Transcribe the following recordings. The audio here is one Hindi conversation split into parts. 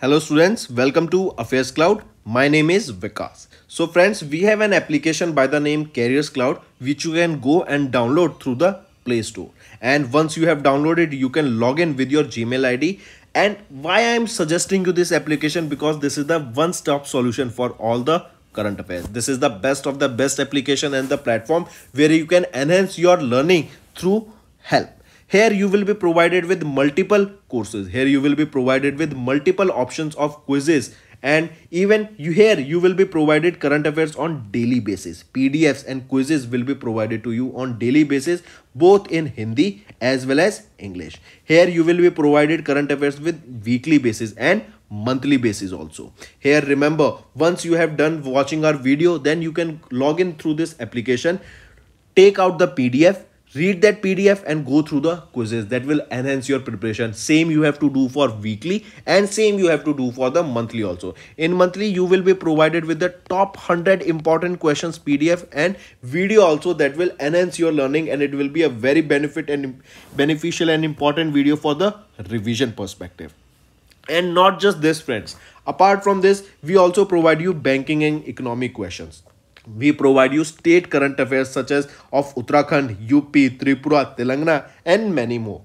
Hello students, welcome to Affairs Cloud. My name is Vikas. So friends, we have an application by the name Carriers Cloud which you can go and download through the Play Store. And once you have downloaded, you can log in with your Gmail ID. And why I am suggesting you this application because this is the one-stop solution for all the current affairs. This is the best of the best application and the platform where you can enhance your learning through help. Here you will be provided with multiple courses. Here you will be provided with multiple options of quizzes and even you here you will be provided current affairs on daily basis pdfs and quizzes will be provided to you on daily basis both in hindi as well as english here you will be provided current affairs with weekly basis and monthly basis also here remember once you have done watching our video then you can log in through this application take out the pdf read that pdf and go through the quizzes that will enhance your preparation same you have to do for weekly and same you have to do for the monthly also in monthly you will be provided with the top 100 important questions pdf and video also that will enhance your learning and it will be a very benefit and beneficial and important video for the revision perspective and not just this friends apart from this we also provide you banking and economic questions we provide you state current affairs such as of Uttarakhand, UP, Tripura, Telangana and many more.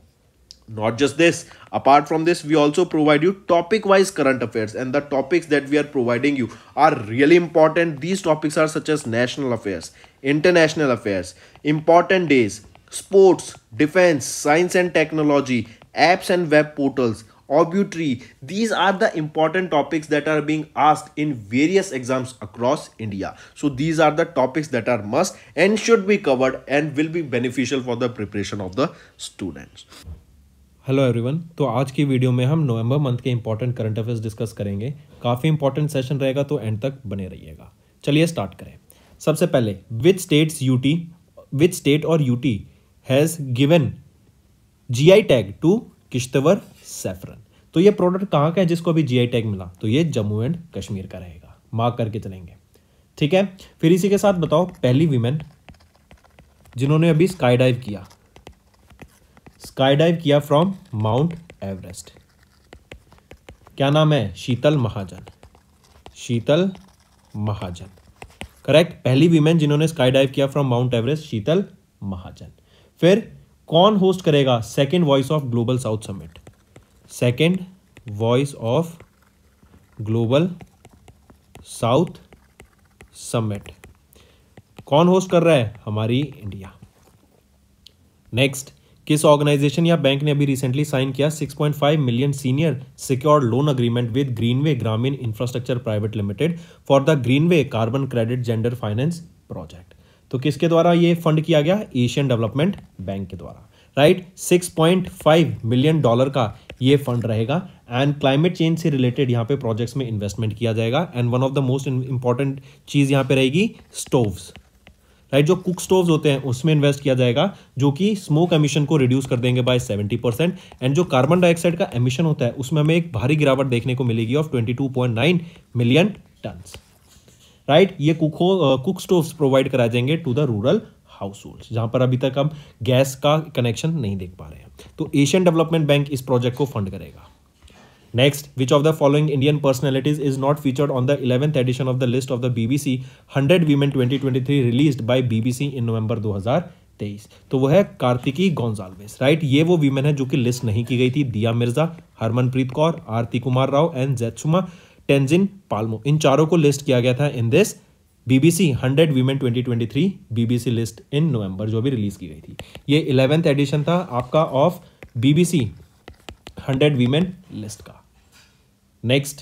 Not just this, apart from this, we also provide you topic wise current affairs and the topics that we are providing you are really important. These topics are such as national affairs, international affairs, important days, sports, defense, science and technology, apps and web portals, obituary. These are the important topics that are being asked in various exams across India. So these are the topics that are must and should be covered and will be beneficial for the preparation of the students. Hello everyone तो आज की वीडियो में हम नवंबर मंथ के इंपॉर्टेंट करंट अफेयर्स डिस्कस करेंगे काफ़ी इंपॉर्टेंट सेशन रहेगा तो एंड तक बने रहिएगा चलिए स्टार्ट करें सबसे पहले which states UT which state और UT has given GI tag to Kishtwar saffron तो ये प्रोडक्ट कहाँ का है जिसको अभी जीआई टैग मिला तो ये जम्मू एंड कश्मीर का रहेगा मार्क करके चलेंगे ठीक है फिर इसी के साथ बताओ पहली वीमेन जिन्होंने अभी स्काई डाइव किया स्काई डाइव किया फ्रॉम माउंट एवरेस्ट क्या नाम है शीतल महाजन शीतल महाजन करेक्ट पहली वीमेन जिन्होंने स्काई डाइव किया from mount Everest Sheetal Mahajan फिर कौन होस्ट करेगा second voice of global south summit second voice of global south summit कौन होस्ट कर रहा है हमारी इंडिया नेक्स्ट किस ऑर्गेनाइजेशन या बैंक ने अभी रिसेंटली साइन किया 6.5 million senior secured loan agreement with Greenway Grameen infrastructure private limited for the Greenway carbon credit gender finance project तो किसके द्वारा ये फंड किया गया एशियन डेवलपमेंट बैंक के द्वारा राइट right? 6.5 मिलियन डॉलर का ये फंड रहेगा एंड क्लाइमेट चेंज से रिलेटेड यहाँ पे प्रोजेक्ट्स में इन्वेस्टमेंट किया जाएगा and one of the most important चीज़ यहाँ पे रहेगी स्टोव्स राइट जो कुक स्टोव्स होते हैं उसमें इन्वेस्ट किया जाएगा जो कि स्मोक एमिशन को रिड्यूस कर देंगे बाय 70 परसेंट एंड जो कार्बन डाइऑक्साइड का एमिशन होता है उसमें हमें एक भारी गिरावट देखने को मिलेगी ऑफ 22.9 मिलियन टन्स राइट ये कुको कुक स्टोव्स प्रोवाइड कराए जाएंगे to the rural household जहां पर अभी तक हम गैस का कनेक्शन नहीं देख पा रहे हैं तो एशियन डेवलपमेंट बैंक इस प्रोजेक्ट को फंड करेगा next which of the following Indian personalities is not featured on the eleventh edition of the list of the BBC hundred women twenty twenty three release by BBC in November दो हजार तेईस तो वह है कार्तिकी गोंजालवेस राइट ये वो वीमेन है जो कि लिस्ट नहीं की गई थी दिया मिर्जा हरमनप्रीत कौर आरती कुमार राव एंड जैतसुमा टेंजिन पालमो इन चारों को लिस्ट किया गया था in this BBC hundred women twenty twenty three BBC list in November जो भी रिलीज की गई थी ये इलेवेंथ एडिशन था आपका of BBC hundred women list का next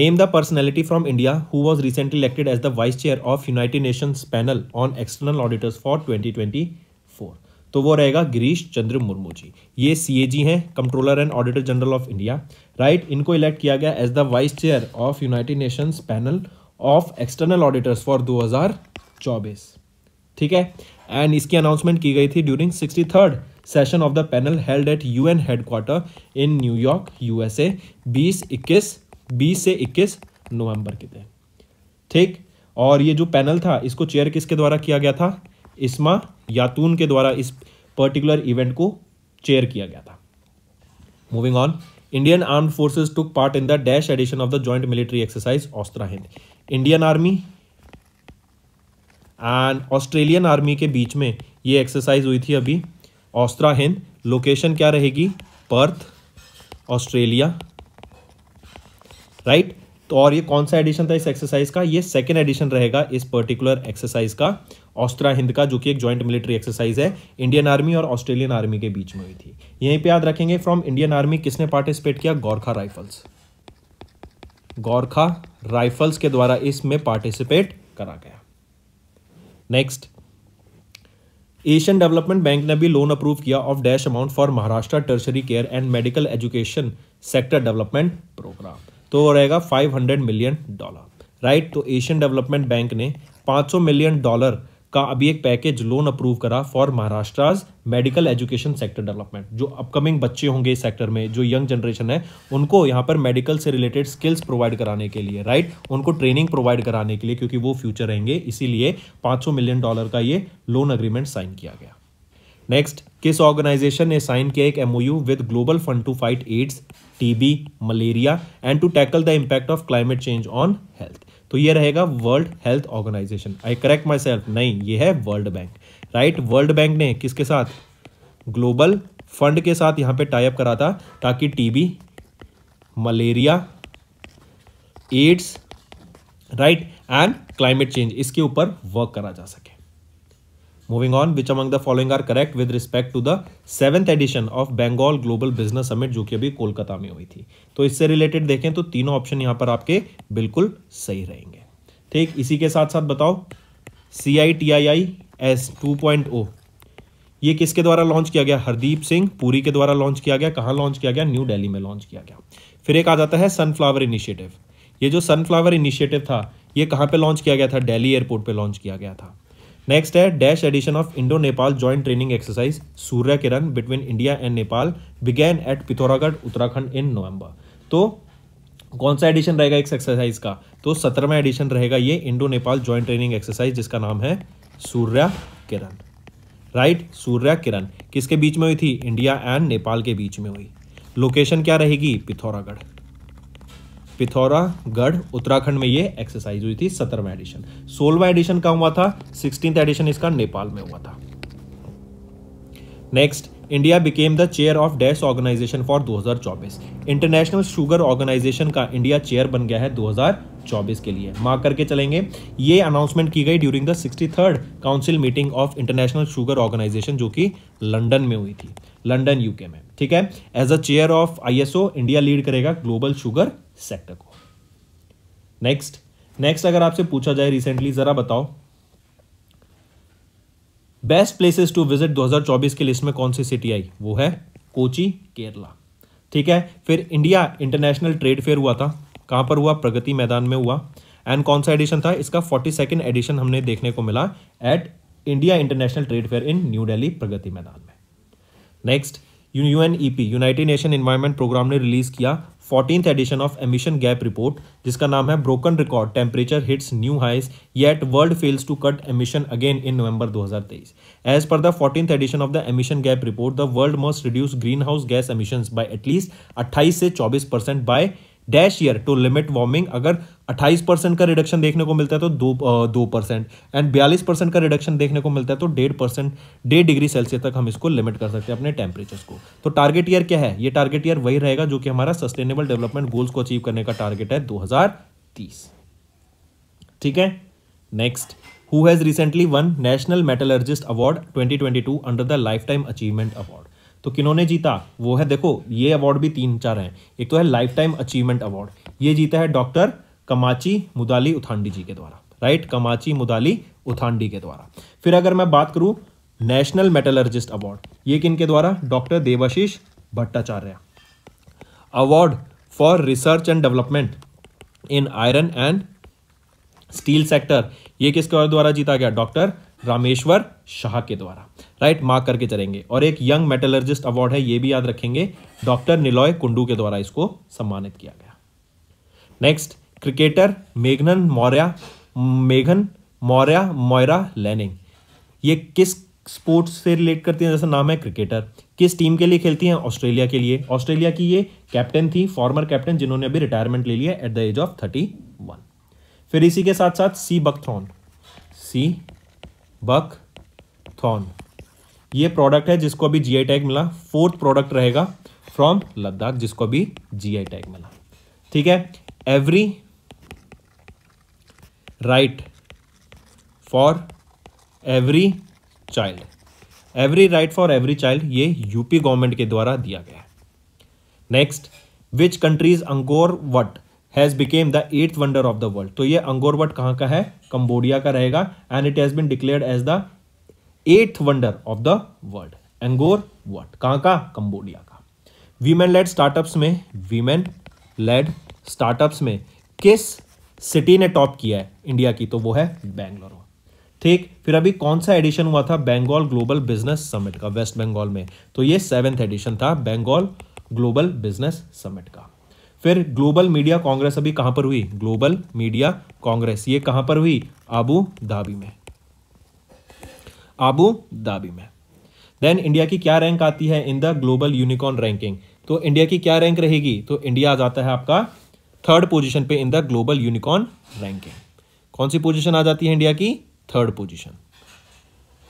name the personality from India who was recently elected as the vice chair of United Nations panel on external auditors for twenty twenty four तो वो रहेगा गिरीश चंद्र मुर्मू जी ये सी ए जी हैं controller and auditor general of India right इनको इलेक्ट किया गया as the vice chair of United Nations panel of external auditors for 2024 ठीक है एंड इसकी अनाउंसमेंट की गई थी during sixty third session of the panel held at U N headquarter in New York U S A बीस इक्कीस बीस से इक्कीस नवंबर के थे ठीक और ये जो पैनल था इसको चेयर किसके द्वारा किया गया था इसमा यातून के द्वारा इस पर्टिकुलर इवेंट को चेयर किया गया था moving on Indian arm forces took part in the dash edition of the joint military exercise Austra Hind Indian army and Australian army के बीच में ये एक्सरसाइज हुई थी अभी ऑस्त्रा हिंद लोकेशन क्या रहेगी पर्थ ऑस्ट्रेलिया राइट right? तो और ये कौन सा एडिशन था इस एक्सरसाइज का ये सेकेंड एडिशन रहेगा इस पर्टिकुलर एक्सरसाइज का ऑस्ट्रा हिंद का जो कि एक जॉइंट मिलिट्री एक्सरसाइज है इंडियन आर्मी और ऑस्ट्रेलियन आर्मी के बीच में हुई थी यहीं पे याद रखेंगे फ्रॉम इंडियन आर्मी किसने पार्टिसिपेट किया गोरखा राइफल्स गोरखा राइफल्स के द्वारा इसमें पार्टिसिपेट करा गया नेक्स्ट एशियन डेवलपमेंट बैंक ने भी लोन अप्रूव किया of dash amount for Maharashtra tertiary care and medical education sector development programme तो वो रहेगा 500 मिलियन डॉलर राइट तो एशियन डेवलपमेंट बैंक ने 500 मिलियन डॉलर का अभी एक पैकेज लोन अप्रूव करा for Maharashtra medical education sector development जो अपकमिंग बच्चे होंगे इस सेक्टर में जो यंग जनरेशन है उनको यहाँ पर मेडिकल से रिलेटेड स्किल्स प्रोवाइड कराने के लिए राइट उनको ट्रेनिंग प्रोवाइड कराने के लिए क्योंकि वो फ्यूचर रहेंगे इसीलिए 500 मिलियन डॉलर का ये लोन अग्रीमेंट साइन किया गया नेक्स्ट किस ऑर्गेनाइजेशन ने साइन किया एक MOU with global fund to fight AIDS TB malaria and to tackle the impact of climate change on health तो ये रहेगा world health organisation I correct myself नहीं ये है world bank right world bank ने किसके साथ ग्लोबल फंड के साथ यहाँ पे टाइप करा था ताकि TB malaria AIDS right and climate change इसके ऊपर वर्क करा जा सके Moving on, which among the following are correct with respect to the seventh edition of Bengal global business summit जो कि अभी कोलकाता में हुई थी तो इससे रिलेटेड देखें तो तीनों ऑप्शन यहां पर आपके बिल्कुल सही रहेंगे ठीक इसी के साथ साथ बताओ C I T I I S two point O ये किसके द्वारा लॉन्च किया गया हरदीप सिंह पुरी के द्वारा लॉन्च किया गया कहाँ लॉन्च किया गया न्यू डेली में लॉन्च किया गया फिर एक आ जाता है सनफ्लावर इनिशिएटिव ये जो सनफ्लावर इनिशिएटिव था ये कहाँ पे लॉन्च किया गया था डेली एयरपोर्ट पर लॉन्च किया गया था नेक्स्ट है dash edition of Indo Nepal joint training exercise Surya Kiran between India and Nepal began at Pithoragarh Uttarakhand in November तो कौन सा एडिशन रहेगा इस एक्सरसाइज का तो सत्रहवा एडिशन रहेगा ये Indo Nepal joint training exercise जिसका नाम है सूर्य किरण राइट सूर्य किरण किसके बीच में हुई थी इंडिया एंड नेपाल के बीच में हुई लोकेशन क्या रहेगी पिथौरागढ़ पिथौरागढ़ उत्तराखंड में ये एक्सरसाइज हुई थी सत्रहवा एडिशन सोलवा एडिशन का हुआ था सिक्सटीन एडिशन इसका नेपाल में हुआ था next India became the chair of dash organisation for 2024 international sugar organisation का इंडिया चेयर बन गया है 2024 के लिए मार्क करके चलेंगे ये अनाउंसमेंट की गई during the sixty third council meeting of international sugar organisation जो कि लंदन में हुई थी लंदन यूके में ठीक है as a chair of ISO India lead करेगा ग्लोबल शुगर सेक्टर को नेक्स्ट नेक्स्ट अगर आपसे पूछा जाए रिसेंटली जरा बताओ बेस्ट प्लेसेस टू विजिट 2024 की लिस्ट में कौन सी सिटी आई वो है कोची केरला ठीक है फिर इंडिया इंटरनेशनल ट्रेड फेयर हुआ था कहां पर हुआ प्रगति मैदान में हुआ एंड कौन सा एडिशन था इसका फोर्टी सेकेंड एडिशन हमने देखने को मिला at India international trade fair in New Delhi Pragati Maidan में next UNEP United Nation environment programme ने रिलीज किया fourteen edition of emission gap report जिसका नाम है broken record temperature hits new highs yet world fails to cut emission again in November 2023 as per the fourteen edition of the emission gap report the world must reduce greenhouse gas emission by at least अट्ठाईस से चौबीस percent by dash year to limit warming अगर 28 परसेंट का रिडक्शन देखने को मिलता है तो दो दो परसेंट एंड बयालीस परसेंट का रिडक्शन देखने को मिलता है तो डेढ़ परसेंट डेढ़ डिग्री सेल्सियस तक हम इसको लिमिट कर सकते हैं अपने टेम्परेचर को तो टारगेट ईयर क्या है ये टारगेट ईयर वही रहेगा जो कि हमारा सस्टेनेबल डेवलपमेंट गोल्स को अचीव करने का टारगेट है दो ठीक है next one national recently award twenty twenty two under the life time achievement award तो किन्होंने जीता वो है देखो ये अवार्ड भी तीन चार हैं एक तो है लाइफ टाइम अचीवमेंट अवार्ड ये जीता है डॉक्टर कमाची मुदाली उथांडी जी के द्वारा राइट कमाची मुदाली उथांडी के द्वारा फिर अगर मैं बात करूं नेशनल मेटलर्जिस्ट अवार्ड ये किन के द्वारा doctor Debashish Bhattacharya award for research and development in iron and steel sector ये किसके द्वारा जीता गया डॉक्टर रामेश्वर शाह के द्वारा राइट मार्क करके चलेंगे और एक यंग मेटलर्जिस्ट अवार्ड है ये भी याद रखेंगे डॉक्टर निलॉय कुंडू के द्वारा इसको सम्मानित किया गया नेक्स्ट क्रिकेटर मेघनन मौर्य मेघन मौर्य मोयरा लेनिंग ये किस स्पोर्ट्स से रिलेट करती हैं जैसा नाम है क्रिकेटर किस टीम के लिए खेलती हैं ऑस्ट्रेलिया के लिए ऑस्ट्रेलिया की ये कैप्टन थी फॉर्मर कैप्टन जिन्होंने अभी रिटायरमेंट ले लिया at the age of thirty one फिर इसी के साथ साथ सी बकथॉन सी बक थॉन ये प्रोडक्ट है जिसको अभी जीआई टैग मिला फोर्थ प्रोडक्ट रहेगा फ्रॉम लद्दाख जिसको अभी जीआई टैग मिला ठीक है every right for every child every right for every child ये यूपी गवर्नमेंट के द्वारा दिया गया है next which countries Angkor Wat has become the eighth wonder of the world तो ये अंगोर वट कहां का है कंबोडिया का रहेगा and it has been declared as the eighth wonder of the world Angkor Wat कहाँ का कंबोडिया का वीमेन लेड स्टार्टअप्स में वीमेन लेड स्टार्टअप्स में किस सिटी ने टॉप किया है इंडिया की तो वो है बेंगलुरु ठीक फिर अभी कौन सा एडिशन हुआ था बंगाल ग्लोबल बिजनेस समिट का वेस्ट बंगाल में तो ये सेवेंथ एडिशन था बंगाल ग्लोबल बिजनेस समिट का फिर ग्लोबल मीडिया कांग्रेस अभी कहां पर हुई ग्लोबल मीडिया कांग्रेस ये कहां पर हुई आबू धाबी में आबू धाबी में देन इंडिया की क्या रैंक आती है in the global unicorn ranking तो इंडिया की क्या रैंक रहेगी तो इंडिया आ जाता है आपका थर्ड पोजिशन पे in the global unicorn ranking कौन सी पोजिशन आ जाती है इंडिया की third position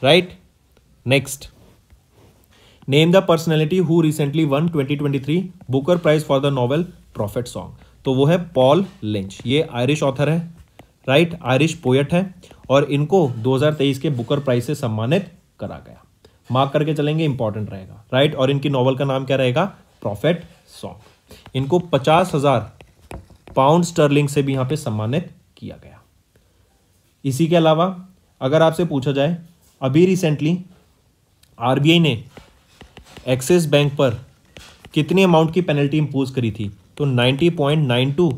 right next name the personality who recently won 2023 Booker prize for the novel prophet song तो वो है पॉल लिंच ये आयरिश ऑथर है राइट आयरिश पोएट है और इनको 2023 के बुकर प्राइज से सम्मानित करा गया मार्क करके चलेंगे इंपॉर्टेंट रहेगा राइट और इनकी नॉवल का नाम क्या रहेगा प्रॉफिट सॉन्ग इनको पचास हजार पाउंड स्टर्लिंग से भी यहां पे सम्मानित किया गया इसी के अलावा अगर आपसे पूछा जाए अभी रिसेंटली आरबीआई ने एक्सिस बैंक पर कितनी अमाउंट की पेनल्टी इंपोज करी थी तो 90.92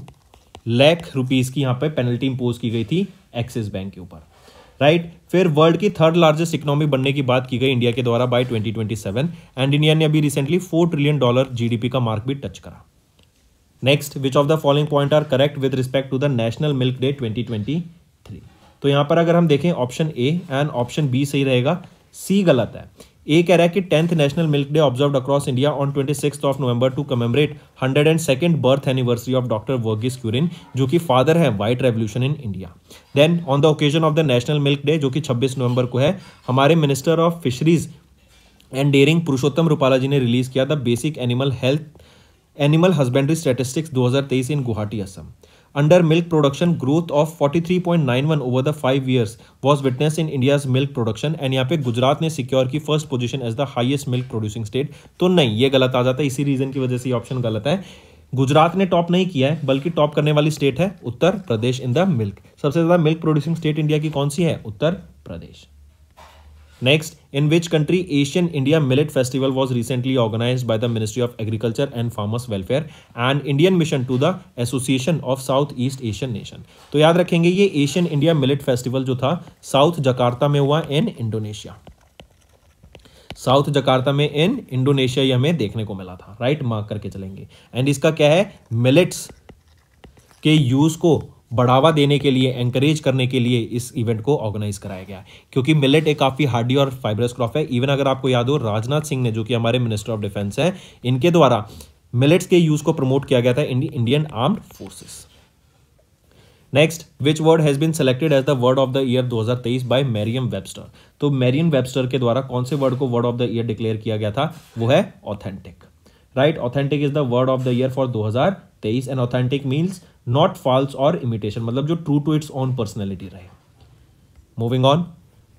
लाख रुपीस की यहां पे पेनल्टी इंपोज की गई थी एक्सिस बैंक के ऊपर राइट right? फिर वर्ल्ड की थर्ड लार्जेस्ट इकोनॉमी बनने की बात की गई इंडिया के द्वारा बाय 2027 एंड इंडिया ने अभी recently four trillion dollar GDP का मार्क भी टच करा next which of the following point are correct with respect to the national milk day 2023 तो यहां पर अगर हम देखें option A and option B सही रहेगा सी गलत है ए कह रहा है कि tenth national milk day observe across India on twenty six of November to commemorate hundred and second birth anniversary of doctor Verghese Kurien जो कि फादर है white revolution in India then on the occasion of the national milk day जो कि छब्बीस नवंबर को है हमारे minister of fisheries and dairying Purushottam Rupala ji ने रिलीज किया the basic animal health animal husbandry statistics दो हजार तेईस in Guwahati Assam under milk production growth of 43.91 over the five years was witness in India's milk production and यहाँ पे गुजरात ने सिक्योर की first position as the highest milk producing state तो नहीं ये गलत आ जाता है इसी रीजन की वजह से ये ऑप्शन गलत है गुजरात ने टॉप नहीं किया है बल्कि टॉप करने वाली स्टेट है उत्तर प्रदेश इन द मिल्क सबसे ज्यादा मिल्क प्रोड्यूसिंग स्टेट इंडिया की कौन सी है उत्तर प्रदेश Next, in which country Asian India Millet Festival was recently organized by the Ministry of Agriculture and Farmers Welfare and Indian Mission to the Association of South East Asian Nation. तो याद रखेंगे ये एशियन इंडिया मिलेट फेस्टिवल जो था साउथ जकार्ता में हुआ इन इंडोनेशिया साउथ जकार्ता में इन इंडोनेशिया ये हमें देखने को मिला था राइट मार्क करके चलेंगे एंड इसका क्या है मिलेट्स के यूज को बढ़ावा देने के लिए एंकरेज करने के लिए इस इवेंट को ऑर्गेनाइज कराया गया क्योंकि मिलेट एक काफ़ी हार्डी और फाइबरस क्रॉप है इवन अगर आपको याद हो राजनाथ सिंह ने जो कि हमारे मिनिस्टर ऑफ डिफेंस हैं इनके द्वारा मिलेट्स के यूज को प्रमोट किया गया था Indian armed forces next which word has been selected as the word of the year 2023 by Merriam Webster तो मैरियम वेबस्टर के द्वारा कौन से वर्ड को word of the year declare किया गया था वो है authentic right authentic is the word of the year for 2023 and authentic means not false और इमिटेशन मतलब जो true to its own personality रहे moving on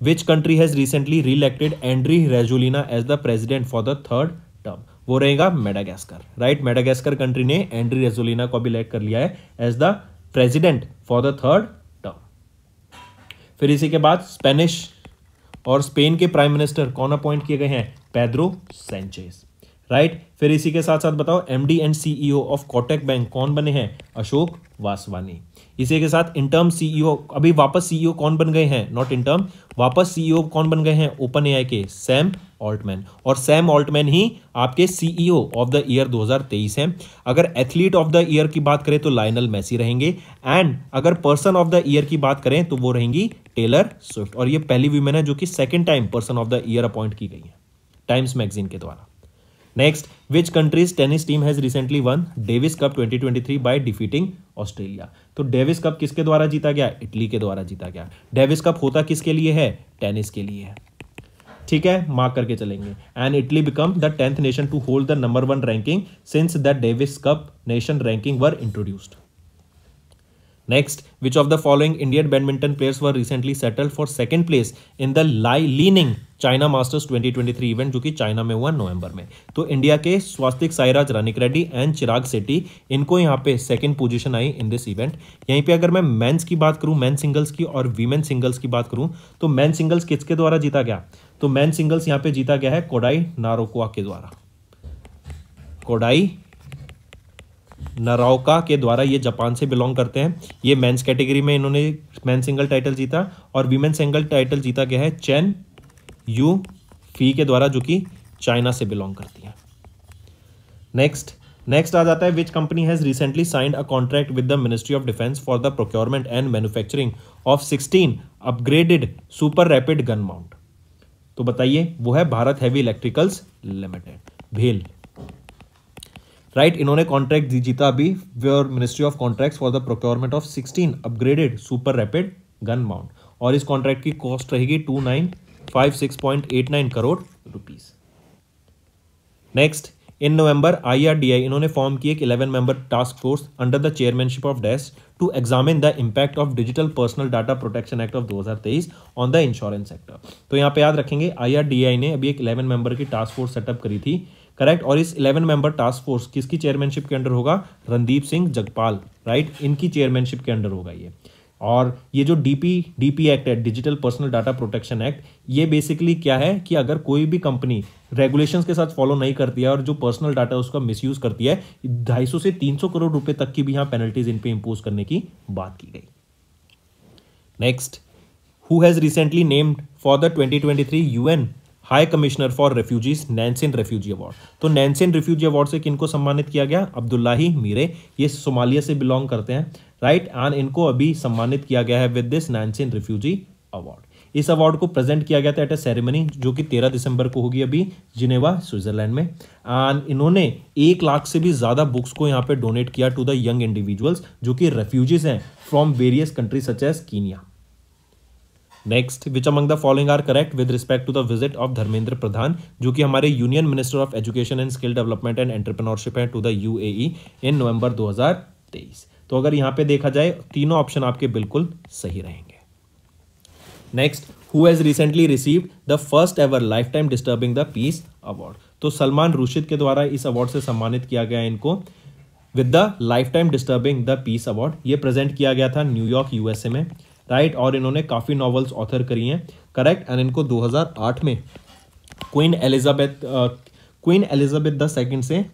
which country has recently reelected Andry Rajoelina as the president for the third term वो रहेगा मेडागैस्कर राइट मेडागैस्कर कंट्री ने एंड्री रेजुलना को भी इलेक्ट कर लिया है as the president for the third term फिर इसी के बाद स्पेनिश और स्पेन के प्राइम मिनिस्टर कौन अपॉइंट किए गए हैं पैद्रो सेंचेस राइट फिर इसी के साथ साथ बताओ MD and CEO of Kotak bank कौन बने हैं अशोक वासवानी इसी के साथ इंटर्म सीईओ e अभी वापस सीईओ e कौन बन गए हैं नॉट इंटर्म वापस सीईओ e कौन बन गए हैं ओपन एआई के सैम ऑल्टमैन और सैम ऑल्टमैन ही आपके सीईओ ऑफ द ईयर 2023 हैं अगर एथलीट ऑफ द ईयर की बात करें तो लाइनल मैसी रहेंगे एंड अगर पर्सन ऑफ द ईयर की बात करें तो वो रहेंगी टेलर स्विफ्ट और ये पहली वीमेन है जो कि second time person of the year appoint की गई है टाइम्स मैगजीन के द्वारा next which countries tennis team has recently won Davis cup 2023 by defeating Australia तो डेविस कप किसके द्वारा जीता गया इटली के द्वारा जीता गया डेविस कप होता किसके लिए है टेनिस के लिए है ठीक है मार्क करके चलेंगे and Italy become the tenth nation to hold the number one ranking since the Davis cup nation ranking were introduced Next, which of the following Indian badminton players were recently settled for second place in the Lai Leaning China masters 2023 event जो कि चाइना में हुआ नवंबर में तो इंडिया के स्वास्तिक साईराज रानिक रेड्डी एंड चिराग सेट्टी इनको यहाँ पे सेकंड पोजीशन आई इन दिस इवेंट यहीं पे अगर मैं मेंस की बात करूँ मैन सिंगल्स की और वीमेन सिंगल्स की बात करूँ तो मैन सिंगल्स किसके द्वारा जीता गया तो मैन सिंगल्स यहाँ पे जीता गया है कोडाई नारोकुआ के द्वारा कोडाई नरावका के द्वारा ये जापान से बिलोंग करते हैं ये मेंस कैटेगरी में इन्होंने मेन सिंगल टाइटल जीता और वीमेन सिंगल टाइटल जीता गया है चैन यू फी के द्वारा जो कि चाइना से बिलोंग करती है नेक्स्ट नेक्स्ट आ जाता है which company has recently signed a contract with the ministry of defence for the procurement and manufacturing of 16 upgraded super rapid gun mount तो बताइए वो है भारत हैवी इलेक्ट्रिकल्स लिमिटेड भेल राइट right, इन्होंने कॉन्ट्रैक्ट जीता अभी व्योर ministry of contracts for the procurement of 16 upgraded super rapid gun mount और इस कॉन्ट्रैक्ट की कॉस्ट रहेगी two nine five six point eight nine crore rupees next in November IRDAI इन्होंने फॉर्म की एक 11 member task force under the chairmanship of dash to examine the impact of digital personal data protection act of 2023 on the insurance sector तो यहाँ पे याद रखेंगे आईआरडीआई ने अभी एक 11 मेंबर की टास्क फोर्स सेटअप करी थी करेक्ट और इस इलेवन मेंबर टास्क फोर्स किसकी चेयरमैनशिप के अंडर होगा रणदीप सिंह जगपाल राइट इनकी चेयरमैनशिप के अंडर होगा ये और ये जो डीपी डीपी एक्ट है digital personal data protection act ये बेसिकली क्या है कि अगर कोई भी कंपनी रेगुलेशंस के साथ फॉलो नहीं करती है और जो पर्सनल डाटा उसका मिसयूज करती है 250 से 300 करोड़ रुपए तक की भी यहां पेनल्टीज इन पे इंपोज करने की बात की गई next who has recently named for the 2023 UN high commissioner for refugees Nansen refugee award तो नैनसिन रेफ्यूजी अवार्ड से किनको सम्मानित किया गया अब्दुल्लाही मीरे ये सोमालिया से बिलोंग करते हैं राइट एंड इनको अभी सम्मानित किया गया है with this Nansen refugee award इस अवार्ड को प्रेजेंट किया गया था एट अ सेरेमनी जो कि तेरह दिसंबर को होगी अभी जिनेवा स्विट्जरलैंड में एंड इन्होंने एक लाख से भी ज़्यादा बुक्स को यहाँ पे डोनेट किया टू द यंग इंडिविजुअल्स जो कि रेफ्यूजीज हैं from various countries such as Kenya next which among the following are correct with respect to the visit of Dharmendra Pradhan जो कि हमारे union minister of education and skill development and entrepreneurship है to the U in November 2023 तो अगर यहां पे देखा जाए तीनों ऑप्शन आपके बिल्कुल सही रहेंगे next who has recently received the first ever life time disturbing the peace award तो सलमान रुशिद के द्वारा इस अवार्ड से सम्मानित किया गया इनको with the life time disturbing the peace award ये प्रेजेंट किया गया था न्यूयॉर्क यूएसए में राइट और इन्होंने काफ़ी नॉवल्स ऑथर करी हैं करेक्ट एंड इनको 2008 में queen Elizabeth queen Elizabeth the second से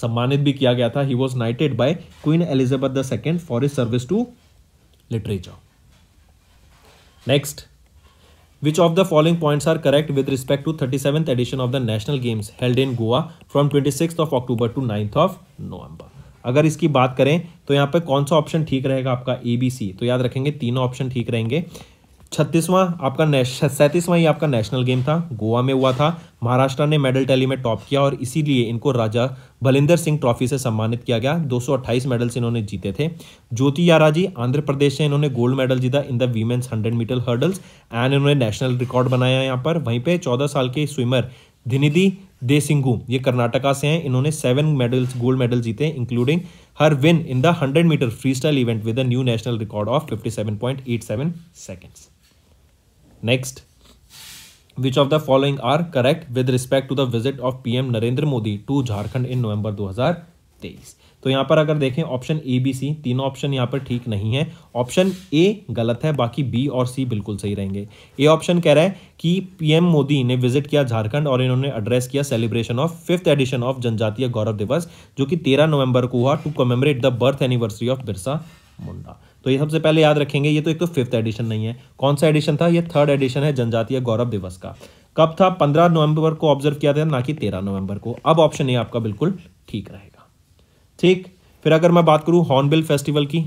सम्मानित भी किया गया था he was knighted by queen Elizabeth the second for his service to literature next which of the following points are correct with respect to thirty edition of the national games held in Goa from twenty of October to ninth of November अगर इसकी बात करें तो यहाँ पे कौन सा ऑप्शन ठीक रहेगा आपका ए बी सी तो याद रखेंगे तीनों ऑप्शन ठीक रहेंगे छत्तीसवां आपका सैंतीसवां ही आपका नेशनल गेम था गोवा में हुआ था महाराष्ट्र ने मेडल टैली में टॉप किया और इसीलिए इनको राजा बलिंदर सिंह ट्रॉफी से सम्मानित किया गया 228 मेडल्स इन्होंने जीते थे ज्योति यारा जी आंध्र प्रदेश से इन्होंने गोल्ड मेडल जीता in the women's hundred meter hurdles and इन्होंने नेशनल रिकॉर्ड बनाया यहाँ पर वहीं पर चौदह साल के स्विमर धिनिधि सिंगू ये कर्नाटका से हैं इन्होंने सेवन मेडल्स गोल्ड मेडल जीते हैं including her win in the hundred meter freestyle event with new national record of fifty seven point eight seven seconds next which of following are correct with respect to the visit of P M Narendra Modi to Jharkhand in November दो हजार तेईस तो यहाँ पर अगर देखें ऑप्शन ए बी सी तीनों ऑप्शन यहाँ पर ठीक नहीं है ऑप्शन ए गलत है बाकी बी और सी बिल्कुल सही रहेंगे ए ऑप्शन कह रहा है कि पीएम मोदी ने विजिट किया झारखंड और इन्होंने एड्रेस किया celebration of fifth edition of Janjatiya Gaurav Divas जो कि तेरह नवंबर को हुआ to commemorate the birth anniversary of Birsa Munda तो ये सबसे पहले याद रखेंगे ये तो एक तो फिफ्थ एडिशन नहीं है कौन सा एडिशन था ये थर्ड एडिशन है जनजातीय गौरव दिवस का कब था पंद्रह नवंबर को ऑब्जर्व किया था ना कि तेरह नवंबर को अब ऑप्शन ए आपका बिल्कुल ठीक रहेगा ठीक फिर अगर मैं बात करूं हॉर्नबिल फेस्टिवल की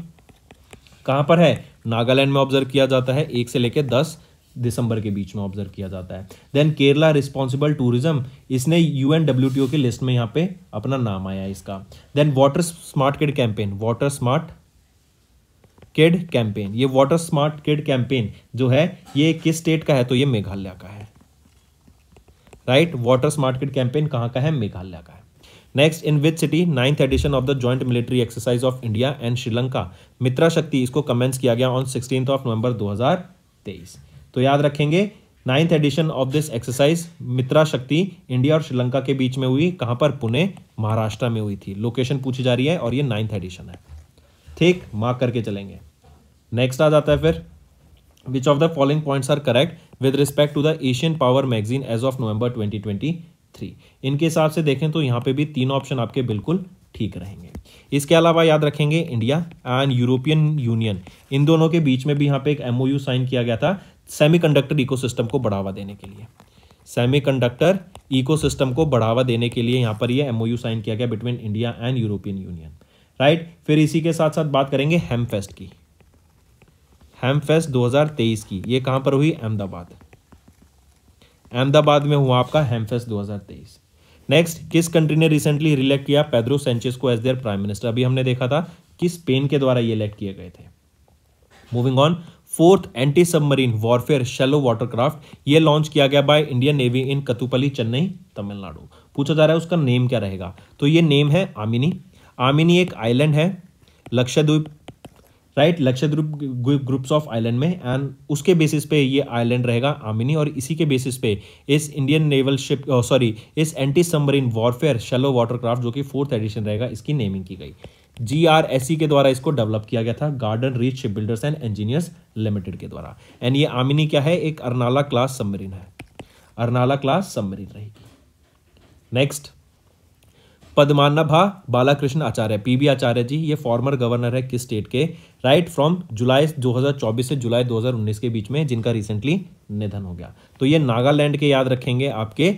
कहां पर है नागालैंड में ऑब्जर्व किया जाता है एक से लेकर दस दिसंबर के बीच में ऑब्जर्व किया जाता है देन केरला रिस्पॉन्सिबल टूरिज्म इसने U N W T O की लिस्ट में यहाँ पे अपना नाम आया इसका then water smart kid campaign water smart kid campaign ये वाटर स्मार्ट किड कैंपेन जो है ये किस स्टेट का है तो ये मेघालय का है right water smart kid campaign कहाँ का है मेघालय का है next in which city ninth edition of the joint military exercise of India and Sri Lanka Mitra Shakti इसको कमेंस किया गया ऑन सिक्सटीन ऑफ नवंबर 2023 तो याद रखेंगे ninth edition of this exercise Mitra Shakti India और श्रीलंका के बीच में हुई कहां पर पुणे महाराष्ट्र में हुई थी लोकेशन पूछी जा रही है और ये नाइन्थ एडिशन है ठीक मार्क करके चलेंगे नेक्स्ट आ जाता है फिर which of the following points are correct with respect to the Asian power magazine as of November 2020 three इनके हिसाब से देखें तो यहाँ पे भी तीन ऑप्शन आपके बिल्कुल ठीक रहेंगे इसके अलावा याद रखेंगे इंडिया एंड यूरोपियन यूनियन इन दोनों के बीच में भी यहाँ पे एक एम साइन किया गया था सेमीकंडक्टर इकोसिस्टम को बढ़ावा देने के लिए सेमीकंडक्टर इकोसिस्टम को बढ़ावा देने के लिए यहाँ पर ये एम साइन किया गया between India and European Union right फिर इसी के साथ साथ बात करेंगे हेमफेस्ट की हेमफेस्ट 2023 की ये कहाँ पर हुई अहमदाबाद अहमदाबाद में हुआ आपका हेमफेस्ट 2023 नेक्स्ट किस कंट्री ने रिसेंटली रिलेक्ट किया पेद्रो सेंचेस को एज देयर प्राइम मिनिस्टर अभी हमने देखा था कि स्पेन के द्वारा ये इलेक्ट किए गए थे moving on fourth anti submarine warfare shallow watercraft ये लॉन्च किया गया by Indian Navy in Kattupalli Chennai Tamil Nadu पूछा जा रहा है उसका नेम क्या रहेगा तो ये नेम है आमिनी आमिनी एक आइलैंड है Lakshadweep right Lakshadweep groups of island में एंड उसके बेसिस पे ये आइलैंड रहेगा आमिनी और इसी के बेसिस पे इस इंडियन नेवल शिप सॉरी इस anti submarine warfare shallow watercraft जो कि फोर्थ एडिशन रहेगा इसकी नेमिंग की गई जी के द्वारा इसको डेवलप किया गया था Garden Reach ship builders and engineers limited के द्वारा एंड ये आमिनी क्या है एक अरनाला क्लास सबमरीन है अरनाला क्लास सबमरीन रहेगी नेक्स्ट पद्मानाभा बालाकृष्ण आचार्य पीबी आचार्य जी ये फॉर्मर गवर्नर है किस स्टेट के राइट फ्रॉम जुलाई 2024 से जुलाई 2019 के बीच में जिनका रिसेंटली निधन हो गया तो ये नागालैंड के याद रखेंगे आपके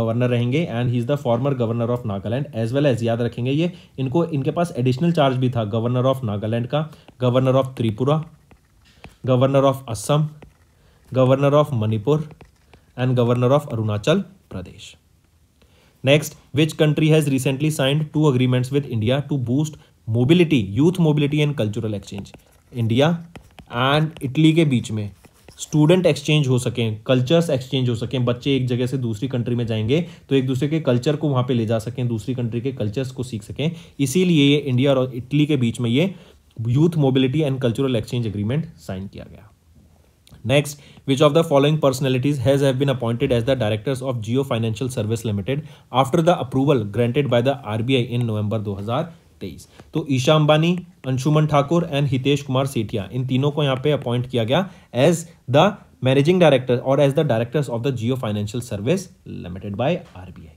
गवर्नर रहेंगे and he is the former governor of Nagaland as well as याद रखेंगे ये इनको इनके पास एडिशनल चार्ज भी था गवर्नर ऑफ नागालैंड का governor of Tripura governor of Assam governor of Manipur and governor of Arunachal Pradesh next which country has recently signed two agreements with India to boost mobility youth mobility and cultural exchange India and Italy के बीच में स्टूडेंट एक्सचेंज हो सकें कल्चर्स एक्सचेंज हो सकें बच्चे एक जगह से दूसरी कंट्री में जाएंगे तो एक दूसरे के कल्चर को वहाँ पे ले जा सकें दूसरी कंट्री के कल्चर्स को सीख सकें इसीलिए ये इंडिया और इटली के बीच में ये youth mobility and cultural exchange agreement sign किया गया next which of the following personalities has have been appointed as the directors of Jio financial service limited after the approval granted by the RBI in November 2023? तो ईशा अंबानी अंशुमन ठाकुर एंड हितेश कुमार सेठिया इन तीनों को यहां पे अपॉइंट किया गया एज द मैनेजिंग डायरेक्टर और as the directors of the Jio financial service limited by RBI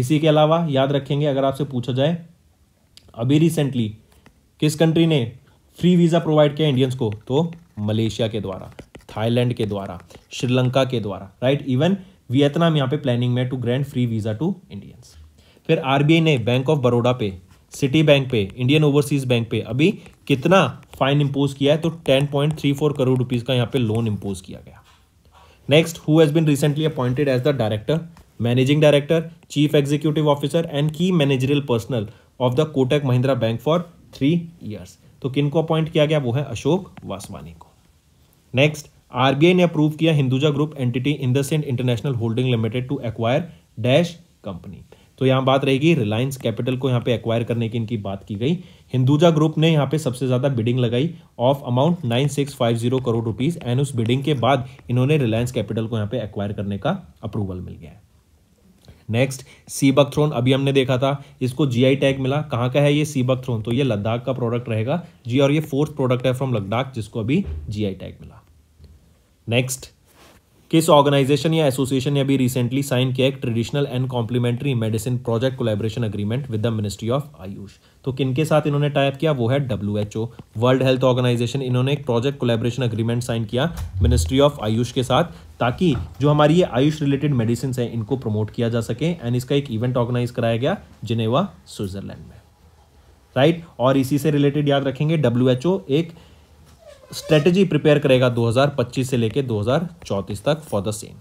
इसी के अलावा याद रखेंगे अगर आपसे पूछा जाए अभी रिसेंटली किस कंट्री ने फ्री वीज़ा प्रोवाइड किया इंडियंस को तो मलेशिया के द्वारा थाईलैंड के द्वारा श्रीलंका के द्वारा राइट इवन वियतनाम यहाँ पे प्लानिंग में to grant free visa to Indians फिर आरबीआई ने बैंक ऑफ बड़ौदा पे सिटी बैंक पे इंडियन ओवरसीज बैंक पे अभी कितना फाइन इम्पोज किया है तो 10.34 करोड़ रुपीज का यहाँ पे लोन इम्पोज किया गया next who has been recently appointed as the director managing director chief executive officer and key managerial personnel of the Kotak Mahindra bank for three years तो किन को अपॉइंट किया गया वो है अशोक वासवानी को नेक्स्ट आरबीआई ने अप्रूव किया Hinduja group entity IndusInd international holding limited to acquire dash company तो यहां बात रहेगी रिलायंस कैपिटल को यहां पे एक्वायर करने की इनकी बात की गई हिंदुजा ग्रुप ने यहां पे सबसे ज़्यादा बिडिंग लगाई of amount 9650 crore rupees and उस बिडिंग के बाद इन्होंने रिलायंस कैपिटल को यहां पे एक्वायर करने का अप्रूवल मिल गया है नेक्स्ट थ्रोन अभी हमने देखा था इसको जीआई टैग मिला कहाँ का है ये सीबकथ्रोन तो ये लद्दाख का प्रोडक्ट रहेगा जी और ये फोर्थ प्रोडक्ट है फ्रॉम लद्दाख जिसको अभी जीआई टैग मिला नेक्स्ट किस ऑर्गेनाइजेशन या एसोसिएशन ने अभी रिसेंटली साइन किया एक traditional and complementary medicine project collaboration agreement with the ministry of Ayush तो किनके साथ इन्होंने टाइप किया वो है W H O world health organization इन्होंने एक प्रोजेक्ट कोलेबोरेशन अग्रीमेंट साइन किया मिनिस्ट्री ऑफ आयुष के साथ ताकि जो हमारी ये आयुष रिलेटेड मेडिसिन हैं इनको प्रमोट किया जा सके एंड इसका एक इवेंट ऑर्गेनाइज कराया गया जिनेवा स्विट्जरलैंड में राइट right? और इसी से रिलेटेड याद रखेंगे डब्ल्यू एक स्ट्रेटेजी प्रिपेयर करेगा 2025 से लेके 2034 तक for the same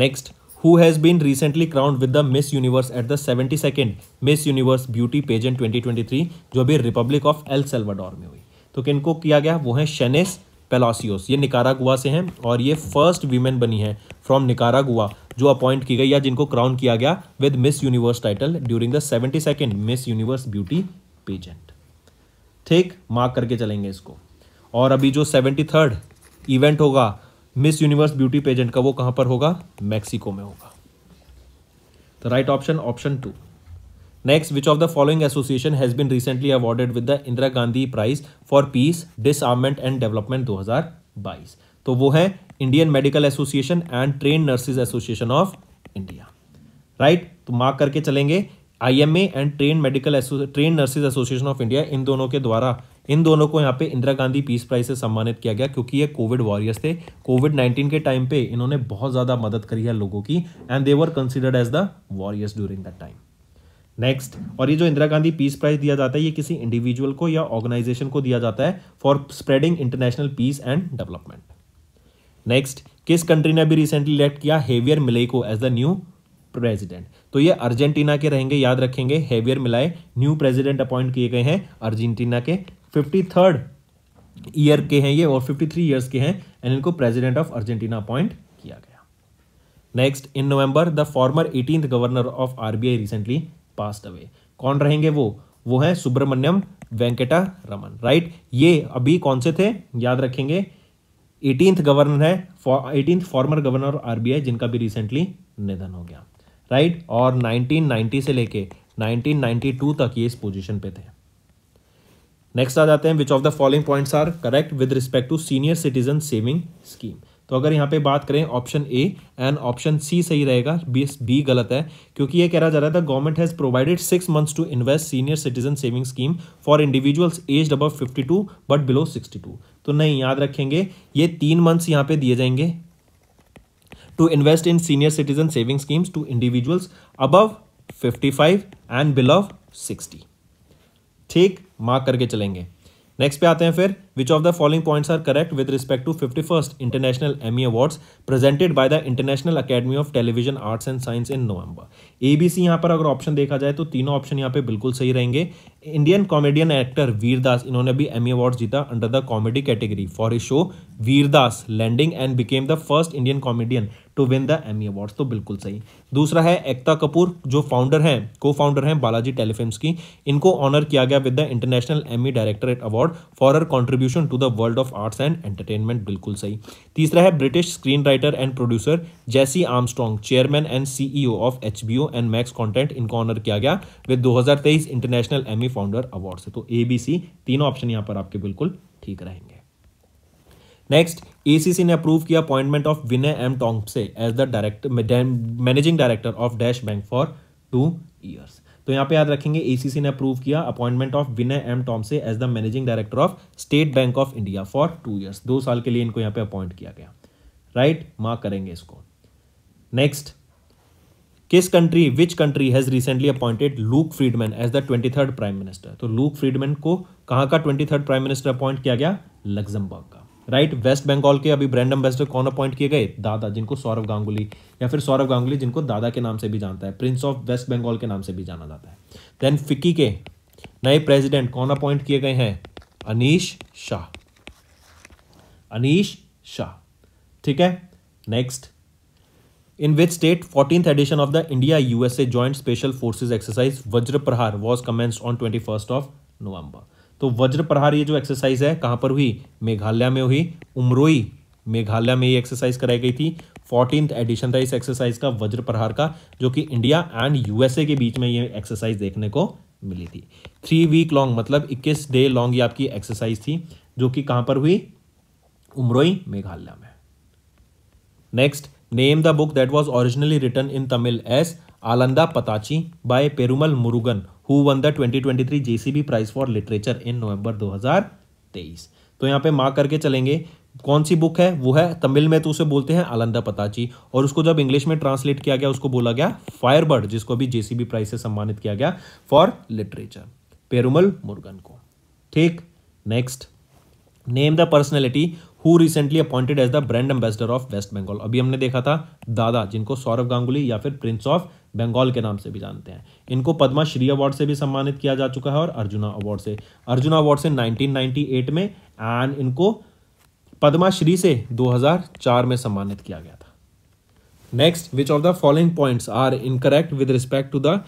next who has been recently crowned with the Miss Universe at the seventy second Miss Universe beauty pageant 2023 जो अभी रिपब्लिक ऑफ एल सेल्वाडोर में हुई तो किनको किया गया वो है शेनेस पेलासियोस ये निकारागुआ से हैं और ये फर्स्ट वीमेन बनी है फ्रॉम निकारागुआ जो अपॉइंट की गई या जिनको क्राउन किया गया with Miss Universe title during the seventy second Miss Universe beauty pageant ठीक मार्क करके चलेंगे इसको और अभी जो सेवेंटी थर्ड इवेंट होगा मिस यूनिवर्स ब्यूटी पेजेंट का वो कहां पर होगा मैक्सिको में होगा तो right option option two next which of the following association has been recently awarded with the Indira Gandhi prize for peace disarmament and development दो हजार बाईस तो वो है Indian medical association and train nurses association of India right तो मार्क करके चलेंगे I M A and train medical train nurses association of India इन दोनों के द्वारा इन दोनों को यहाँ पे इंदिरा गांधी पीस प्राइज से सम्मानित किया गया क्योंकि ये कोविड वॉरियर्स थे कोविड नाइन्टीन के टाइम पे इन्होंने बहुत ज़्यादा मदद करी है लोगों की and they were considered as the warriors during that time next और ये जो इंदिरा गांधी पीस प्राइज दिया जाता है ये किसी इंडिविजुअल को या ऑर्गेनाइजेशन को दिया जाता है for spreading international peace and development next किस कंट्री ने अभी रिसेंटली इलेक्ट किया हेवियर मिले को एज द न्यू प्रेसिडेंट तो ये अर्जेंटीना के रहेंगे याद रखेंगे हेवियर मिलाए न्यू प्रेसिडेंट अपॉइंट किए गए हैं अर्जेंटीना के फिफ्टी थर्ड ईयर के हैं ये और फिफ्टी थ्री ईयर्स के हैं एंड इनको प्रेसिडेंट ऑफ अर्जेंटीना अपॉइंट किया गया next in November the former eighteen governor of RBI recently passed away कौन रहेंगे वो वो है सुब्रमण्यम वेंकटा रमन राइट ये अभी कौन से थे याद रखेंगे एटीनथ गवर्नर है एटीनथ फॉर्मर गवर्नर आरबीआई जिनका भी रिसेंटली निधन हो गया राइट right? और 1990 से लेके 1992 तक ये इस पोजीशन पे थे नेक्स्ट आ जाते हैं which of the following points are correct with respect to senior citizen saving scheme तो अगर यहाँ पे बात करें option A and option C सही रहेगा बी बी गलत है क्योंकि ये कह रहा जा रहा था government has provided six months to invest senior citizen saving scheme for individuals as above fifty two but below sixty two तो नहीं याद रखेंगे ये तीन मंथ्स यहाँ पे दिए जाएंगे to invest in senior citizen saving schemes to individuals above fifty five and below sixty ठीक मार्क करके चलेंगे नेक्स्ट पे आते हैं फिर which of the following points are correct with respect to 51st International Emmy Awards presented by the International Academy of Television Arts in Science A B C यहाँ पर अगर ऑप्शन देखा जाए तो तीनों ऑप्शन यहाँ पे बिल्कुल सही रहेंगे इंडियन कॉमेडियन एक्टर वीरदास इन्होंने भी एम ई अवार्ड जीता under the comedy category for इस show Vir Das landing and became the first Indian comedian to win the Emmy award तो बिल्कुल सही दूसरा है एकता कपूर जो फाउंडर है को फाउंडर है बालाजी टेलीफिल्म्स की इनको ऑनर किया गया with the international Emmy directorate award for her contribution to the world of arts and entertainment बिल्कुल सही तीसरा है British screen writer and producer Jesse Armstrong chairman and CEO of H and Max content इनको ऑनर किया गया with 2023 international Emmy founder award से तो ए बी सी तीनों ऑप्शन यहाँ पर आपके बिल्कुल ठीक रहेंगे नेक्स्ट एसीसी ने अप्रूव किया appointment of Vinay M Tonse as the director managing director of dash bank for two years तो यहाँ पे याद रखेंगे एसीसी ने अप्रूव किया appointment of Vinay M Tonse as the managing director of State Bank of India for two years दो साल के लिए इनको यहाँ पे अपॉइंट किया गया राइट right? मार्क करेंगे इसको नेक्स्ट किस country which country has recently appointed Luc Friedman as the twenty third prime minister तो लूक फ्रीडमैन को कहाँ का twenty third prime minister appoint किया गया लग्जमबर्ग का राइट वेस्ट बंगाल के अभी ब्रांड एम्बेसडर कौन अपॉइंट किए गए दादा जिनको सौरभ गांगुली या फिर सौरभ गांगुली जिनको दादा के नाम से भी जानता है प्रिंस ऑफ वेस्ट बंगाल के नाम से भी जाना जाता है देन फिक्की के नए प्रेसिडेंट कौन अपॉइंट किए गए हैं अनिश शाह अनिश शाह ठीक है next which state state edition of the India USA joint special Special exercise Vajra Prahar Prahar commence on twenty first of November तो वज्र प्रहार ये जो एक्सरसाइज है कहाँ पर हुई मेघालय में हुई उमरोई मेघालय में ये एक्सरसाइज कराई गई थी फोर्टीन एडिशन था इस एक्सरसाइज का वज्र प्रहार का जो कि इंडिया एंड यूएसए के बीच में ये एक्सरसाइज देखने को मिली थी थ्री वीक लॉन्ग मतलब 21 डे लॉन्ग ये आपकी एक्सरसाइज थी जो कि कहाँ पर हुई उमरोई मेघालय में next name the book that was originally written in Tamil as Aalanda Patchi by Perumal Murugan who won the 2023 twenty JCB prize for literature in November 2023. तो यहाँ पे माँ करके चलेंगे कौन सी बुक है वो है तमिल में तो उसे बोलते हैं आलंदा पताची और उसको जब इंग्लिश में ट्रांसलेट किया गया उसको बोला गया फायरबर्ड जिसको भी जेसीबी प्राइज से सम्मानित किया गया फॉर लिटरेचर पेरुमल मुर्गन को ठीक next name the personality who recently appointed as the brand ambassador of waste Bengal अभी हमने देखा था दादा जिनको सौरभ गांगुली या फिर प्रिंस ऑफ बंगाल के नाम से भी जानते हैं इनको पद्माश्री अवार्ड से भी सम्मानित किया जा चुका है और अर्जुना अवार्ड से अर्जुना अवार्ड से 1998 में एंड इनको पद्माश्री से 2004 में सम्मानित किया गया था next which of the following points are incorrect with respect to the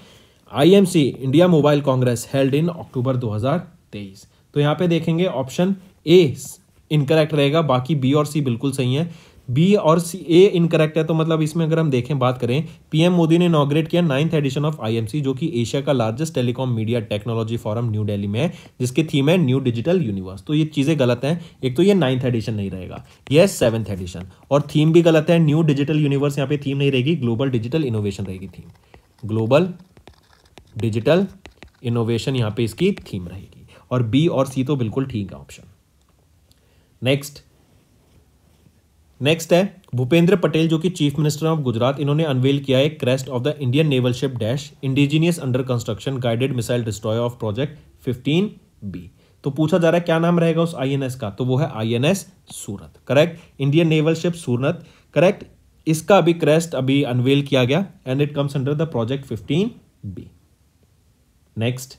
IMC India mobile congress held in October 2023 तो यहाँ पे देखेंगे ऑप्शन ए इनकरेक्ट रहेगा बाकी बी और सी बिल्कुल सही है बी और सी ए इनकरेक्ट है तो मतलब इसमें अगर हम देखें बात करें पीएम मोदी ने इनोग्रेट किया नाइन्थ एडिशन ऑफ आईएमसी जो कि एशिया का largest telecom media technology forum New Delhi में है जिसकी थीम है न्यू डिजिटल यूनिवर्स तो ये चीज़ें गलत हैं एक तो ये नाइन्थ एडिशन नहीं रहेगा ये सेवंथ एडिशन और थीम भी गलत है न्यू डिजिटल यूनिवर्स यहाँ पे थीम नहीं रहेगी ग्लोबल डिजिटल इनोवेशन रहेगी थीम ग्लोबल डिजिटल इनोवेशन यहाँ पे इसकी थीम रहेगी और बी और सी तो बिल्कुल ठीक है ऑप्शन नेक्स्ट नेक्स्ट है भूपेंद्र पटेल जो कि चीफ मिनिस्टर ऑफ गुजरात इन्होंने अनवेल किया है crest of the Indian naval ship dash indigenous under construction guided missile destroyer of project fifteen B तो पूछा जा रहा है क्या नाम रहेगा उस आईएनएस का तो वो है INS Surat correct Indian naval ship Surat correct इसका अभी क्रेस्ट अभी अनवेल किया गया and it comes under the project fifteen B next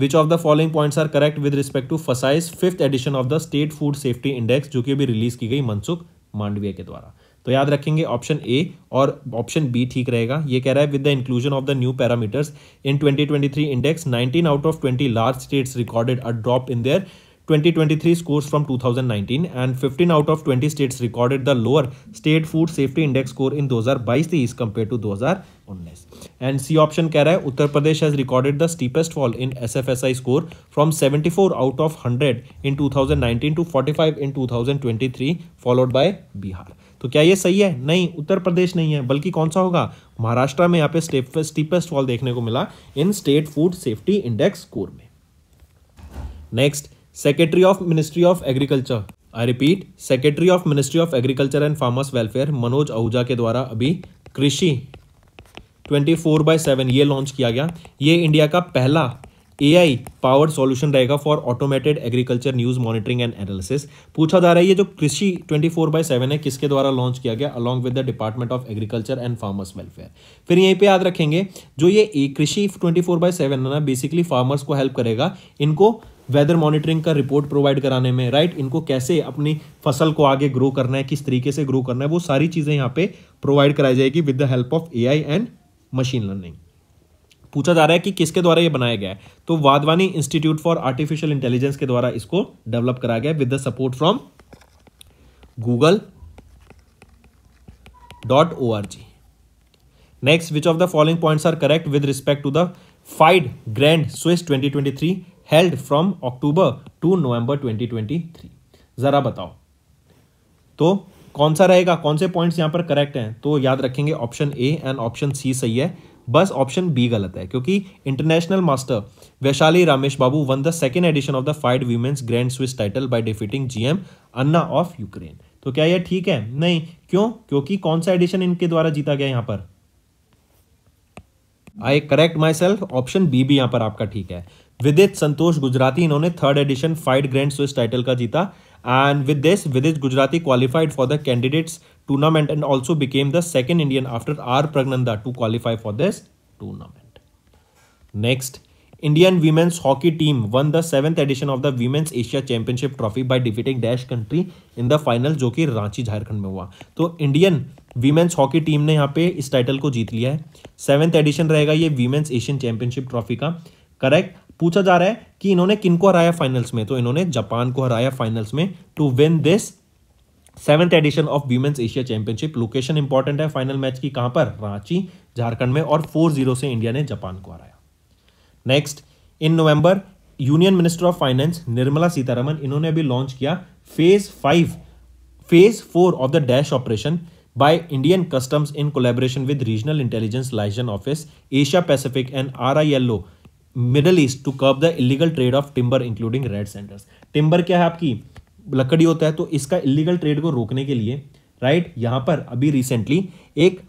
which of the following points are correct with respect to FSSAI fifth edition of the state food safety index जो कि अभी रिलीज की गई मनसुख मांडविया के द्वारा तो याद रखेंगे ऑप्शन ए और ऑप्शन बी ठीक रहेगा ये कह रहा है with the inclusion of the new parameters in 2023 index 19 out of 20 large states recorded a drop in their 2023 scores from 2019 and 15 out of 20 states recorded the lower state food safety index score in 2022-23 compared to 2019 and C option keh raha hai uttar pradesh has recorded the steepest fall in sfsi score from 74 out of 100 in 2019 to 45 in 2023 followed by bihar तो क्या ये सही है नहीं उत्तर प्रदेश नहीं है बल्कि कौन सा होगा महाराष्ट्र में यहाँ पे स्टीपेस्ट वॉल देखने को मिला in state food safety index score में next secretary of ministry of agriculture I repeat secretary of ministry of agriculture and farmers welfare Manoj Ahuja के द्वारा अभी कृषि 24 फोर बाय सेवन ये लॉन्च किया गया ये इंडिया का पहला ए आई पावर्ड सॉल्यूशन रहेगा for automated agriculture news monitoring and analysis पूछा जा रहा है ये जो कृषि 24 फोर बाय सेवन है किसके द्वारा लॉन्च किया गया along with the department of agriculture and farmers welfare फिर यहीं पे याद रखेंगे जो ये कृषि 24 फोर बाय सेवन है ना बेसिकली फार्मर्स को हेल्प करेगा इनको वेदर मॉनिटरिंग का रिपोर्ट प्रोवाइड कराने में राइट इनको कैसे अपनी फसल को आगे ग्रो करना है किस तरीके से ग्रो करना है वो सारी चीज़ें यहाँ पे प्रोवाइड कराई जाएगी with the help of A and machine learning पूछा जा रहा है कि किसके द्वारा ये बनाया गया है तो Wadhwani institute for artificial intelligence के द्वारा इसको डेवलप कराया गया with the support from Google dot O R G next which of the following points are correct with respect to the FIDE grand Swiss 2023 held from October to November 2023 ज़रा बताओ तो कौन सा रहेगा कौन से पॉइंट्स यहां पर करेक्ट हैं तो याद रखेंगे option A and option C सही है बस ऑप्शन बी गलत है क्योंकि international master Vaishali Ramesh Babu won the second edition of the FIDE women's grand Swiss title by defeating GM Anna of Ukraine तो क्या यह ठीक है नहीं क्यों क्योंकि कौन सा एडिशन इनके द्वारा जीता गया यहां पर I correct myself option B भी यहां पर आपका ठीक है विदित संतोष गुजराती इन्होंने third edition FIDE grand Swiss title का जीता and with this Vidit Gujrathi qualified for the candidates tournament and also became the second Indian after R Praggnanandhaa to qualify for this tournament next Indian women's hockey team won the seventh edition of the women's Asia championship trophy by defeating dash country in the final जो कि रांची झारखंड में हुआ तो इंडियन वीमेंस हॉकी टीम ने यहाँ पे इस टाइटल को जीत लिया है सेवन्थ एडिशन रहेगा ये वीमेंस एशियन चैंपियनशिप ट्रॉफी का करेक्ट पूछा जा रहा है कि इन्होंने किनको हराया फाइनल्स में तो इन्होंने जापान को हराया फाइनल्स में to win this seventh edition of women's Asia championship location important है फाइनल मैच की कहां पर रांची झारखंड में और फोर जीरो से इंडिया ने जापान को हराया next in November union minister of finance Nirmala Sitharaman इन्होंने अभी लॉन्च किया phase five phase four of the dash operation by Indian Customs in collaboration with Regional Intelligence Liaison Office, Asia Pacific and RILO Middle East, to curb the illegal trade of timber, including red centers. Timber क्या है आपकी लकड़ी होता है तो इसका illegal trade को रोकने के लिए right, यहाँ पर अभी recently एक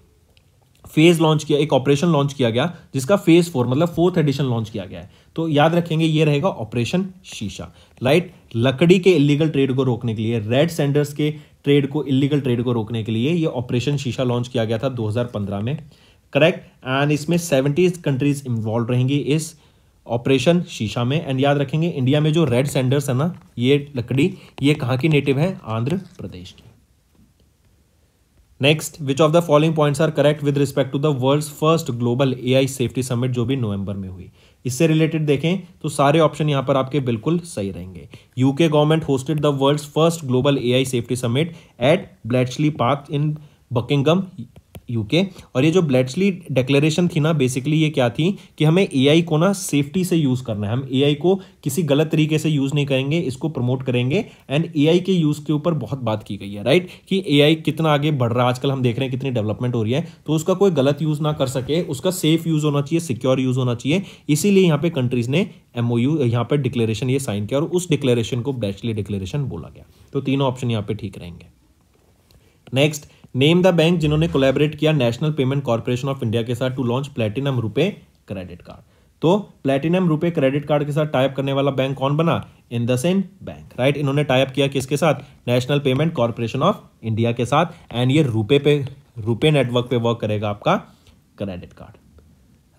फेज लॉन्च किया एक ऑपरेशन लॉन्च किया गया जिसका फेज फोर मतलब फोर्थ एडिशन लॉन्च किया गया है तो याद रखेंगे ये रहेगा ऑपरेशन शीशा राइट लकड़ी के इलीगल ट्रेड को रोकने के लिए रेड सेंडर्स के ट्रेड को इलीगल ट्रेड को रोकने के लिए ये ऑपरेशन शीशा लॉन्च किया गया था 2015 में करेक्ट एंड इसमें 70 कंट्रीज इन्वॉल्व रहेंगी इस ऑपरेशन शीशा में एंड याद रखेंगे इंडिया में जो रेड सेंडर्स है ना ये लकड़ी ये कहाँ की नेटिव है आंध्र प्रदेश की next which of the following points are correct with respect to the world first global A safety summit जो भी नवंबर में हुई इससे रिलेटेड देखें तो सारे ऑप्शन यहां पर आपके बिल्कुल सही रहेंगे UK government hosted the world's first global AI safety summit at Bletchley Park in Buckingham UK और ये जो ब्लेटली डेक्लेरेशन थी ना बेसिकली ये क्या थी कि हमें एआई को ना सेफ्टी से यूज़ करना है हम एआई को किसी गलत तरीके से यूज़ नहीं करेंगे इसको प्रमोट करेंगे एंड एआई के यूज़ के ऊपर बहुत बात की गई है राइट कि एआई कितना आगे बढ़ रहा है आजकल हम देख रहे हैं कितनी डेवलपमेंट हो रही है तो उसका कोई गलत यूज़ ना कर सके उसका सेफ यूज़ होना चाहिए सिक्योर यूज़ होना चाहिए इसीलिए यहाँ पे कंट्रीज़ ने एम ओ यू यहाँ पर डिक्लेरेशन ये साइन किया और उस डिक्लेरेशन को ब्लैचली डिक्लेरेशन बोला गया तो तीनों ऑप्शन यहाँ पे ठीक रहेंगे नेक्स्ट नेम द बैंक जिन्होंने कोलेबरेट किया National Payment Corporation of India के साथ to launch platinum RuPay credit card तो प्लेटिनम रुपए क्रेडिट कार्ड के साथ टाइप करने वाला बैंक कौन बना in the same bank right इन्होंने टाइप किया किसके साथ National Payment Corporation of India के साथ एंड ये रुपए पे रुपए नेटवर्क पे वर्क करेगा आपका credit card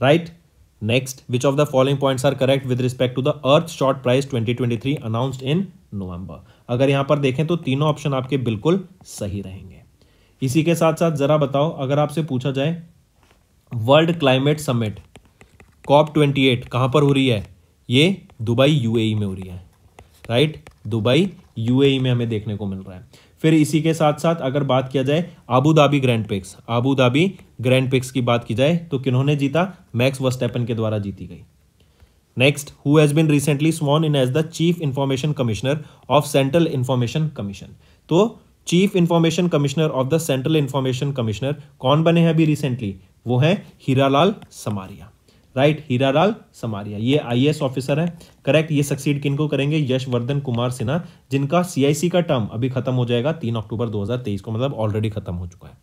right next which of the following points are correct with respect to the Earthshot prize 2023 announced in November अगर यहां पर देखें तो तीनों ऑप्शन आपके बिल्कुल सही रहेंगे इसी के साथ साथ ज़रा बताओ अगर आपसे पूछा जाए world climate summit COP twenty eight कहाँ पर हो रही है ये दुबई यूएई में हो रही है राइट दुबई यूएई में हमें देखने को मिल रहा है फिर इसी के साथ साथ अगर बात किया जाए Abu Dhabi grand prix Abu Dhabi grand prix की बात की जाए तो किन्होंने जीता मैक्स वस्टेपन के द्वारा जीती गई next who has been recently sworn in as the chief information commissioner of central information commission तो chief information commissioner of the central information commissioner कौन बने हैं अभी रिसेंटली वो है हीरालाल समारिया राइट right, हीरालाल समारिया ये आई ऑफिसर है करेक्ट ये सक्सीड किनको करेंगे यशवर्धन कुमार सिन्हा जिनका सीआईसी का टर्म अभी खत्म हो जाएगा तीन अक्टूबर 2023 को मतलब ऑलरेडी खत्म हो चुका है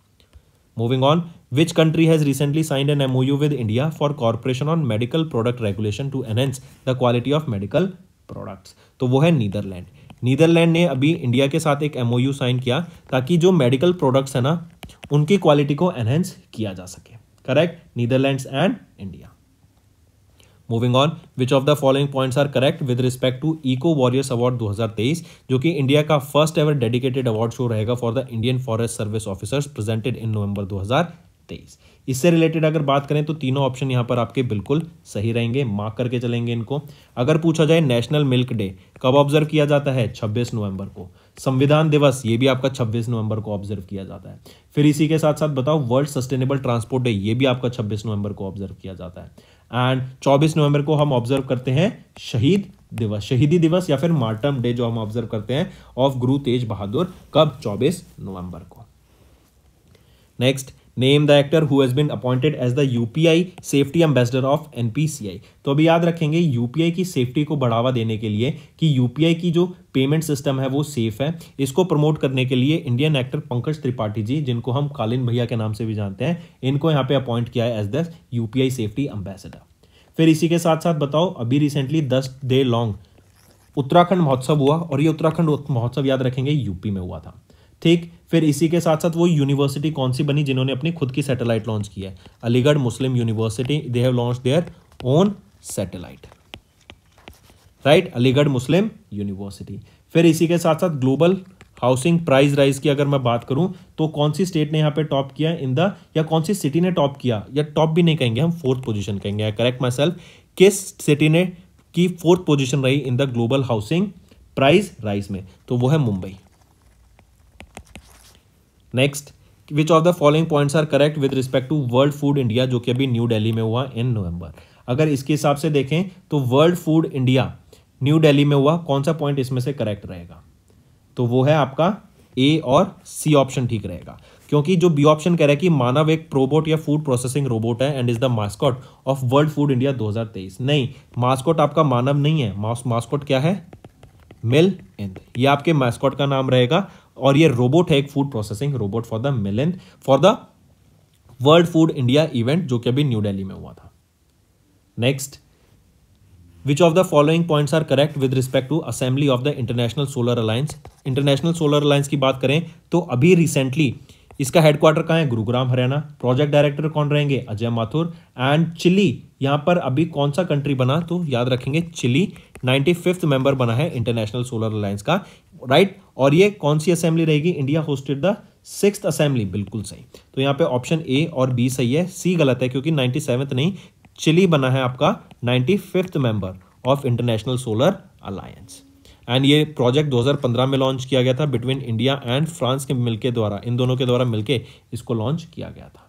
moving on which country has recently signed an MoU with India for corporation on medical product regulation to enhance the quality of medical products तो वो है नीदरलैंड नीदरलैंड ने अभी इंडिया के साथ एक एमओयू साइन किया ताकि जो मेडिकल प्रोडक्ट्स है ना उनकी क्वालिटी को एनहेंस किया जा सके correct Netherland and India moving on which of the following points are correct with respect to eco warriors award 2023 जो कि इंडिया का first ever dedicated award show रहेगा for the Indian forest service officers presented in November 2023 इससे रिलेटेड अगर बात करें तो तीनों ऑप्शन यहाँ पर आपके बिल्कुल सही रहेंगे मार्क करके चलेंगे इनको अगर पूछा जाए नेशनल मिल्क डे कब ऑब्जर्व किया जाता है 26 नवंबर को संविधान दिवस ये भी आपका 26 नवंबर को ऑब्जर्व किया जाता है फिर इसी के साथ साथ बताओ वर्ल्ड सस्टेनेबल ट्रांसपोर्ट डे ये भी आपका 26 नवंबर को ऑब्जर्व किया जाता है एंड 24 नवंबर को हम ऑब्जर्व करते हैं शहीद दिवस शहीदी दिवस या फिर मार्टम डे जो हम ऑब्जर्व करते हैं ऑफ गुरु तेज बहादुर कब चौबीस नवंबर को next name the actor who has been appointed as the UPI safety ambassador of NPCI तो अभी याद रखेंगे यूपीआई की सेफ्टी को बढ़ावा देने के लिए कि यूपीआई की जो पेमेंट सिस्टम है वो सेफ है इसको प्रमोट करने के लिए इंडियन एक्टर पंकज त्रिपाठी जी जिनको हम कालिन भैया के नाम से भी जानते हैं इनको यहाँ पे अपॉइंट किया है as the UPI safety ambassador फिर इसी के साथ साथ बताओ अभी रिसेंटली दस डे लॉन्ग उत्तराखंड महोत्सव हुआ और ये उत्तराखंड महोत्सव याद रखेंगे यूपी में हुआ था ठीक फिर इसी के साथ साथ वो यूनिवर्सिटी कौन सी बनी जिन्होंने अपनी खुद की सैटेलाइट लॉन्च की है Aligarh Muslim university they have launch their own satellite right Aligarh Muslim university फिर इसी के साथ साथ ग्लोबल हाउसिंग प्राइस राइज की अगर मैं बात करूं तो कौन सी स्टेट ने यहाँ पे टॉप किया इन द या कौन सी सिटी ने टॉप किया या टॉप भी नहीं कहेंगे हम फोर्थ पोजिशन कहेंगे करेक्ट माई सेल्फ किस सिटी ने की फोर्थ पोजिशन रही in the global housing price rise में तो वो है Mumbai next which of the following points are correct with respect to world food India जो कि अभी न्यू डेली में हुआ इन नवंबर अगर इसके हिसाब से देखें तो world food India New Delhi में हुआ कौन सा पॉइंट इसमें से करेक्ट रहेगा तो वो है आपका ए और सी ऑप्शन ठीक रहेगा क्योंकि जो बी ऑप्शन कह रहा है कि मानव एक प्रोबोट या फूड प्रोसेसिंग रोबोट है and is the mascot of world food India 2023 नहीं मास्कॉट आपका मानव नहीं है मास्कॉट क्या है मिल इंद ये आपके मास्कॉट का नाम रहेगा और ये रोबोट है एक food processing robot for the मिलन for the world food India event जो कि अभी न्यू दिल्ली में हुआ था next which of the following points are correct with respect to assembly of the international solar alliance international solar alliance की बात करें तो अभी रिसेंटली इसका हेडक्वार्टर कहाँ है गुरुग्राम हरियाणा प्रोजेक्ट डायरेक्टर कौन रहेंगे अजय माथुर एंड चिली यहाँ पर अभी कौन सा कंट्री बना तो याद रखेंगे चिली नाइन्टी फिफ्थ मेंबर बना है इंटरनेशनल सोलर अलायंस का राइट right? और ये कौन सी असेंबली रहेगी India hosted the six assembly बिल्कुल सही तो यहाँ पे ऑप्शन ए और बी सही है सी गलत है क्योंकि नाइन्टी सेवन्थ नहीं चिली बना है आपका ninety fifth member of international solar alliance and ये प्रोजेक्ट 2015 में लॉन्च किया गया था बिटवीन इंडिया एंड फ्रांस के मिलके द्वारा इन दोनों के द्वारा मिलके इसको लॉन्च किया गया था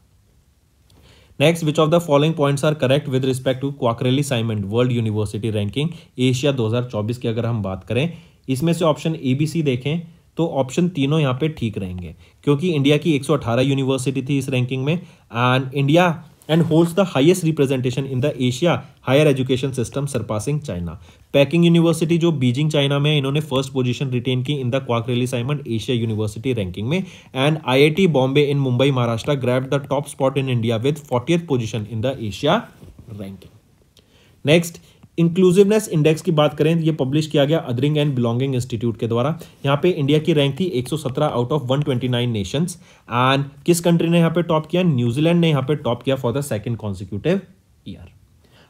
next which of the following points are correct with respect to Quacquarelli Symonds world university ranking Asia 2024 की अगर हम बात करें इसमें से ऑप्शन ए बी सी देखें तो ऑप्शन तीनों यहाँ पे ठीक रहेंगे क्योंकि इंडिया की 118 यूनिवर्सिटी थी इस रैंकिंग में and India and holds the highest representation in the Asia higher education system surpassing China Peking university जो बीजिंग चाइना में इन्होंने फर्स्ट पोजीशन रिटेन की in the Quacquarelli Symonds Simon Asia university ranking में and IIT Bombay in Mumbai Maharashtra grab the top spot in India with forty position in the Asia ranking next inclusiveness index की बात करें ये पब्लिश किया गया अदरिंग एंड बिलोंगिंग इंस्टीट्यूट के द्वारा यहाँ पे इंडिया की रैंक थी 117 आउट ऑफ 129 नेशंस एंड किस कंट्री ने यहाँ पे टॉप किया न्यूजीलैंड ने यहाँ पे टॉप किया for the second consecutive year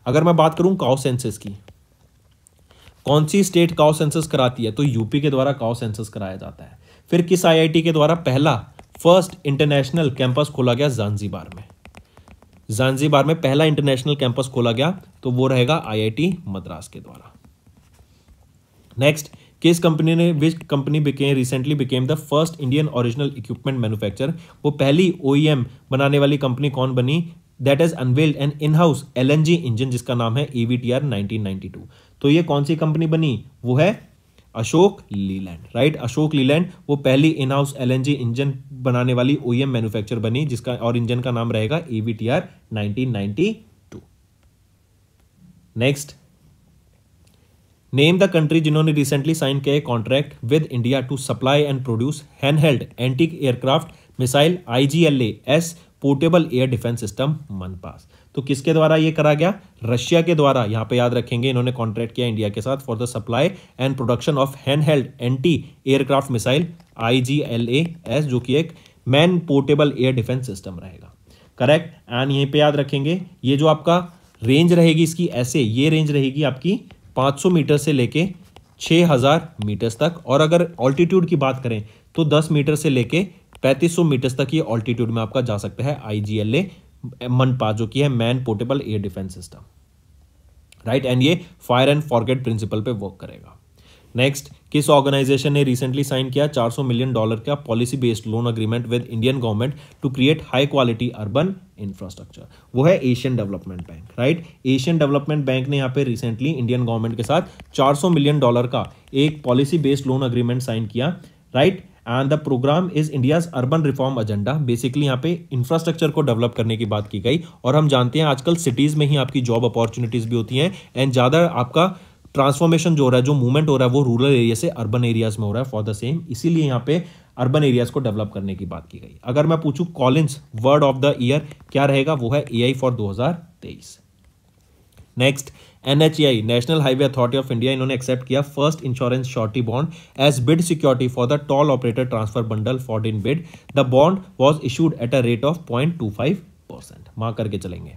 अगर मैं बात करूँ काउ सेंसिस की कौन सी स्टेट काउ सेंसस कराती है तो यूपी के द्वारा काउ सेंसस कराया जाता है फिर किस आईआईटी के द्वारा पहला फर्स्ट इंटरनेशनल कैंपस खोला गया जानजीबार में जानजीबार में पहला इंटरनेशनल कैंपस खोला गया तो वो रहेगा आईआईटी मद्रास के द्वारा नेक्स्ट किस कंपनी ने which company became recently became the first Indian original equipment manufacture वो पहली ओ e बनाने वाली कंपनी कौन बनी that is unveiled and in house L engine जिसका नाम है ई e वी तो ये कौन सी कंपनी बनी वो है अशोक लीलैंड राइट अशोक लीलैंड वो पहली इन हाउस एल इंजन बनाने वाली ओ एम मैन्युफैक्चर बनी जिसका और इंजन का नाम रहेगा AVTR 1992 next name the country जिन्होंने रिसेंटली साइन किया contract with India to supply and produce handheld anti aircraft missile IGLA S portable air defence system MANPADS तो किसके द्वारा ये करा गया रशिया के द्वारा यहाँ पे याद रखेंगे इन्होंने कॉन्ट्रैक्ट किया इंडिया के साथ for the supply and production of hand held anti aircraft missile I जो कि एक man portable air defence system रहेगा करेक्ट एंड यहीं पे याद रखेंगे ये जो आपका रेंज रहेगी इसकी ऐसे ये रेंज रहेगी आपकी 500 मीटर से लेके 6000 मीटर्स तक और अगर ऑल्टीट्यूड की बात करें तो 10 मीटर से लेके 3500 मीटर्स तक ये ऑल्टीट्यूड में आपका जा सकता है आईजीएलए मनपा जो कि है man portable air defence system right and ये फायर एंड फॉरगेट प्रिंसिपल पे वर्क करेगा नेक्स्ट किस ऑर्गेनाइजेशन ने रिसेंटली साइन किया 400 मिलियन डॉलर का policy based loan agreement with Indian government to create high quality urban infrastructure वो है Asian development bank right Asian development bank ने यहाँ पे रिसेंटली इंडियन गवर्नमेंट के साथ 400 मिलियन डॉलर का एक policy based loan agreement sign किया right right? And the programme is India's urban reform agenda basically यहाँ पे इंफ्रास्ट्रक्चर को डेवलप करने की बात की गई और हम जानते हैं आजकल सिटीज़ में ही आपकी जॉब अपॉर्चुनिटीज़ भी होती हैं एंड ज़्यादा आपका ट्रांसफॉर्मेशन जो हो रहा है जो मूवमेंट हो रहा है वो रूरल एरिया से अर्बन एरियाज में हो रहा है फॉर द सेम इसीलिए यहाँ पे अर्बन एरियाज को डेवलप करने की बात की गई अगर मैं पूछूं Collins word of the year क्या रहेगा वो है ए आई फॉर तेईस next NHAI national highway authority of India इन्होंने एक्सेप्ट किया first insurance surety bond as bid security for the toll operator transfer bundle फॉर्ड in bid the bond was issued at a rate of point two five percent मां करके चलेंगे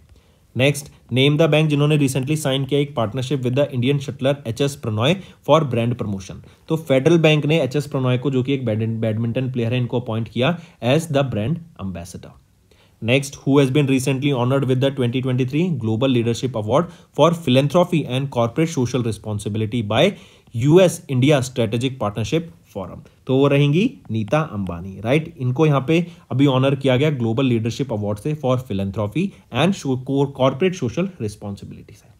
नेक्स्ट नेम द बैंक जिन्होंने रिसेंटली साइन किया एक partnership with the Indian shuttler H S Prannoy for brand promotion तो फेडरल बैंक ने एच एस प्रनॉय को जो कि एक बैडमिंटन प्लेयर है इनको अपॉइंट किया as the brand ambassador Next, who has been recently honored with the 2023 Global Leadership Award for Philanthropy and Corporate Social Responsibility by US India strategic partnership forum तो वो रहेंगी नीता अंबानी राइट इनको यहाँ पे अभी ऑनर किया गया ग्लोबल लीडरशिप अवार्ड से for philanthropy and corporate social responsibility से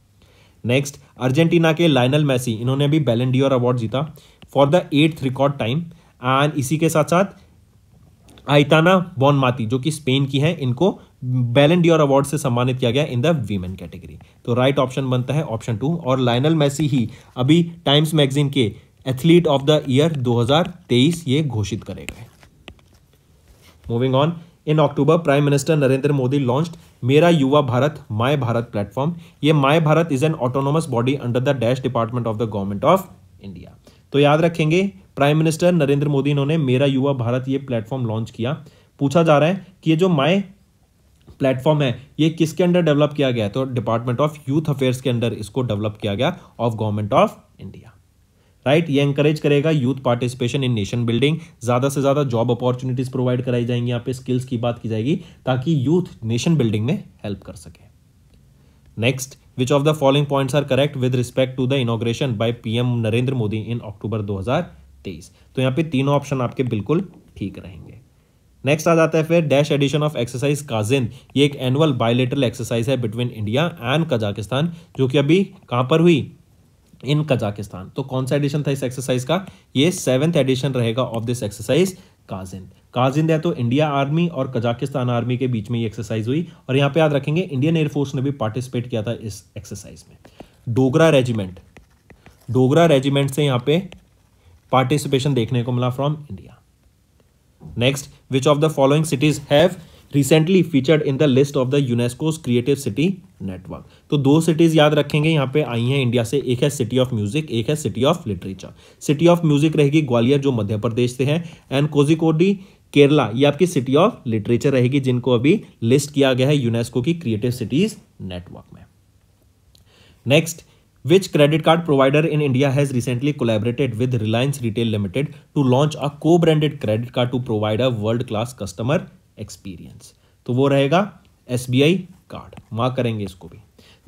नेक्स्ट अर्जेंटीना के लाइनल मैसी इन्होंने भी बैलेंडियोर अवार्ड जीता for the eighth record time and इसी के साथ साथ आइताना बॉनमाती जो कि स्पेन की है इनको बैलेंडियर अवार्ड से सम्मानित किया गया इन द वीमेन कैटेगरी तो राइट ऑप्शन बनता है ऑप्शन टू और लाइनल मैसी ही अभी टाइम्स मैगजीन के एथलीट ऑफ द ईयर 2023 ये घोषित करे गए moving on in October prime minister Narendra Modi launch Mera Yuva Bharat my Bharat platform ये my Bharat is an autonomous body under the dash department of the government of India तो याद रखेंगे प्राइम मिनिस्टर नरेंद्र मोदी इन्होंने मेरा युवा भारत ये प्लेटफॉर्म लॉन्च किया पूछा जा रहा है कि ये जो माई प्लेटफॉर्म है ये किसके अंडर डेवलप किया गया तो डिपार्टमेंट ऑफ यूथ अफेयर्स के अंडर इसको डेवलप किया गया of government of India right ये इंकरेज करेगा youth participation in nation building ज़्यादा से ज़्यादा जॉब अपॉर्चुनिटीज़ प्रोवाइड कराई जाएंगी यहाँ पे स्किल्स की बात की जाएगी ताकि यूथ नेशन बिल्डिंग में हेल्प कर सके next which of the following points are correct with respect to the inauguration by PM Narendra Modi in October 2023 तो यहाँ पे तीनों ऑप्शन आपके बिल्कुल ठीक रहेंगे नेक्स्ट आ जाता है फिर dash edition of exercise KAZIND ये एक एनुअल बायोलेटरल एक्सरसाइज है बिटवीन इंडिया एंड कजाकिस्तान जो कि अभी कहां पर हुई इन कजाकिस्तान तो कौन सा एडिशन था इस एक्सरसाइज का ये सेवेंथ एडिशन रहेगा of this exercise KAZIND KAZIND है तो इंडिया आर्मी और कजाकिस्तान आर्मी के बीच में ये एक्सरसाइज हुई और यहाँ पे याद रखेंगे इंडियन एयरफोर्स ने भी पार्टिसिपेट किया था इस एक्सरसाइज में डोगरा रेजिमेंट डोगरा रेजिमेंट से यहाँ पे पार्टिसिपेशन देखने को मिला from India next which of the following cities have recently featured in the list of the UNESCO's creative city network तो दो सिटीज याद रखेंगे यहाँ पे आई हैं इंडिया से एक है सिटी ऑफ म्यूजिक एक है city of literature city of music रहेगी ग्वालियर जो मध्य प्रदेश से है एंड कोजिकोडी केरला ये आपकी सिटी ऑफ लिटरेचर रहेगी जिनको अभी लिस्ट किया गया है यूनेस्को की क्रिएटिव सिटीज नेटवर्क में next which credit card provider in India has recently collaborated with Reliance Retail Limited to launch a co branded credit card to provide a world class customer experience तो वो रहेगा एस कार्ड मार्क करेंगे इसको भी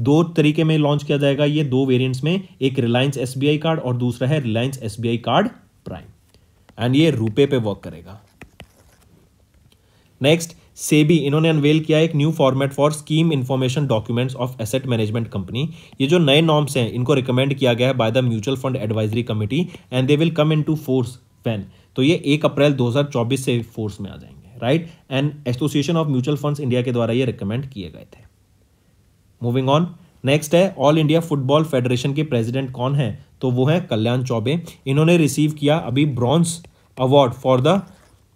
दो तरीके में लॉन्च किया जाएगा ये दो वेरिएंट्स में एक रिलायंस एस कार्ड और दूसरा है Reliance S card prime and ये रुपए पे वर्क करेगा नेक्स्ट सेबी इन्होंने अनवेल किया एक new format for scheme information documents of asset management company ये जो नए नॉर्म्स हैं इनको रिकमेंड किया गया है by the mutual fund advisory committee and they will come into force when तो ये एक अप्रैल दो से फोर्स में आ जाएंगे right and association of mutual funds India के द्वारा ये रिकमेंड किए गए थे मूविंग ऑन नेक्स्ट है ऑल इंडिया फुटबॉल फेडरेशन के प्रेसिडेंट कौन है तो वो है कल्याण चौबे इन्होंने रिसीव किया अभी bronze award for the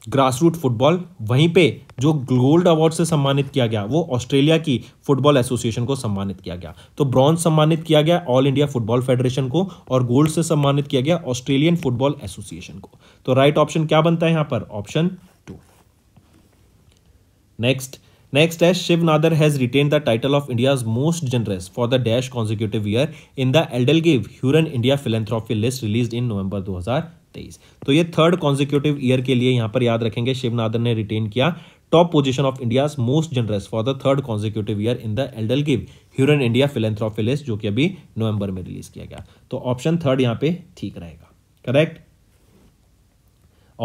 grass root football वहीं पे जो गोल्ड अवार्ड से सम्मानित किया गया वो ऑस्ट्रेलिया की फुटबॉल एसोसिएशन को सम्मानित किया गया तो ब्रॉन्ज सम्मानित किया गया ऑल इंडिया फुटबॉल फेडरेशन को और गोल्ड से सम्मानित किया गया ऑस्ट्रेलियन फुटबॉल एसोसिएशन को तो राइट right ऑप्शन क्या बनता है यहाँ पर ऑप्शन नेक्स्ट नेक्स्ट है Shiv Nadar has retain the title of India most generous for the dash consecutive year in the EdelGive Hurun India philanthropy list release in November 2023. तो ये थर्ड कॉन्जिक्यूटिव ईयर के लिए यहां पर याद रखेंगे शिव नादर ने रिटेन किया top position of India most generous for the third consecutive year in the EdelGive Hurun India philanthropy list जो कि अभी नवंबर में रिलीज किया गया तो ऑप्शन थर्ड यहां पर ठीक रहेगा करेक्ट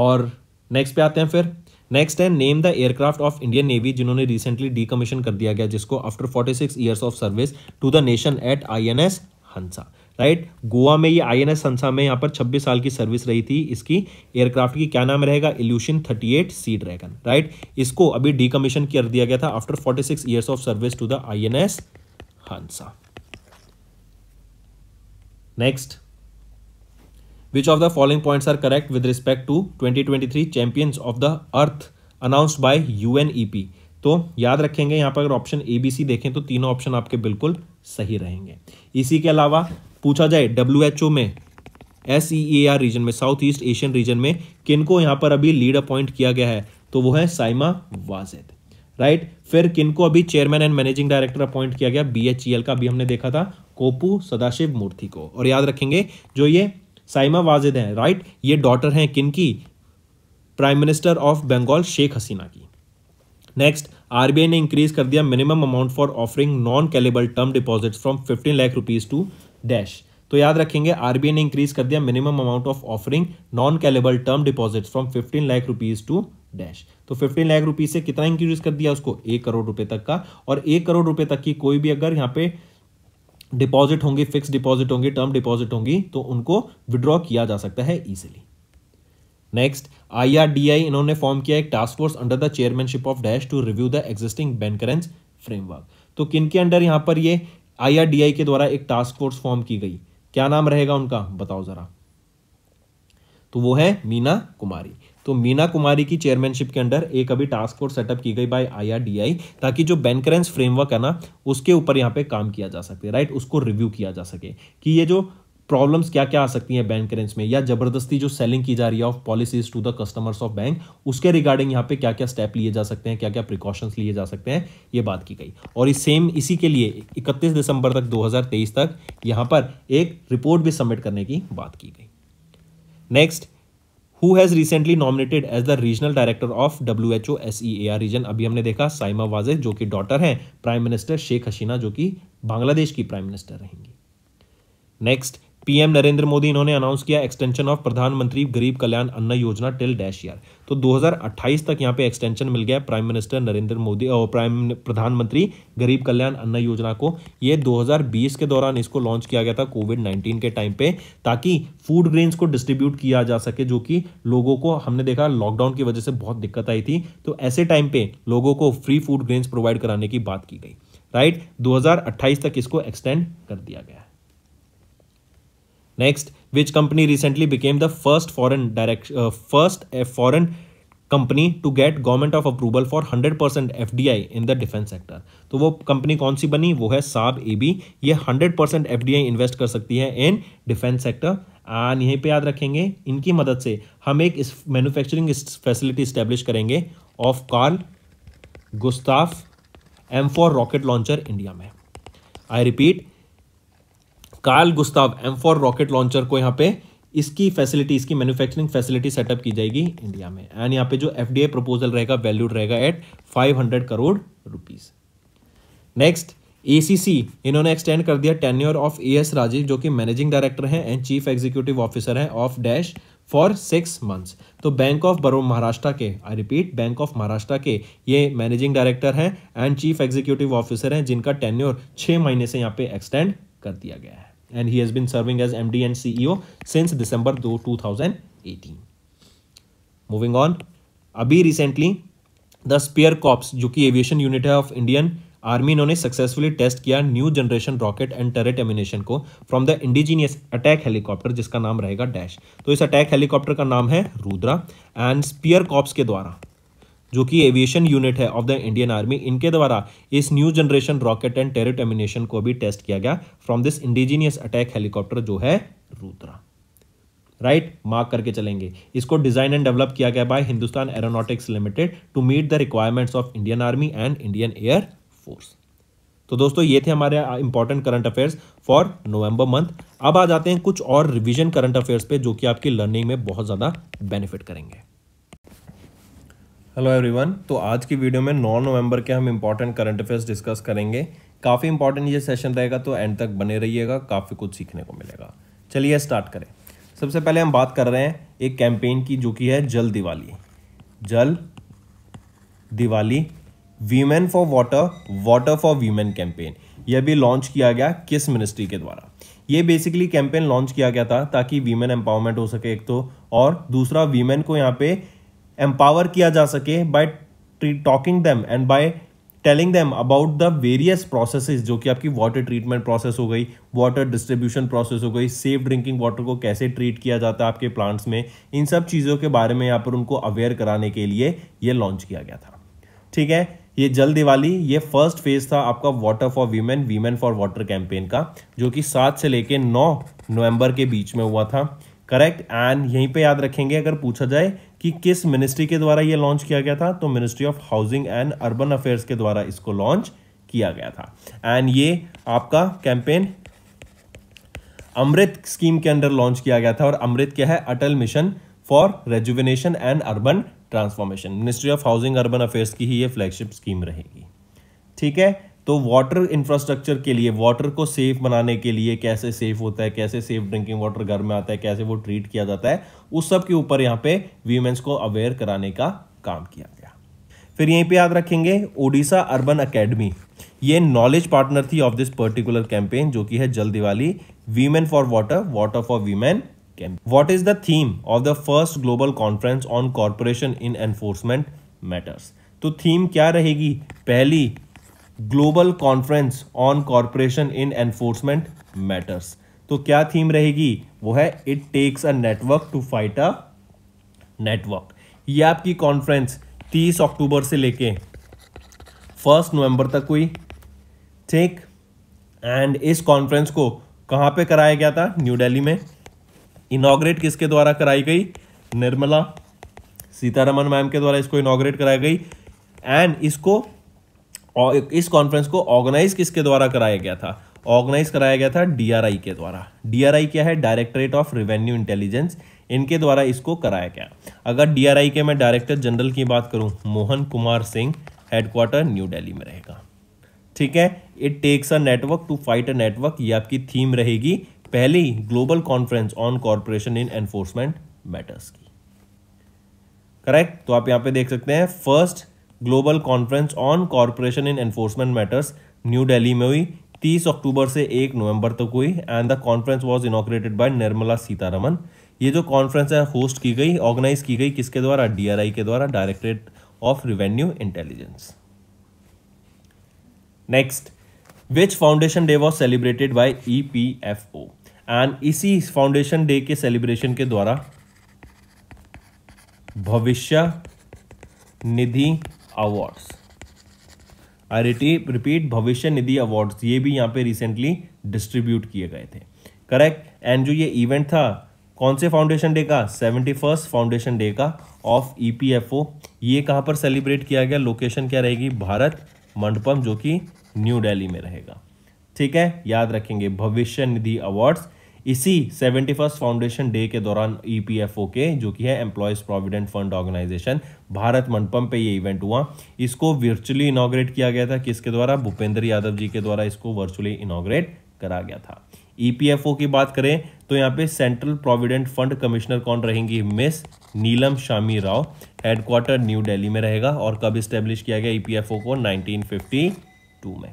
और नेक्स्ट पे आते हैं फिर नेक्स्ट है name the aircraft of Indian navy जिन्होंने रिसेंटली डीकमीशन कर दिया गया जिसको after 46 years of service to the nation at INS Hansa right right? Goa में ये आई एन एस हंसा में यहाँ पर 26 साल की सर्विस रही थी इसकी एयरक्राफ्ट की क्या नाम रहेगा इल्यूशन 38 सी ड्रैगन राइट इसको अभी डीकमीशन कर दिया गया था after forty six years of service to the I N S Hansa next Which of the following points are correct with respect to 2023 champions of the earth announced by UNEP तो याद रखेंगे यहां पर अगर ऑप्शन ए बी सी देखें तो तीनों ऑप्शन आपके बिल्कुल सही रहेंगे इसी के अलावा पूछा जाए डब्ल्यू में S E A R region में साउथ ईस्ट एशियन रीजन में किनको यहाँ पर अभी लीड अपॉइंट किया गया है तो वो है साइमा वाजिद राइट फिर किनको अभी chairman and managing director appoint किया गया बी एच ई एल का अभी हमने देखा था कोपू सदाशिव मूर्ति को और याद रखेंगे जो ये साइमा वाजिद हैं राइट ये डॉटर हैं किन की prime minister of Bengal Sheikh Hasina की नेक्स्ट आरबीआई ने इंक्रीज कर दिया minimum amount for offering non callable term deposits from fifteen lakh rupees to dash तो याद रखेंगे आरबीआई ने इंक्रीज कर दिया minimum amount of offering non callable term deposits from fifteen lakh rupees to dash तो फिफ्टीन लाख रुपीज से कितना इंक्रीज कर दिया उसको एक करोड़ रुपए तक का और एक करोड़ रुपए तक की कोई भी अगर यहाँ पे डिपॉजिट होंगी फिक्स डिपॉजिट होंगी टर्म डिपॉजिट होंगी तो उनको विड्रॉ किया जा सकता है ईजिली नेक्स्ट आईआरडीआई इन्होंने फॉर्म किया एक task force under the chairmanship of dash to review the existing ban framework तो किन के अंडर यहां पर ये आईआरडीआई के द्वारा एक टास्क फोर्स फॉर्म की गई क्या नाम रहेगा उनका बताओ जरा तो वो है मीना कुमारी तो मीना कुमारी की चेयरमैनशिप के अंडर एक अभी टास्क फोर्स सेटअप की गई बाय आईआरडीआई ताकि जो बैंकरेंस फ्रेमवर्क है ना उसके ऊपर यहाँ पे काम किया जा सके राइट उसको रिव्यू किया जा सके कि ये जो प्रॉब्लम्स क्या क्या आ सकती हैं बैंक करेंस में या जबरदस्ती जो सेलिंग की जा रही है of policies to the customers of bank उसके रिगार्डिंग यहाँ पे क्या क्या स्टेप लिए जा सकते हैं क्या क्या प्रिकॉशंस लिए जा सकते हैं ये बात की गई और इस सेम इसी के लिए 31 दिसंबर तक 2023 तक यहाँ पर एक रिपोर्ट भी सबमिट करने की बात की गई next who has recently nominated as the regional director of WHO SEAR region अभी हमने देखा साइमा वाजे जो कि डॉटर हैं प्राइम मिनिस्टर शेख हसीना जो कि बांग्लादेश की प्राइम मिनिस्टर रहेंगी नेक्स्ट पीएम नरेंद्र मोदी इन्होंने अनाउंस किया एक्सटेंशन ऑफ प्रधानमंत्री गरीब कल्याण अन्न योजना टिल डैश ईयर तो 2028 तक यहाँ पे एक्सटेंशन मिल गया प्राइम मिनिस्टर नरेंद्र मोदी और प्राइम प्रधानमंत्री गरीब कल्याण अन्न योजना को ये 2020 के दौरान इसको लॉन्च किया गया था कोविड 19 के टाइम पे ताकि फूड ग्रेन्स को डिस्ट्रीब्यूट किया जा सके जो कि लोगों को हमने देखा लॉकडाउन की वजह से बहुत दिक्कत आई थी तो ऐसे टाइम पे लोगों को फ्री फूड ग्रेन्स प्रोवाइड कराने की बात की गई राइट दो तक इसको एक्सटेंड कर दिया गया next which company recently became the first foreign direct first foreign company to get government of approval for hundred percent F D I in the defence sector तो वो कंपनी कौन सी बनी वो है साब ए बी ये hundred percent F D I invest कर सकती है इन डिफेंस सेक्टर एंड यहीं पर याद रखेंगे इनकी मदद से हम एक इस फैसिलिटी स्टेब्लिश करेंगे of Carl Gustaf M four rocket launcher India में I repeat Carl Gustav M four rocket launcher को यहाँ पे इसकी फैसिलिटी इसकी मैन्युफैक्चरिंग फैसिलिटी सेटअप की जाएगी इंडिया में एंड यहाँ पे जो एफ प्रपोजल रहेगा वैल्यूड रहेगा at 500 crore rupees next ACC इन्होंने एक्सटेंड कर दिया tenure of A S Rajeev जो कि मैनेजिंग डायरेक्टर हैं एंड चीफ एग्जीक्यूटिव ऑफिसर हैं of dash for six months तो बैंक ऑफ बरो महाराष्ट्र के I repeat bank of Maharashtra के ये मैनेजिंग डायरेक्टर हैं एंड चीफ एग्जीक्यूटिव ऑफिसर हैं जिनका टेन्योर छः महीने से यहाँ पे एक्सटेंड कर दिया गया है and he has been serving as MD and CEO since December 2018. Moving on, अभी रिसेंटली द स्पेयर कॉप्स जो कि एविएशन यूनिट है ऑफ इंडियन आर्मी इन्होंने सक्सेसफुली टेस्ट किया new generation rocket and turret ammunition को from the indigenous attack helicopter जिसका नाम रहेगा डैश तो इस अटैक हेलीकॉप्टर का नाम है रुद्रा एंड स्पियर कॉप्स के द्वारा जो कि एविएशन यूनिट है ऑफ द इंडियन आर्मी इनके द्वारा इस new generation rocket and turret ammunition को भी टेस्ट किया गया from this indigenous attack helicopter जो है रूद्रा राइट right? मार्क करके चलेंगे इसको डिजाइन एंड डेवलप किया गया by Hindustan Aeronautics Limited to meet the requirements of Indian army and Indian air force तो दोस्तों ये थे हमारे important current affairs for November month अब आ जाते हैं कुछ और रिवीजन करंट अफेयर्स पे जो कि आपकी लर्निंग में बहुत ज़्यादा बेनिफिट करेंगे हेलो एवरीवन तो आज की वीडियो में 9 नवंबर के हम इम्पॉर्टेंट करंट अफेयर्स डिस्कस करेंगे काफ़ी इंपॉर्टेंट ये सेशन रहेगा तो एंड तक बने रहिएगा काफ़ी कुछ सीखने को मिलेगा चलिए स्टार्ट करें सबसे पहले हम बात कर रहे हैं एक कैंपेन की जो कि है Jal Diwali Jal Diwali women for water water for women campaign यह भी लॉन्च किया गया किस मिनिस्ट्री के द्वारा ये बेसिकली कैंपेन लॉन्च किया गया था ताकि वीमेन एम्पावरमेंट हो सके एक तो और दूसरा वीमेन को यहाँ पे एम्पावर किया जा सके by talking them and by telling them about the various processes जो कि आपकी वाटर ट्रीटमेंट प्रोसेस हो गई वाटर डिस्ट्रीब्यूशन प्रोसेस हो गई सेफ ड्रिंकिंग वाटर को कैसे ट्रीट किया जाता है आपके प्लांट्स में इन सब चीज़ों के बारे में यहाँ पर उनको अवेयर कराने के लिए ये लॉन्च किया गया था ठीक है ये जल दिवाली ये फर्स्ट फेज था आपका water for women women for water campaign का जो कि सात से लेकर नौ नवंबर के बीच में हुआ था करेक्ट एंड यहीं पे याद रखेंगे अगर पूछा जाए कि किस मिनिस्ट्री के द्वारा यह लॉन्च किया गया था तो ministry of housing and urban affairs के द्वारा इसको लॉन्च किया गया था एंड ये आपका कैंपेन अमृत स्कीम के अंडर लॉन्च किया गया था और अमृत क्या है Atal mission for rejuvenation and urban transformation ministry of housing urban affairs की ही ये फ्लैगशिप स्कीम रहेगी ठीक है तो वाटर इंफ्रास्ट्रक्चर के लिए वाटर को सेफ बनाने के लिए कैसे सेफ होता है कैसे सेफ ड्रिंकिंग वाटर घर में आता है कैसे वो ट्रीट किया जाता है उस सब के ऊपर यहाँ पे वीमेंस को अवेयर कराने का काम किया गया फिर यहीं पे याद रखेंगे ओडिशा अर्बन अकेडमी ये नॉलेज पार्टनर थी ऑफ दिस पर्टिकुलर कैंपेन जो कि है Jal Diwali women for water water for women campaign what is the theme of the first global conference on corporation in enforcement matters तो थीम क्या रहेगी पहली global conference on corporation in enforcement matters तो क्या थीम रहेगी वो है it takes a network to fight a network ये आपकी कॉन्फ्रेंस 30 अक्टूबर से लेके फर्स्ट नवंबर तक हुई ठीक एंड इस कॉन्फ्रेंस को कहाँ पे कराया गया था न्यू दिल्ली में इनाग्रेट किसके द्वारा कराई गई निर्मला सीतारमन मैम के द्वारा इसको इनाग्रेट कराई गई एंड इसको और इस कॉन्फ्रेंस को ऑर्गेनाइज किसके द्वारा कराया गया था ऑर्गेनाइज कराया गया था डीआरआई के द्वारा डीआरआई क्या है डायरेक्टरेट ऑफ रेवेन्यू इंटेलिजेंस इनके द्वारा इसको कराया गया अगर डीआरआई के मैं डायरेक्टर जनरल की बात करूं मोहन कुमार सिंह हेडक्वार्टर न्यू दिल्ली में रहेगा ठीक है it takes a network to fight a network ये आपकी थीम रहेगी पहली global conference on corporation in enforcement matters की करेक्ट तो आप यहाँ पे देख सकते हैं first global conference on corporation in enforcement matters new Delhi में हुई 30 अक्टूबर से 1 नवंबर तक हुई and the conference was inaugurated by Nirmala Sitharaman ये जो कॉन्फ्रेंस है होस्ट की गई ऑर्गेनाइज की गई किसके द्वारा डी के द्वारा directorate of revenue intelligence next which foundation day was celebrated by E P F O and इसी फाउंडेशन डे के सेलिब्रेशन के द्वारा भविष्य निधि अवार्ड्स आई रिपीट भविष्य निधि अवार्ड्स ये भी यहाँ पे रिसेंटली डिस्ट्रीब्यूट किए गए थे करेक्ट एंड जो ये इवेंट था कौन से फाउंडेशन डे का सेवेंटी फर्स्ट फाउंडेशन डे का ऑफ ईपीएफओ e ये कहाँ पर सेलिब्रेट किया गया लोकेशन क्या रहेगी भारत मंडपम जो कि न्यू दिल्ली में रहेगा ठीक है याद रखेंगे भविष्य निधि अवार्ड्स इसी सेवेंटी फर्स्ट फाउंडेशन डे के दौरान ईपीएफओ e के जो कि है employees provident fund organisation Bharat Mandapam पे ये इवेंट हुआ इसको वर्चुअली इनाग्रेट किया गया था किसके द्वारा भूपेंद्र यादव जी के द्वारा इसको वर्चुअली इनाग्रेट करा गया था ईपीएफओ e की बात करें तो यहाँ पे सेंट्रल प्रोविडेंट फंड कमिश्नर कौन रहेंगी miss Neelam Shami Rao headquarter new Delhi में रहेगा और कब इस्टेब्लिश किया गया ईपीएफओ e को 1952 में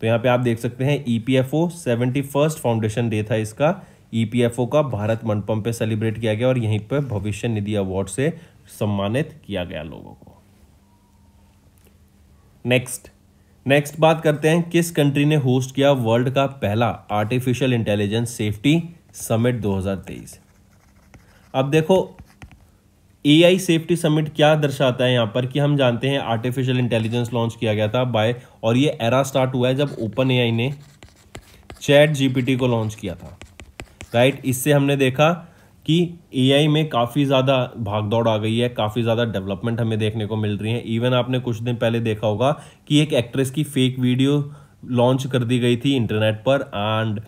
तो यहाँ पे आप देख सकते हैं E P F O seventy first foundation day था इसका ई पी एफ ओ का भारत मंडपम पे सेलिब्रेट किया गया और यहीं पर भविष्य निधि अवार्ड से सम्मानित किया गया लोगों को नेक्स्ट नेक्स्ट बात करते हैं किस कंट्री ने होस्ट किया वर्ल्ड का पहला आर्टिफिशियल इंटेलिजेंस सेफ्टी समिट 2023 अब देखो एआई सेफ्टी समिट क्या दर्शाता है यहाँ पर कि हम जानते हैं आर्टिफिशियल इंटेलिजेंस लॉन्च किया गया था बाय और ये एरा स्टार्ट हुआ है जब ओपन एआई ने चैट जीपीटी को लॉन्च किया था राइट इससे हमने देखा कि एआई में काफ़ी ज़्यादा भागदौड़ आ गई है काफ़ी ज़्यादा डेवलपमेंट हमें देखने को मिल रही है इवन आपने कुछ दिन पहले देखा होगा कि एक एक्ट्रेस की फेक वीडियो लॉन्च कर दी गई थी इंटरनेट पर एंड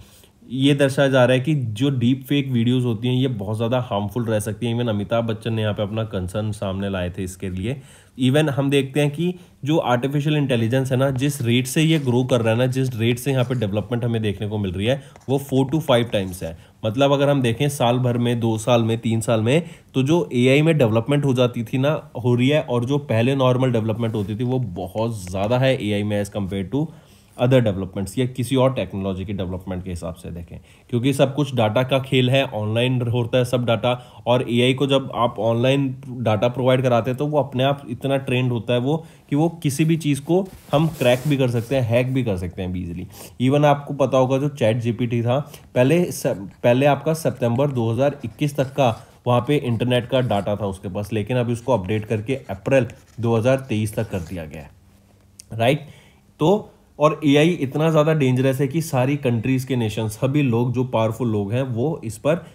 ये दर्शाया जा रहा है कि जो डीप फेक वीडियोस होती हैं ये बहुत ज़्यादा हार्मफुल रह सकती हैं इवन अमिताभ बच्चन ने यहाँ पे अपना कंसर्न सामने लाए थे इसके लिए इवन हम देखते हैं कि जो आर्टिफिशियल इंटेलिजेंस है ना जिस रेट से ये ग्रो कर रहा है ना जिस रेट से यहाँ पे डेवलपमेंट हमें देखने को मिल रही है वो फोर टू फाइव टाइम्स है मतलब अगर हम देखें साल भर में दो साल में तीन साल में तो जो ए में डेवलपमेंट हो जाती थी ना हो रही है और जो पहले नॉर्मल डेवलपमेंट होती थी वो बहुत ज़्यादा है ए में as compared to other developments या किसी और टेक्नोलॉजी के डेवलपमेंट के हिसाब से देखें क्योंकि सब कुछ डाटा का खेल है ऑनलाइन होता है सब डाटा और एआई को जब आप ऑनलाइन डाटा प्रोवाइड कराते हैं तो वो अपने आप इतना ट्रेंड होता है वो कि वो किसी भी चीज़ को हम क्रैक भी कर सकते हैं हैक भी कर सकते हैं बिजली इवन आपको पता होगा जो चैट जीपीटी था पहले पहले आपका सितंबर 2021 तक का वहाँ पे इंटरनेट का डाटा था उसके पास लेकिन अभी उसको अपडेट करके अप्रैल 2023 तक कर दिया गया है राइट तो और एआई इतना ज़्यादा डेंजरस है कि सारी कंट्रीज़ के नेशन सभी लोग जो पावरफुल लोग हैं वो इस पर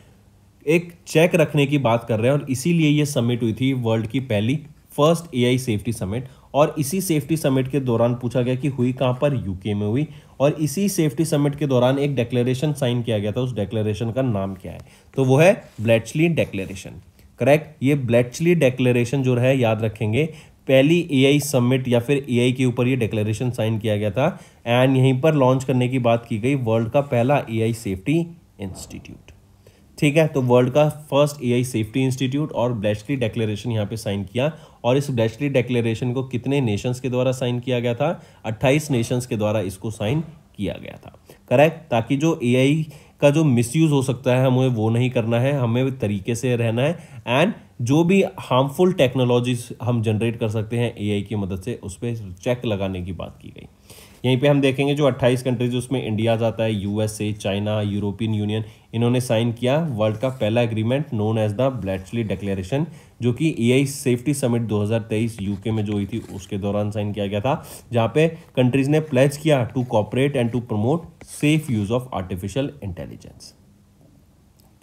एक चेक रखने की बात कर रहे हैं और इसीलिए ये समिट हुई थी वर्ल्ड की पहली फर्स्ट एआई सेफ्टी समिट और इसी सेफ्टी समिट के दौरान पूछा गया कि हुई कहाँ पर यूके में हुई और इसी सेफ्टी समिट के दौरान एक डेक्लेरेशन साइन किया गया था उस डेक्लेरेशन का नाम क्या है तो वो है ब्लैचली डेक्लेरेशन करेक्ट ये ब्लैचली डेक्लेरेशन जो है याद रखेंगे पहली एआई समिट या फिर एआई के ऊपर ये डिक्लेरेशन साइन किया गया था एंड यहीं पर लॉन्च करने की बात की गई वर्ल्ड का पहला एआई सेफ्टी इंस्टीट्यूट ठीक है तो वर्ल्ड का फर्स्ट एआई सेफ्टी इंस्टीट्यूट और ब्लैचली डेक्लेरेशन यहाँ पे साइन किया और इस ब्लैचली डेक्लेरेशन को कितने नेशंस के द्वारा साइन किया गया था 28 नेशंस के द्वारा इसको साइन किया गया था करेक्ट ताकि जो एआई का जो मिसयूज़ हो सकता है हमें वो नहीं करना है हमें तरीके से रहना है एंड जो भी हार्मफुल टेक्नोलॉजीज हम जनरेट कर सकते हैं एआई की मदद से उस पर चेक लगाने की बात की गई यहीं पे हम देखेंगे जो 28 कंट्रीज उसमें इंडिया आता है यूएसए चाइना यूरोपियन यूनियन इन्होंने साइन किया वर्ल्ड का पहला agreement known as the Bletchley declaration जो कि एआई सेफ्टी समिट 2023 यूके में जो हुई थी उसके दौरान साइन किया गया था जहां पे कंट्रीज ने प्लेज किया to cooperate and to promote safe use of artificial intelligence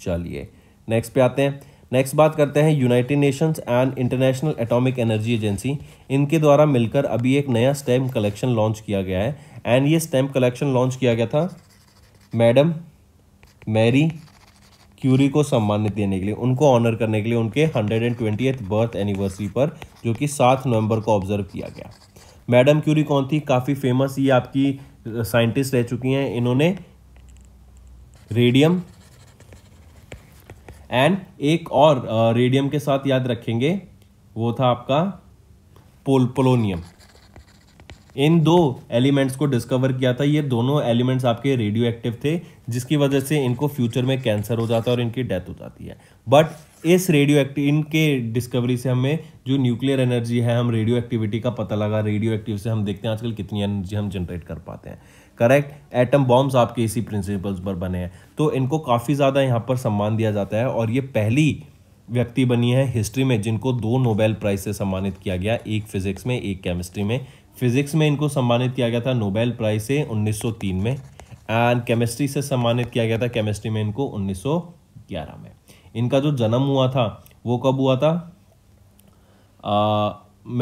चलिए नेक्स्ट पे आते हैं नेक्स्ट बात करते हैं united nations and international atomic energy agency इनके द्वारा मिलकर अभी एक नया स्टैम्प कलेक्शन लॉन्च किया गया है एंड ये स्टैम्प कलेक्शन लॉन्च किया गया था मैडम मैरी क्यूरी को सम्मानित देने के लिए उनको ऑनर करने के लिए उनके hundred and twenty birth anniversary पर जो कि सात नवंबर को ऑब्जर्व किया गया मैडम क्यूरी कौन थी काफ़ी फेमस ये आपकी साइंटिस्ट रह चुकी हैं इन्होंने रेडियम एंड एक और रेडियम uh, के साथ याद रखेंगे वो था आपका पोल पोलोनियम इन दो एलिमेंट्स को डिस्कवर किया था ये दोनों एलिमेंट्स आपके रेडियो एक्टिव थे जिसकी वजह से इनको फ्यूचर में कैंसर हो जाता है और इनकी डेथ हो जाती है बट इस रेडियो एक्टिव इनके डिस्कवरी से हमें जो न्यूक्लियर एनर्जी है हम रेडियो एक्टिविटी का पता लगा रेडियो एक्टिव से हम देखते हैं आजकल कितनी एनर्जी हम जनरेट कर पाते हैं करेक्ट एटम बॉम्ब्स आपके इसी प्रिंसिपल्स पर बने हैं तो इनको काफ़ी ज़्यादा यहाँ पर सम्मान दिया जाता है और ये पहली व्यक्ति बनी है हिस्ट्री में जिनको दो नोबेल प्राइज़ से सम्मानित किया गया एक फिज़िक्स में एक केमिस्ट्री में फिज़िक्स में इनको सम्मानित किया गया था नोबेल प्राइज़ से 1903 में एंड केमिस्ट्री से सम्मानित किया गया था केमिस्ट्री में इनको 1911 में इनका जो जन्म हुआ था वो कब हुआ था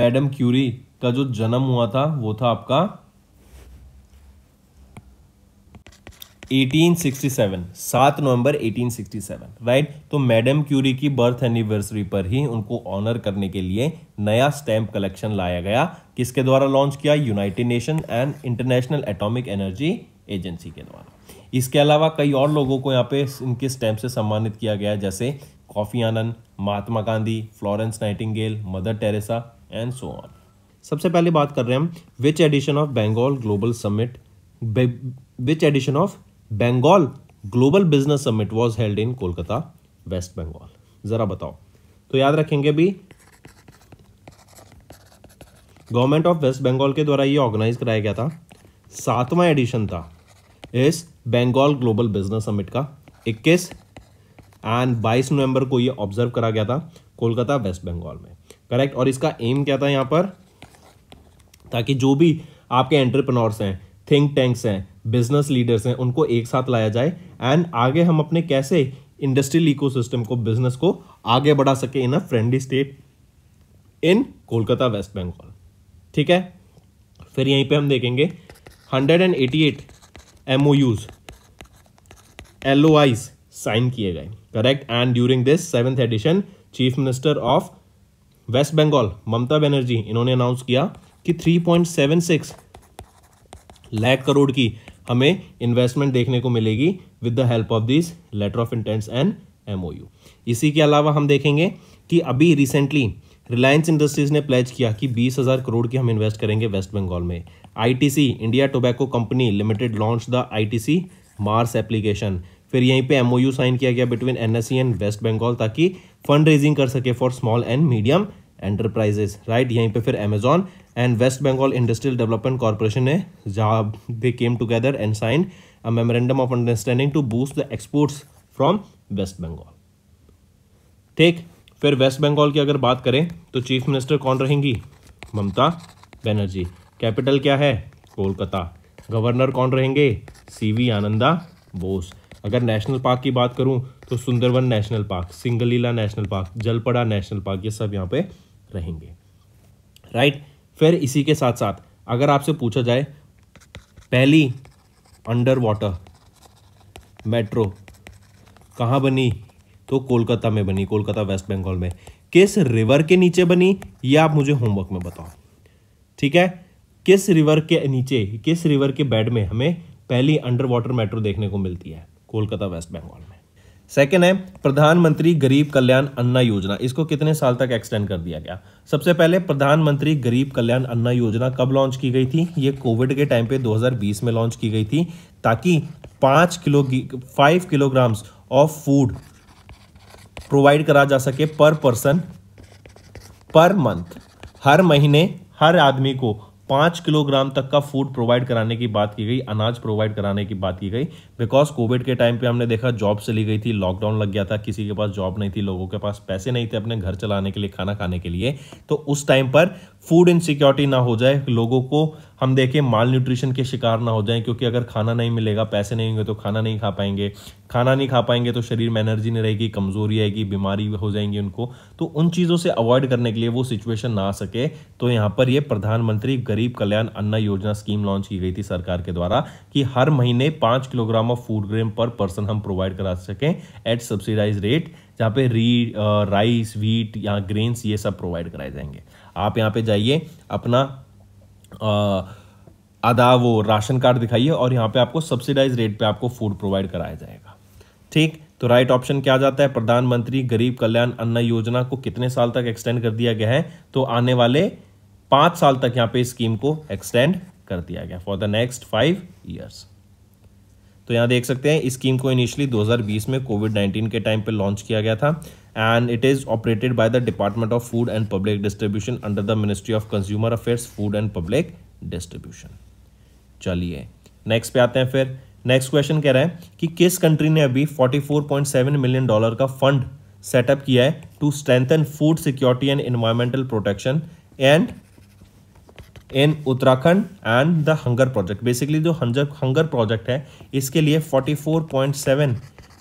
मैडम क्यूरी का जो जन्म हुआ था वो था आपका 1867 सात नवंबर 1867 राइट तो मैडम क्यूरी की बर्थ एनिवर्सरी पर ही उनको ऑनर करने के लिए नया स्टैंप कलेक्शन लाया गया किसके द्वारा लॉन्च किया united nation and international atomic energy agency के द्वारा इसके अलावा कई और लोगों को यहाँ पे इनके स्टैंप से सम्मानित किया गया जैसे Kofi Annan Mahatma Gandhi Florence Nightingale mother Teresa and so on सबसे पहले बात कर रहे हैं हम which edition of Bengal global summit which edition of Bengal global business summit was held in Kolkata west Bengal जरा बताओ तो याद रखेंगे भी गवर्नमेंट ऑफ वेस्ट बंगाल के द्वारा ये ऑर्गेनाइज कराया गया था सातवां एडिशन था इस बंगाल ग्लोबल बिजनेस समिट का 21 एंड 22 नवंबर को ये ऑब्जर्व करा गया था कोलकाता वेस्ट बंगाल में करेक्ट और इसका एम क्या था यहाँ पर ताकि जो भी आपके एंटरप्रनोर्स हैं थिंक टैंक्स हैं बिजनेस लीडर्स हैं उनको एक साथ लाया जाए एंड आगे हम अपने कैसे इंडस्ट्रियल इकोसिस्टम को बिजनेस को आगे बढ़ा सके in a friendly state in Kolkata west Bengal ठीक है फिर यहीं पे हम देखेंगे 188 eighty eight MoUs LOIs sign किए गए correct and during this seventh edition chief minister of waste Bengal Mamata Banerjee इन्होंने अनाउंस किया कि 3.76 लाख करोड़ की हमें इन्वेस्टमेंट देखने को मिलेगी with the help of this letter of intents and MoU इसी के अलावा हम देखेंगे कि अभी रिसेंटली रिलायंस इंडस्ट्रीज ने प्लेज किया कि बीस हज़ार करोड़ की हम इन्वेस्ट करेंगे वेस्ट बंगाल में ITC India tobacco company limited launch the ITC Mars application फिर यहीं पे एमओयू साइन किया गया between NSC and west Bengal ताकि फंड रेजिंग कर सके for small and medium enterprises right यहीं पे फिर Amazon and west Bengal industrial development corporation ने जहाँ they came together and sign a memorandum of understanding to boost the exports from west Bengal ठीक फिर वेस्ट बंगाल की अगर बात करें तो चीफ मिनिस्टर कौन रहेंगी ममता बनर्जी कैपिटल क्या है कोलकाता गवर्नर कौन रहेंगे सी वी आनंदा बोस अगर नेशनल पार्क की बात करूं तो Sundarban national park Singalila national park Jaldapara national park ये सब यहाँ पे रहेंगे राइट right? फिर इसी के साथ साथ अगर आपसे पूछा जाए पहली अंडर वाटर मेट्रो कहाँ बनी तो कोलकाता में बनी कोलकाता वेस्ट बंगाल में किस रिवर के नीचे बनी ये आप मुझे होमवर्क में बताओ ठीक है किस रिवर के नीचे किस रिवर के बेड में हमें पहली अंडर वाटर मेट्रो देखने को मिलती है कोलकाता वेस्ट बंगाल में सेकेंड है प्रधानमंत्री गरीब कल्याण अन्ना योजना इसको कितने साल तक एक्सटेंड कर दिया गया सबसे पहले प्रधानमंत्री गरीब कल्याण अन्ना योजना कब लॉन्च की गई थी ये कोविड के टाइम पे 2020 में लॉन्च की गई थी ताकि पाँच kilo five kilograms of food provide करा जा सके पर पर्सन पर मंथ हर महीने हर आदमी को पांच किलोग्राम तक का फूड प्रोवाइड कराने की बात की गई अनाज प्रोवाइड कराने की बात की गई बिकॉज कोविड के टाइम पे हमने देखा जॉब चली गई थी लॉकडाउन लग गया था किसी के पास जॉब नहीं थी लोगों के पास पैसे नहीं थे अपने घर चलाने के लिए खाना खाने के लिए तो उस टाइम पर फूड इनसिक्योरिटी ना हो जाए लोगों को हम देखें माल न्यूट्रिशन के शिकार ना हो जाएं क्योंकि अगर खाना नहीं मिलेगा पैसे नहीं होंगे तो खाना नहीं खा पाएंगे खाना नहीं खा पाएंगे तो शरीर में एनर्जी नहीं रहेगी कमज़ोरी आएगी बीमारी हो जाएंगी उनको तो उन चीज़ों से अवॉइड करने के लिए वो सिचुएशन ना आ सके तो यहाँ पर ये प्रधानमंत्री गरीब कल्याण अन्ना योजना स्कीम लॉन्च की गई थी सरकार के द्वारा कि हर महीने पाँच kilogram of food grain per person हम प्रोवाइड करा सकें एट सब्सिडाइज रेट जहाँ पे री राइस व्हीट या ग्रेन्स ये सब प्रोवाइड कराए जाएंगे आप यहाँ पे जाइए अपना आधा वो राशन कार्ड दिखाइए और यहाँ पे आपको सब्सिडाइज रेट पे आपको फूड प्रोवाइड कराया जाएगा ठीक तो राइट ऑप्शन क्या जाता है प्रधानमंत्री गरीब कल्याण अन्न योजना को कितने साल तक एक्सटेंड कर दिया गया है तो आने वाले पांच साल तक यहाँ पे स्कीम को एक्सटेंड कर दिया गया for the next five years तो यहाँ देख सकते हैं स्कीम को इनिशियली 2020 में कोविड 19 के टाइम पे लॉन्च किया गया था and it is operated by the Department of Food and Public Distribution under the Ministry of Consumer Affairs, Food and Public Distribution. चलिए नेक्स्ट पे आते हैं फिर नेक्स्ट क्वेश्चन कह रहे हैं कि किस कंट्री ने अभी 44.7 मिलियन डॉलर का फंड सेटअप किया है to strengthen food security and environmental protection and in Uttarakhand and the hunger project basically जो हंगर हंगर प्रोजेक्ट है इसके लिए 44.7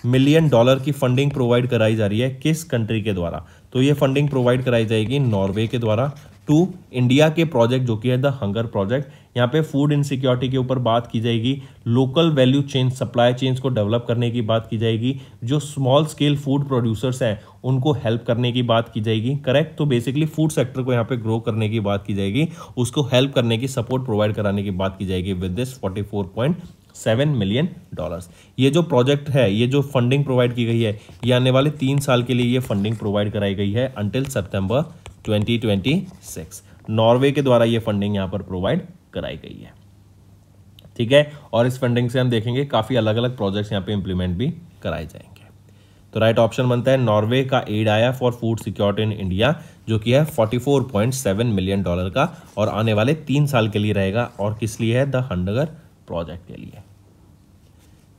मिलियन डॉलर की फंडिंग प्रोवाइड कराई जा रही है किस कंट्री के द्वारा तो ये फंडिंग प्रोवाइड कराई जाएगी नॉर्वे के द्वारा टू इंडिया के प्रोजेक्ट जो कि है द हंगर प्रोजेक्ट यहाँ पे फूड इनसिक्योरिटी के ऊपर बात की जाएगी local value chain supply chains को डेवलप करने की बात की जाएगी जो स्मॉल स्केल फूड प्रोड्यूसर्स हैं उनको हेल्प करने की बात की जाएगी करेक्ट तो बेसिकली फूड सेक्टर को यहाँ पे ग्रो करने की बात की जाएगी उसको हेल्प करने की सपोर्ट प्रोवाइड कराने की बात की जाएगी with this forty seven million dollars ये जो प्रोजेक्ट है ये जो फंडिंग प्रोवाइड की गई है ये आने वाले तीन साल के लिए ये फंडिंग प्रोवाइड कराई गई है अंटिल सितंबर 2026 नॉर्वे के द्वारा ये फंडिंग यहाँ पर प्रोवाइड कराई गई है ठीक है और इस फंडिंग से हम देखेंगे काफ़ी अलग अलग प्रोजेक्ट्स यहाँ पे इम्प्लीमेंट भी कराए जाएंगे तो राइट ऑप्शन बनता है नॉर्वे का एड आया for food security in India जो कि है 44.7 मिलियन डॉलर का और आने वाले तीन साल के लिए रहेगा और किस लिए है द हंडगर प्रोजेक्ट के लिए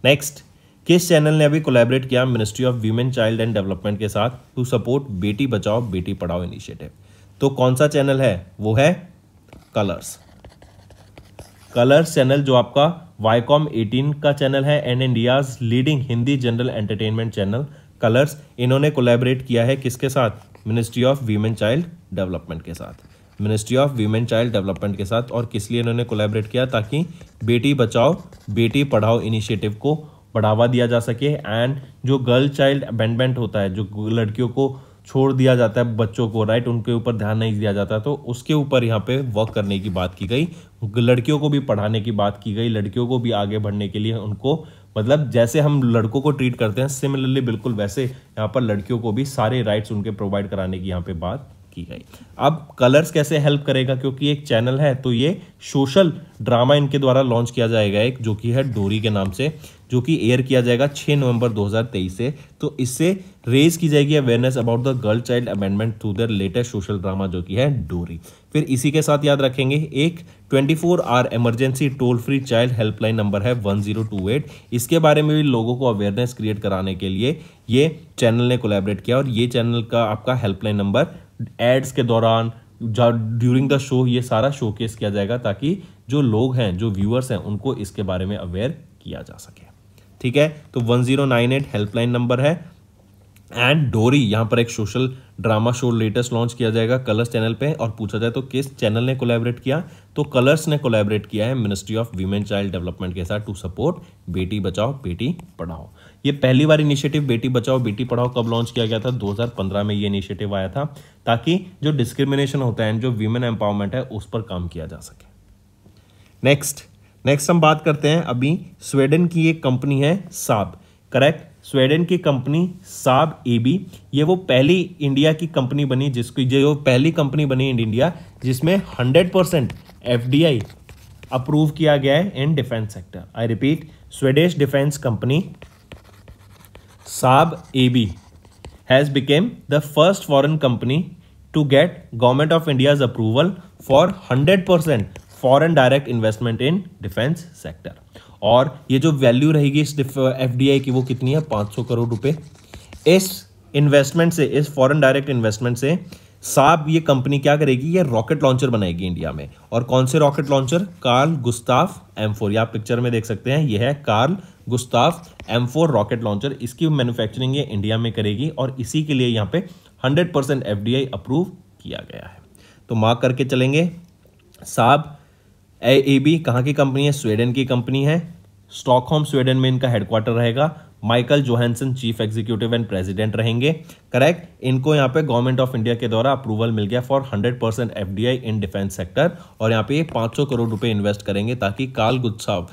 नेक्स्ट किस चैनल ने अभी कोलैबोरेट किया ministry of women child and development के साथ टू सपोर्ट बेटी बचाओ बेटी पढ़ाओ इनिशिएटिव तो कौन सा चैनल है वो है कलर्स कलर्स चैनल जो आपका वाईकॉम 18 का चैनल है and India's leading Hindi general entertainment channel Colors इन्होंने कोलैबोरेट किया है किसके साथ ministry of women child development के साथ ministry of women child development के साथ और किस लिए इन्होंने कोलेबरेट किया ताकि बेटी बचाओ बेटी पढ़ाओ इनिशिएटिव को बढ़ावा दिया जा सके एंड जो गर्ल चाइल्ड अबेंडमेंट होता है जो लड़कियों को छोड़ दिया जाता है बच्चों को राइट उनके ऊपर ध्यान नहीं दिया जाता तो उसके ऊपर यहाँ पे वर्क करने की बात की गई लड़कियों को भी पढ़ाने की बात की गई लड़कियों को भी आगे बढ़ने के लिए उनको मतलब जैसे हम लड़कों को ट्रीट करते हैं सिमिलरली बिल्कुल वैसे यहाँ पर लड़कियों को भी सारे राइट्स उनके प्रोवाइड कराने की यहाँ पे बात की गई अब कलर्स कैसे हेल्प करेगा क्योंकि एक चैनल है तो ये सोशल ड्रामा इनके द्वारा लॉन्च किया जाएगा एक जो कि है डोरी के नाम से जो कि एयर किया जाएगा 6 नवंबर 2023 से तो इससे रेज की जाएगी awareness about the girl child amendment through the latest social drama जो कि है डोरी फिर इसी के साथ याद रखेंगे एक 24 four hour emergency toll free child helpline number है 1028 इसके बारे में भी लोगों को अवेयरनेस क्रिएट कराने के लिए ये चैनल ने कोलेबरेट किया और ये चैनल का आपका हेल्पलाइन नंबर एड्स के दौरान ड्यूरिंग द शो ये सारा शोकेस किया जाएगा ताकि जो लोग हैं जो व्यूअर्स हैं उनको इसके बारे में अवेयर किया जा सके ठीक है तो 1098 हेल्पलाइन नंबर है एंड डोरी यहाँ पर एक social drama show latest launch किया जाएगा कलर्स चैनल पे और पूछा जाए तो किस चैनल ने कोलैबोरेट किया तो कलर्स ने कोलैबोरेट किया है ministry of women child development के साथ टू सपोर्ट बेटी बचाओ बेटी पढ़ाओ ये पहली बार इनिशिएटिव बेटी बचाओ बेटी पढ़ाओ कब लॉन्च किया गया था 2015 में ये इनिशिएटिव आया था ताकि जो डिस्क्रिमिनेशन होता है जो वीमेन एम्पावरमेंट है उस पर काम किया जा सके नेक्स्ट नेक्स्ट हम बात करते हैं अभी स्वीडन की एक कंपनी है साब करेक्ट स्वीडन की कंपनी साब एबी ये वो पहली इंडिया की कंपनी बनी जिसकी जो पहली कंपनी बनी इन इंडिया जिसमें 100 परसेंट एफ अप्रूव किया गया है in defence sector I repeat Swedish defence company Saab AB has become the first foreign company to get Government of India's approval for 100% foreign direct investment in defence sector और ये जो वैल्यू रहेगी इस एफ की वो कितनी है 500 करोड़ रुपए इस इन्वेस्टमेंट से इस फॉरेन डायरेक्ट इन्वेस्टमेंट से साब ये कंपनी क्या करेगी ये रॉकेट लॉन्चर बनाएगी इंडिया में और कौन से rocket launcher Carl Gustaf M four या आप पिक्चर में देख सकते हैं ये है Carl Gustaf M rocket launcher इसकी मैन्युफैक्चरिंग ये इंडिया में करेगी और इसी के लिए यहाँ पे 100 परसेंट एफ अप्रूव किया गया है तो मार्क करके चलेंगे साब ए ए बी कहाँ की कंपनी है स्वीडन की कंपनी है स्टॉकहोम स्वीडन में इनका हेडक्वार्टर रहेगा Michael Johnson chief executive and president रहेंगे करेक्ट इनको यहाँ पे गवर्नमेंट ऑफ इंडिया के द्वारा अप्रूवल मिल गया for 100 percent F in defence sector और यहाँ पे ये 500 करोड़ रुपए इन्वेस्ट करेंगे ताकि काल गुत्साव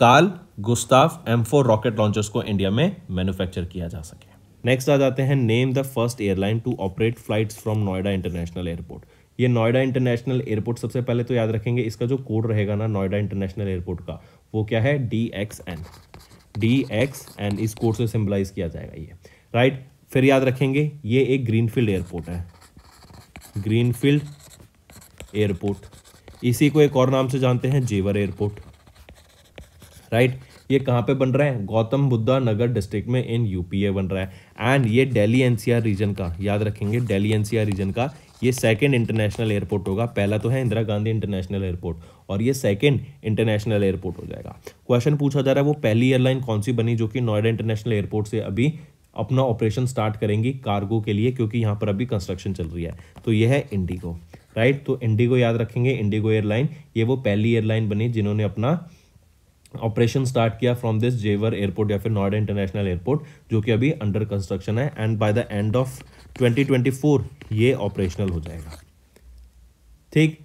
Carl Gustaf M four rocket launchers को इंडिया में मैन्युफैक्चर किया जा सके नेक्स्ट आ जाते हैं name the first airline to operate flight from Noida international airport ये नोएडा इंटरनेशनल एयरपोर्ट सबसे पहले तो याद रखेंगे इसका जो कोड रहेगा ना नोएडा इंटरनेशनल एयरपोर्ट का वो क्या है D X N D X N इस कोड से सिम्बलाइज किया जाएगा ये राइट right? फिर याद रखेंगे ये एक ग्रीनफील्ड एयरपोर्ट है ग्रीनफील्ड एयरपोर्ट इसी को एक और नाम से जानते हैं जेवर एयरपोर्ट राइट ये कहाँ पे बन रहा है गौतम बुद्धा नगर डिस्ट्रिक्ट में इन यूपीए बन रहा है एंड ये दिल्ली एनसीआर रीजन का याद रखेंगे दिल्ली एनसीआर रीजन का ये सेकेंड इंटरनेशनल एयरपोर्ट होगा पहला तो है इंदिरा गांधी इंटरनेशनल एयरपोर्ट और ये सेकंड इंटरनेशनल एयरपोर्ट हो जाएगा क्वेश्चन पूछा जा रहा है वो पहली एयरलाइन कौन सी बनी जो कि नोएडा इंटरनेशनल एयरपोर्ट से अभी अपना ऑपरेशन स्टार्ट करेंगी कार्गो के लिए क्योंकि यहाँ पर अभी कंस्ट्रक्शन चल रही है तो यह है इंडिगो राइट तो इंडिगो याद रखेंगे इंडिगो एयरलाइन ये वो पहली एयरलाइन बनी जिन्होंने अपना ऑपरेशन स्टार्ट किया फ्रॉम दिस जेवर एयरपोर्ट या फिर नोएडा इंटरनेशनल एयरपोर्ट जो कि अभी अंडर कंस्ट्रक्शन है and by the end of 2024 ये ऑपरेशनल हो जाएगा ठीक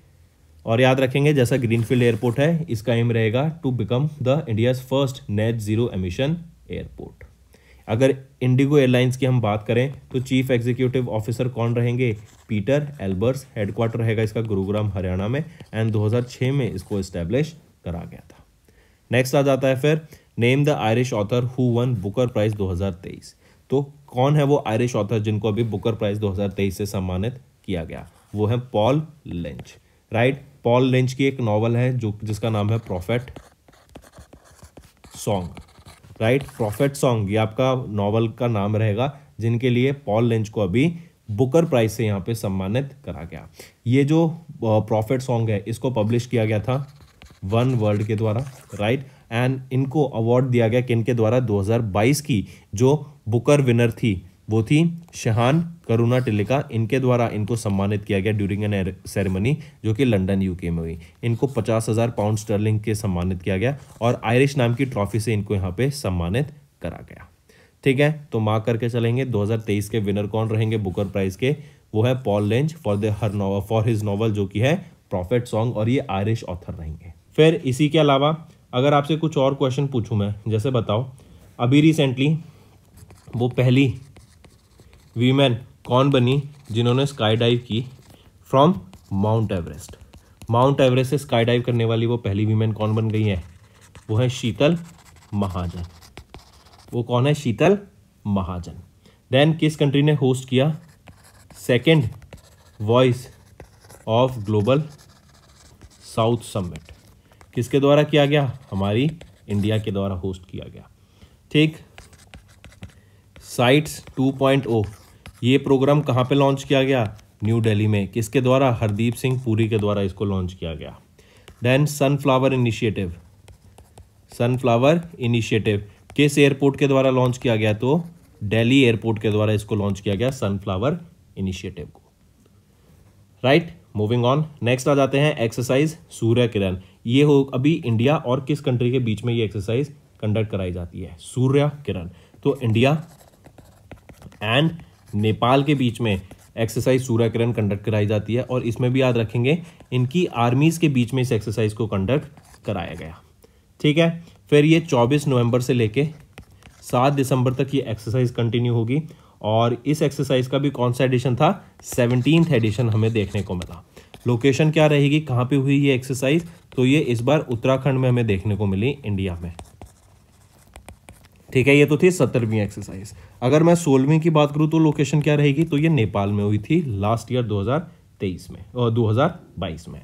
और याद रखेंगे जैसा ग्रीनफील्ड एयरपोर्ट है इसका एम रहेगा to become the India's first net zero emission airport अगर इंडिगो एयरलाइंस की हम बात करें तो चीफ एग्जीक्यूटिव ऑफिसर कौन रहेंगे पीटर एल्बर्स हेडक्वार्टर रहेगा इसका गुरुग्राम हरियाणा में एंड 2006 में इसको इस्टेब्लिश करा गया था नेक्स्ट आ जाता है फिर name the Irish author who won Booker prize 2023 तो कौन है वो आयरिश ऑथर जिनको अभी बुकर प्राइज 2023 से सम्मानित किया गया वो है Paul Lynch right Paul Lynch की एक नॉवल है जो जिसका नाम है prophet song right prophet song ये आपका नॉवल का नाम रहेगा जिनके लिए पॉल लिंच को अभी बुकर प्राइज से यहाँ पे सम्मानित करा गया ये जो प्रॉफिट सॉन्ग है इसको पब्लिश किया गया था वन वर्ल्ड के द्वारा राइट एंड इनको अवार्ड दिया गया के द्वारा 2022 की जो बुकर विनर थी वो थी शहान करुणा टिलिका इनके द्वारा इनको सम्मानित किया गया ड्यूरिंग एन सेरेमनी जो कि लंदन यूके में हुई इनको पचास हज़ार पाउंड स्टर्लिंग के सम्मानित किया गया और आयरिश नाम की ट्रॉफी से इनको यहाँ पे सम्मानित करा गया ठीक है तो माँ करके चलेंगे 2023 के विनर कौन रहेंगे बुकर प्राइज के वो है Paul Lynch for the her for his novel जो कि है प्रॉफिट सॉन्ग और ये आयरिश ऑथर रहेंगे फिर इसी के अलावा अगर आपसे कुछ और क्वेश्चन पूछूँ मैं जैसे बताओ अभी रिसेंटली वो पहली वीमेन कौन बनी जिन्होंने स्काई डाइव की from mount Everest mount Everest से स्काई डाइव करने वाली वो पहली वीमेन कौन बन गई है वो है शीतल महाजन वो कौन है शीतल महाजन देन किस कंट्री ने होस्ट किया second voice of global south summit किसके द्वारा किया गया हमारी इंडिया के द्वारा होस्ट किया गया ठीक साइट्स 2.0 ये प्रोग्राम कहाँ पे लॉन्च किया गया न्यू दिल्ली में किसके द्वारा हरदीप सिंह पुरी के द्वारा इसको लॉन्च किया गया then sunflower initiative sunflower initiative किस एयरपोर्ट के द्वारा लॉन्च किया गया तो दिल्ली एयरपोर्ट के द्वारा इसको लॉन्च किया गया सनफ्लावर इनिशिएटिव को राइट मूविंग ऑन नेक्स्ट आ जाते हैं एक्सरसाइज सूर्य किरण ये हो अभी इंडिया और किस कंट्री के बीच में ये एक्सरसाइज कंडक्ट कराई जाती है सूर्य किरण तो इंडिया एंड नेपाल के बीच में एक्सरसाइज सूर्य किरण कंडक्ट कराई जाती है और इसमें भी याद रखेंगे इनकी आर्मीज के बीच में इस एक्सरसाइज को कंडक्ट कराया गया ठीक है फिर ये 24 नवंबर से लेके 7 दिसंबर तक ये एक्सरसाइज कंटिन्यू होगी और इस एक्सरसाइज का भी कौन सा एडिशन था सेवनटीन एडिशन हमें देखने को मिला लोकेशन क्या रहेगी कहाँ पे हुई ये एक्सरसाइज तो ये इस बार उत्तराखंड में हमें देखने को मिली इंडिया में ठीक है ये तो थी सत्तरवीं एक्सरसाइज अगर मैं सोलहवीं की बात करूँ तो लोकेशन क्या रहेगी तो ये नेपाल में हुई थी लास्ट ईयर दो में और दो में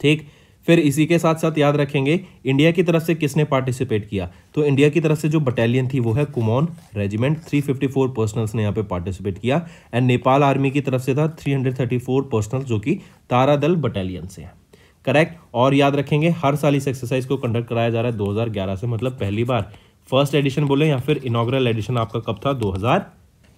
ठीक फिर इसी के साथ साथ याद रखेंगे इंडिया की तरफ से किसने पार्टिसिपेट किया तो इंडिया की तरफ से जो बटालियन थी वो है कुमोन रेजिमेंट 354 पर्सनल्स ने यहाँ पे पार्टिसिपेट किया एंड नेपाल आर्मी की तरफ से था 334 पर्सनल जो कि दल बटालियन से है करेक्ट और याद रखेंगे हर साल इस एक्सरसाइज को कंडक्ट कराया जा रहा है दो से मतलब पहली बार फर्स्ट एडिशन बोले या फिर इनोग्रल एडिशन आपका कब था दो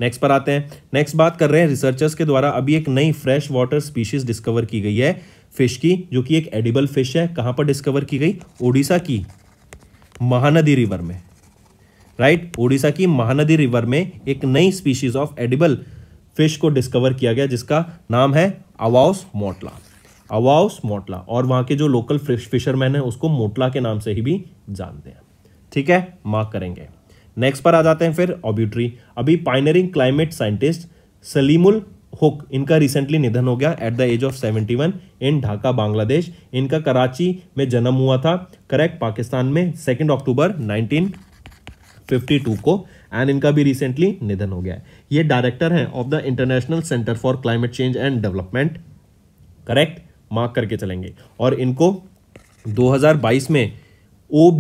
नेक्स्ट पर आते हैं नेक्स्ट बात कर रहे हैं रिसर्चर्स के द्वारा अभी एक नई फ्रेश वाटर स्पीशीज डिस्कवर की गई है फिश की जो कि एक एडिबल फिश है कहां पर डिस्कवर की गई ओडिशा की महानदी रिवर में राइट ओडिशा की महानदी रिवर में एक नई स्पीशीज ऑफ एडिबल फिश को डिस्कवर किया गया जिसका नाम है अवाउस मोटला अवाउस मोटला और वहां के जो लोकल फिश फिशरमैन है उसको मोटला के नाम से ही भी जानते हैं ठीक है मार्क करेंगे नेक्स्ट पर आ जाते हैं फिर ऑब्यूट्री अभी pioneering climate scientist Saleemul Huq इनका रिसेंटली निधन हो गया at the age of 71 in Dhaka Bangladesh इनका कराची में जन्म हुआ था करेक्ट पाकिस्तान में सेकेंड अक्टूबर 1952 को एंड इनका भी रिसेंटली निधन हो गया है ये डायरेक्टर हैं of the international centre for climate change and development correct mark करके चलेंगे और इनको 2022 में O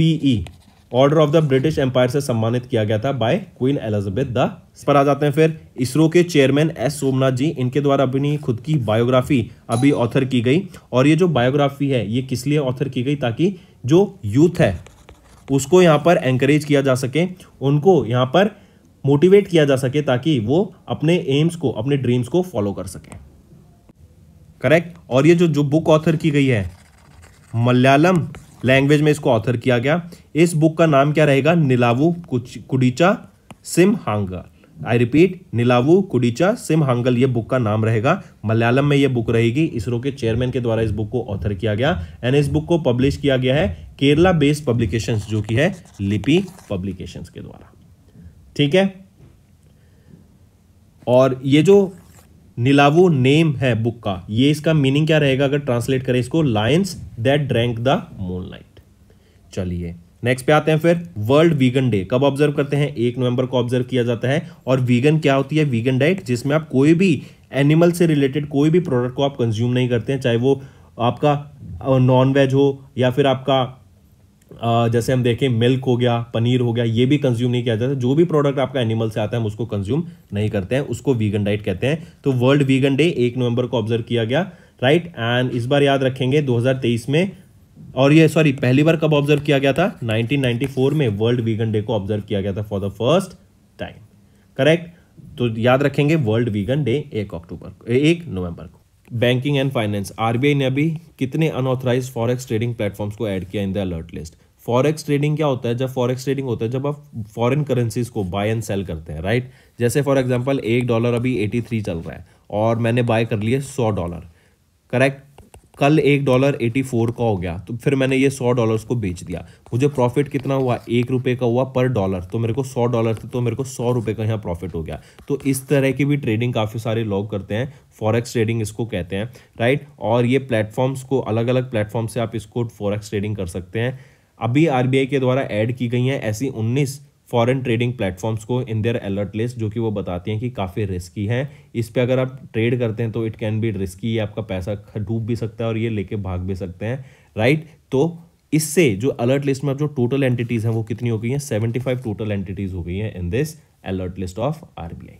order of the British Empire से सम्मानित किया गया था बाय क्वीन एलिजाबेथ द पर आ जाते हैं फिर इसरो के चेयरमैन एस सोमनाथ जी इनके द्वारा अपनी खुद की बायोग्राफी अभी ऑथर की गई और ये जो बायोग्राफी है ये किस लिए ऑथर की गई ताकि जो यूथ है उसको यहाँ पर एंकरेज किया जा सके उनको यहाँ पर मोटिवेट किया जा सके ताकि वो अपने एम्स को अपने ड्रीम्स को फॉलो कर सके करेक्ट और ये जो जो बुक ऑथर की गई है मलयालम लैंग्वेज में इसको ऑथर किया गया इस बुक का नाम क्या रहेगा Nilavu Kudicha Simhangal I repeat Nilavu Kudicha Simhangal ये बुक का नाम रहेगा मलयालम में ये बुक रहेगी इसरो के चेयरमैन के द्वारा इस बुक को ऑथर किया गया एंड इस बुक को पब्लिश किया गया है केरला बेस्ड पब्लिकेशन जो कि है लिपि पब्लिकेशन के द्वारा ठीक है और ये जो नीलावो नेम है बुक का ये इसका मीनिंग क्या रहेगा अगर ट्रांसलेट करें इसको lions that drank the moonlight चलिए नेक्स्ट पे आते हैं फिर वर्ल्ड वीगन डे कब ऑब्जर्व करते हैं एक नवंबर को ऑब्जर्व किया जाता है और वीगन क्या होती है वीगन डाइट जिसमें आप कोई भी एनिमल से रिलेटेड कोई भी प्रोडक्ट को आप कंज्यूम नहीं करते हैं चाहे वो आपका नॉन वेज हो या फिर आपका जैसे हम देखें मिल्क हो गया पनीर हो गया ये भी कंज्यूम नहीं किया जाता जो भी प्रोडक्ट आपका एनिमल से आता है हम उसको कंज्यूम नहीं करते हैं उसको वीगन डाइट कहते हैं तो वर्ल्ड वीगन डे एक नवंबर को ऑब्जर्व किया गया राइट एंड इस बार याद रखेंगे 2023 में और ये सॉरी पहली बार कब ऑब्जर्व किया गया था नाइनटीन में वर्ल्ड वीगन डे को ऑब्जर्व किया गया था for the first time correct तो याद रखेंगे वर्ल्ड वीगन डे एक अक्टूबर एक नवंबर को बैंकिंग एंड फाइनेंस आर ने अभी कितने अनऑथराइज फॉरेक्स ट्रेडिंग प्लेटफॉर्म्स को ऐड किया in the alert list forex trading क्या होता है जब फॉरेक्स ट्रेडिंग होता है जब आप फॉरेन करेंसीज को बाय एंड सेल करते हैं राइट जैसे फॉर एग्जाम्पल एक डॉलर अभी एटी चल रहा है और मैंने बाय कर लिए सौ डॉलर करेक्ट कल एक डॉलर एटी फोर का हो गया तो फिर मैंने ये सौ डॉलर्स को बेच दिया मुझे प्रॉफिट कितना हुआ एक रुपये का हुआ पर डॉलर तो मेरे को सौ डॉलर थे तो मेरे को सौ रुपये का यहाँ प्रॉफिट हो गया तो इस तरह की भी ट्रेडिंग काफ़ी सारे लोग करते हैं फॉरेक्स ट्रेडिंग इसको कहते हैं राइट और ये प्लेटफॉर्म्स को अलग अलग प्लेटफॉर्म से आप इसको फॉरेक्स ट्रेडिंग कर सकते हैं अभी आर के द्वारा ऐड की गई हैं ऐसी उन्नीस फॉरेन ट्रेडिंग प्लेटफॉर्म्स को इन देयर अलर्ट लिस्ट जो कि वो बताती हैं कि काफ़ी रिस्की है इस पर अगर आप ट्रेड करते हैं तो इट कैन बी रिस्की आपका पैसा डूब भी सकता है और ये लेके भाग भी सकते हैं राइट तो इससे जो अलर्ट लिस्ट में जो टोटल एंटिटीज़ हैं वो कितनी हो गई हैं सेवेंटी फाइव टोटल एंटिटीज़ हो गई हैं in this alert list of RBI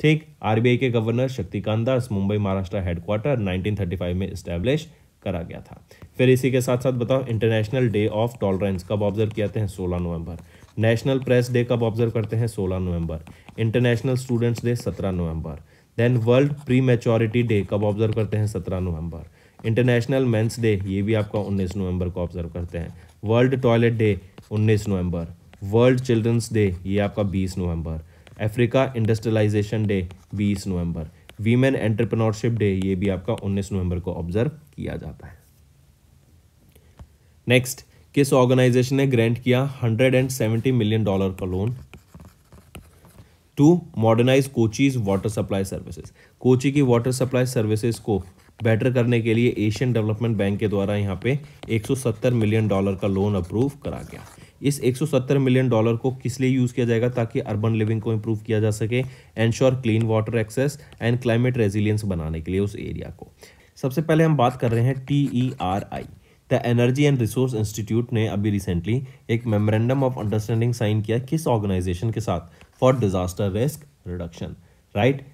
ठीक आरबीआई के गवर्नर शक्तिकांत दास मुंबई महाराष्ट्र हेडक्वार्टर 1935 में इस्टेब्लिश करा गया था फिर इसी के साथ साथ बताओ इंटरनेशनल डे ऑफ टॉलरेंस कब ऑब्जर्व किया थे हैं 16 नवंबर नेशनल प्रेस डे कब ऑब्जर्व करते हैं 16 नवंबर इंटरनेशनल स्टूडेंट्स डे 17 नवंबर then world prematurity day कब ऑब्जर्व करते हैं 17 नवंबर इंटरनेशनल मेंस डे ये भी आपका 19 नवंबर को ऑब्जर्व करते हैं वर्ल्ड टॉयलेट डे 19 नवंबर वर्ल्ड चिल्ड्रंस डे ये आपका 20 नवंबर अफ्रीका इंडस्ट्रियलाइजेशन डे 20 नवंबर वीमेन एंटरप्रनोरशिप डे ये भी आपका 19 नवंबर को ऑब्जर्व किया जाता है नेक्स्ट किस ऑर्गेनाइजेशन ने ग्रांट किया 170 मिलियन डॉलर का loan to modernise Kochi's water supply services Kochi की वाटर सप्लाई सर्विसेज को बेटर करने के लिए एशियन डेवलपमेंट बैंक के द्वारा यहाँ पे 170 मिलियन डॉलर का लोन अप्रूव करा गया इस 170 मिलियन डॉलर को किस लिए यूज़ किया जाएगा ताकि अर्बन लिविंग को इम्प्रूव किया जा सके ensure clean water access and climate resilience बनाने के लिए उस एरिया को सबसे पहले हम बात कर रहे हैं T E R I the energy and resource institute ने अभी रिसेंटली एक मेमोरेंडम ऑफ अंडरस्टैंडिंग साइन किया किस ऑर्गेनाइजेशन के साथ for disaster risk reduction right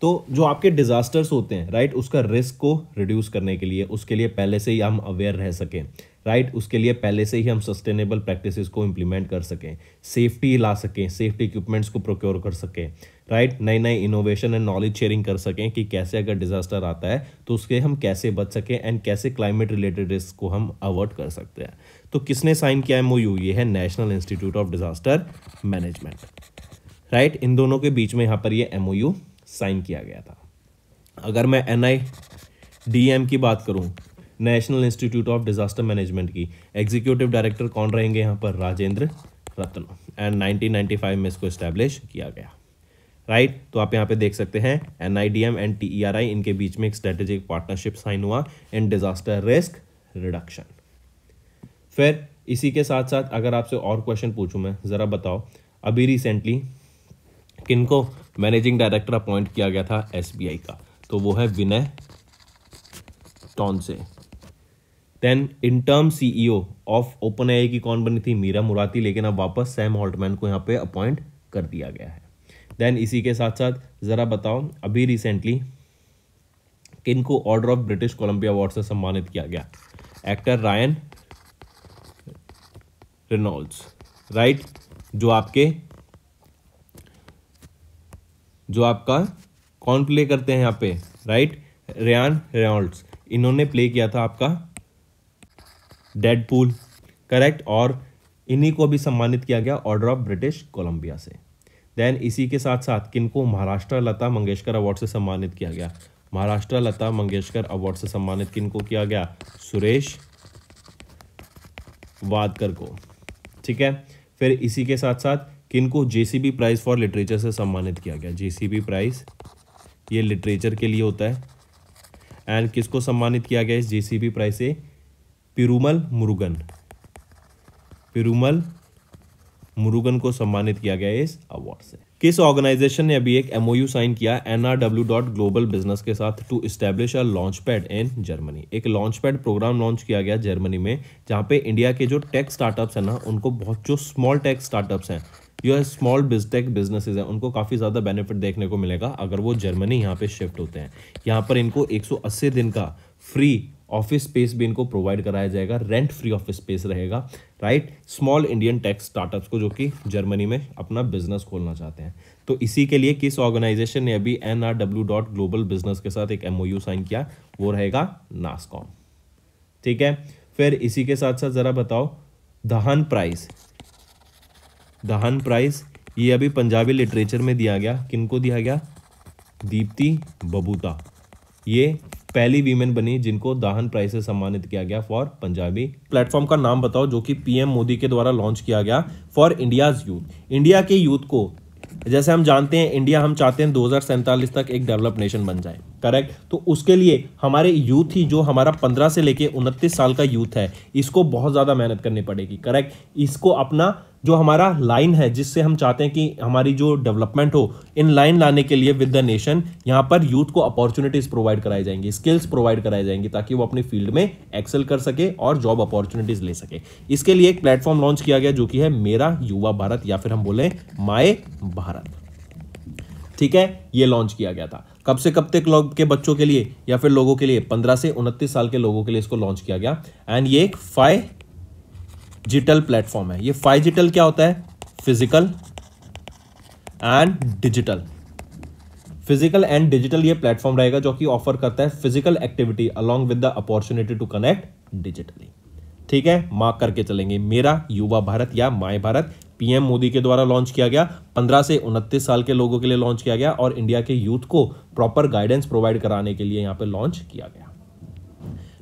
तो जो आपके डिजास्टर्स होते हैं राइट उसका रिस्क को रिड्यूस करने के लिए उसके लिए पहले से ही हम अवेयर रह सकें राइट उसके लिए पहले से ही हम सस्टेनेबल प्रैक्टिसेस को इम्प्लीमेंट कर सकें सेफ्टी ला सकें सेफ्टी इक्विपमेंट्स को प्रोक्योर कर सकें राइट नए नए इनोवेशन एंड नॉलेज शेयरिंग कर सकें कि कैसे अगर डिजास्टर आता है तो उसके हम कैसे बच सकें एंड कैसे क्लाइमेट रिलेटेड रिस्क को हम अवॉइड कर सकते हैं तो किसने साइन किया एम ये है national institute of disaster management right इन दोनों के बीच में यहाँ पर ये एम साइन किया गया था अगर मैं एन आई की बात करूँ national institute of disaster management की एग्जीक्यूटिव डायरेक्टर कौन रहेंगे यहाँ पर राजेंद्र रत्न एंड 1995 में इसको इस्टेब्लिश किया गया राइट right? तो आप यहाँ पे देख सकते हैं N I D M and T E R I इनके बीच में एक स्ट्रेटेजिक पार्टनरशिप साइन हुआ इन डिजास्टर रिस्क रिडक्शन फिर इसी के साथ साथ अगर आपसे और क्वेश्चन पूछूं मैं ज़रा बताओ अभी रिसेंटली किनको मैनेजिंग डायरेक्टर अपॉइंट किया गया था एसबीआई का तो वो है Vinay Tonse then interim CEO of OpenAI की कौन बनी थी मीरा मुराती लेकिन अब वापस सैम हॉल्टमैन को यहाँ पे अपॉइंट कर दिया गया है देन इसी के साथ साथ ज़रा बताओ अभी रिसेंटली किन को order of British Columbia award से सम्मानित किया गया एक्टर रायन रेनॉल्ड्स राइट जो आपके जो आपका कौन प्ले करते हैं यहाँ पे राइट रेन रेनॉल्ड्स इन्होंने प्ले किया था आपका डेडपूल करेक्ट और इन्हीं को भी सम्मानित किया गया ऑर्डर ऑफ ब्रिटिश कोलंबिया से देन इसी के साथ साथ किनको महाराष्ट्र लता मंगेशकर अवार्ड से सम्मानित किया गया महाराष्ट्र लता मंगेशकर अवार्ड से सम्मानित किनको किया गया सुरेश वादकर को ठीक है फिर इसी के साथ साथ किनको जेसीबी प्राइज फॉर लिटरेचर से सम्मानित किया गया जेसीबी प्राइज ये लिटरेचर के लिए होता है एंड किसको सम्मानित किया गया इस जेसीबी प्राइज से पिरुमल मुरुगन पिरुमल मुरुगन को सम्मानित किया गया इस अवार्ड से किस ऑर्गेनाइजेशन ने अभी एक एमओयू साइन किया एनआरडब्ल्यू डॉट ग्लोबल बिजनेस के साथ to establish a launch pad in Germany एक लॉन्च पैड प्रोग्राम लॉन्च किया गया जर्मनी में जहाँ पे इंडिया के जो टेक स्टार्टअप्स हैं ना उनको बहुत जो स्मॉल टेक स्टार्टअप्स हैं जो है स्मॉल बिजटेक बिजनेसेस हैं उनको काफ़ी ज़्यादा बेनिफिट देखने को मिलेगा अगर वो जर्मनी यहाँ पे शिफ्ट होते हैं यहाँ पर इनको 180 दिन का फ्री ऑफिस स्पेस भी इनको प्रोवाइड कराया जाएगा रेंट फ्री ऑफिस स्पेस रहेगा right small Indian tech startups को जो कि जर्मनी में अपना बिजनेस खोलना चाहते हैं तो इसी के लिए किस ऑर्गेनाइजेशन ने अभी N R W dot global business के साथ एक यू साइन किया वो रहेगा नासकॉम ठीक है फिर इसी के साथ साथ ज़रा बताओ दहन प्राइस दहन प्राइस ये अभी पंजाबी लिटरेचर में दिया गया किनको दिया गया दीप्ति बबूता ये पहली वीमेन बनी जिनको दाहन प्राइज से सम्मानित किया गया फॉर पंजाबी प्लेटफॉर्म का नाम बताओ जो कि पीएम मोदी के द्वारा लॉन्च किया गया फॉर इंडियाज यूथ इंडिया के यूथ को जैसे हम जानते हैं इंडिया हम चाहते हैं दो तक एक डेवलप नेशन बन जाए करेक्ट तो उसके लिए हमारे यूथ ही जो हमारा पंद्रह से लेके उनतीस साल का यूथ है इसको बहुत ज़्यादा मेहनत करनी पड़ेगी करेक्ट इसको अपना जो हमारा लाइन है जिससे हम चाहते हैं कि हमारी जो डेवलपमेंट हो इन लाइन लाने के लिए विद द नेशन यहाँ पर यूथ को अपॉर्चुनिटीज़ प्रोवाइड कराई जाएंगी स्किल्स प्रोवाइड कराई जाएंगी ताकि वो अपनी फील्ड में एक्सेल कर सके और जॉब अपॉर्चुनिटीज़ ले सके इसके लिए एक प्लेटफॉर्म लॉन्च किया गया जो कि है मेरा युवा भारत या फिर हम बोले माए भारत ठीक है ये लॉन्च किया गया था कब से कब तक लोग के बच्चों के लिए या फिर लोगों के लिए पंद्रह से उनतीस साल के लोगों के लिए इसको लॉन्च किया गया एंड ये एक फाइव जिटल प्लेटफॉर्म है ये फाइव जिटल क्या होता है physical and digital physical and digital ये प्लेटफॉर्म रहेगा जो कि ऑफर करता है physical activity along with the opportunity to connect digitally ठीक है मार्क करके चलेंगे मेरा युवा भारत या माय भारत पीएम मोदी के द्वारा लॉन्च किया गया 15 से उनतीस साल के लोगों के लिए लॉन्च किया गया और इंडिया के यूथ को प्रॉपर गाइडेंस प्रोवाइड कराने के लिए यहाँ पे लॉन्च किया गया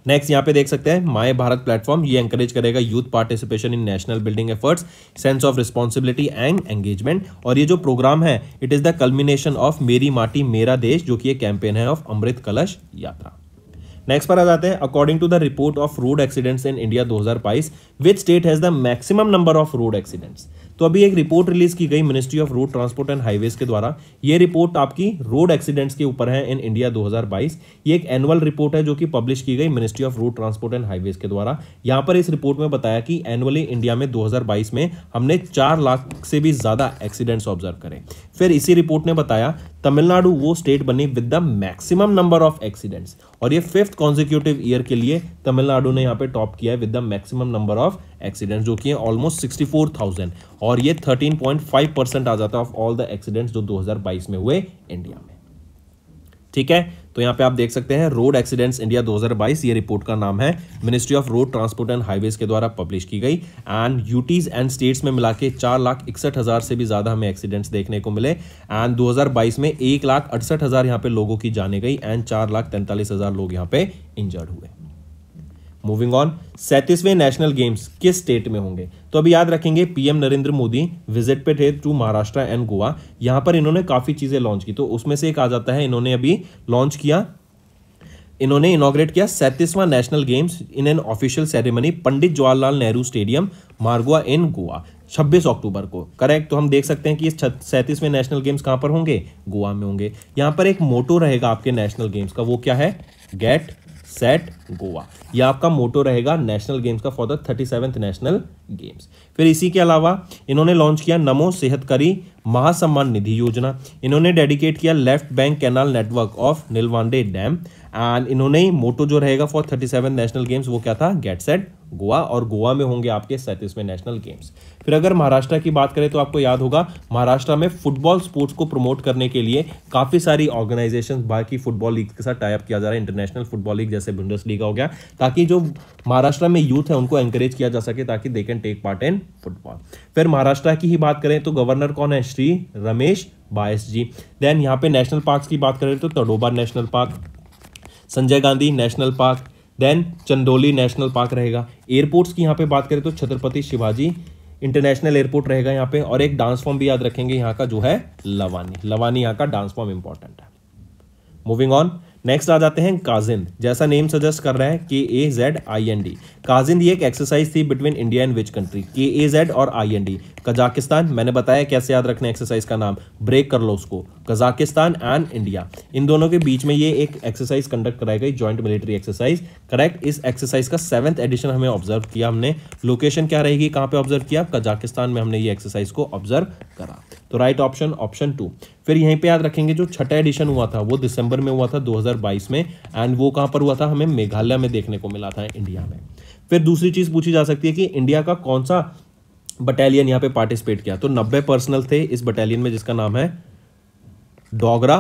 नेक्स्ट यहाँ पे देख सकते हैं माय भारत प्लेटफॉर्म ये एंकरेज करेगा youth participation in national building efforts sense of responsibility and engagement और ये जो प्रोग्राम है it is the culmination of Meri Mati मेरा देश जो कि ये कैंपेन है ऑफ अमृत कलश यात्रा नेक्स्ट पर आ जाते हैं according to the report of road accidents in India 2022 which state has the maximum number of road accidents तो अभी एक रिपोर्ट रिलीज की गई ministry of road transport and highways के द्वारा ये रिपोर्ट आपकी रोड एक्सीडेंट्स के ऊपर है इन इंडिया 2022 ये एक एनुअल रिपोर्ट है जो कि पब्लिश की गई ministry of road transport and highways के द्वारा यहाँ पर इस रिपोर्ट में बताया कि एनुअली इंडिया में दो में हमने चार लाख से भी ज़्यादा एक्सीडेंट्स ऑब्जर्व करें फिर इसी रिपोर्ट ने बताया तमिलनाडु वो स्टेट बनी with the maximum number of accidents और ये फिफ्थ कॉन्जिक्यूटिव ईयर के लिए तमिलनाडु ने यहाँ पे टॉप किया है with the maximum number of accidents जो कि है ऑलमोस्ट 64,000 और ये 13.5 परसेंट आ जाता है ऑफ ऑल द एक्सीडेंट्स जो 2022 में हुए इंडिया में ठीक है तो यहाँ पे आप देख सकते हैं रोड एक्सीडेंट्स इंडिया 2022 ये रिपोर्ट का नाम है ministry of road transport and highways के द्वारा पब्लिश की गई एंड यूटीज एंड स्टेट्स में मिला के चार लाख इकसठ हज़ार से भी ज़्यादा हमें एक्सीडेंट्स देखने को मिले एंड 2022 में एक लाख अड़सठ हज़ार यहाँ पे लोगों की जाने गई एंड चार लाख तैंतालीस हज़ार लोग यहाँ पे इंजर्ड हुए मूविंग ऑन सैंतीसवें नेशनल गेम्स किस स्टेट में होंगे तो अभी याद रखेंगे पीएम नरेंद्र मोदी विजिट पे थे टू महाराष्ट्र एंड गोवा यहां पर इन्होंने काफी चीजें लॉन्च की तो उसमें से एक आ जाता है इन्होंने अभी लॉन्च किया इन्होंने इनोग्रेट किया सैंतीसवां national games in an official ceremony Pandit Jawaharlal Nehru stadium Margao in Goa 26 अक्टूबर को करेक्ट तो हम देख सकते हैं कि सैंतीसवें नेशनल गेम्स कहां पर होंगे गोवा में होंगे यहां पर एक मोटो रहेगा आपके नेशनल गेम्स का वो क्या है गेट सेट गोवा ये आपका मोटो रहेगा नेशनल गेम्स का for the thirty seventh national games फिर इसी के अलावा इन्होंने लॉन्च किया नमो सेहत करी महासम्मान निधि योजना इन्होंने डेडिकेट किया left bank canal network of Nilwande dam and इन्होंने ही मोटो जो रहेगा फॉर थर्टी नेशनल गेम्स वो क्या था गेट सेट गोवा और गोवा में होंगे आपके सैंतीसवें नेशनल गेम्स फिर अगर महाराष्ट्र की बात करें तो आपको याद होगा महाराष्ट्र में फुटबॉल स्पोर्ट्स को प्रमोट करने के लिए काफ़ी सारी ऑर्गेनाइजेशन बाकी फुटबॉल लीग के साथ टाइप किया जा रहा है इंटरनेशनल फुटबॉल लीग जैसे बुंडस लीग हो गया ताकि जो महाराष्ट्र में यूथ है उनको एंकरेज किया जा सके ताकि they can take part in football फिर महाराष्ट्र की ही बात करें तो गवर्नर कौन है श्री रमेश बायस जी देन यहाँ पे नेशनल पार्क की बात करें तो Tadoba national park Sanjay Gandhi national park then Chandoli national park रहेगा एयरपोर्ट्स की यहाँ पे बात करें तो छत्रपति शिवाजी इंटरनेशनल एयरपोर्ट रहेगा यहाँ पे और एक डांस फॉर्म भी याद रखेंगे यहाँ का जो है लवानी लवानी यहाँ का डांस फॉर्म इंपॉर्टेंट है मूविंग ऑन नेक्स्ट आ जाते हैं काजिंद जैसा नेम सजेस्ट कर रहे हैं K A Z I N D KAZIND ये एक एक्सरसाइज थी between India and which country K A Z और आई एन डी कजाकिस्तान मैंने बताया कैसे याद रखना एक्सरसाइज का नाम ब्रेक कर लो उसको कजाकिस्तान एंड इंडिया इन दोनों के बीच में ये एक एक्सरसाइज कंडक्ट कराई गई ज्वाइंट मिलिट्री एक्सरसाइज करेक्ट इस एक्सरसाइज का सेवंथ एडिशन हमें ऑब्जर्व किया हमने लोकेशन क्या रहेगी कहाँ पे ऑब्जर्व किया कजाकिस्तान में हमने ये एक्सरसाइज को ऑब्जर्व करा तो राइट ऑप्शन ऑप्शन टू फिर यहीं पे याद रखेंगे जो छठा एडिशन हुआ था वो दिसंबर में हुआ था 2022 में एंड वो कहाँ पर हुआ था हमें मेघालय में देखने को मिला था इंडिया में फिर दूसरी चीज़ पूछी जा सकती है कि इंडिया का कौन सा बटालियन यहाँ पे पार्टिसिपेट किया तो नब्बे पर्सनल थे इस बटालियन में जिसका नाम है डोगरा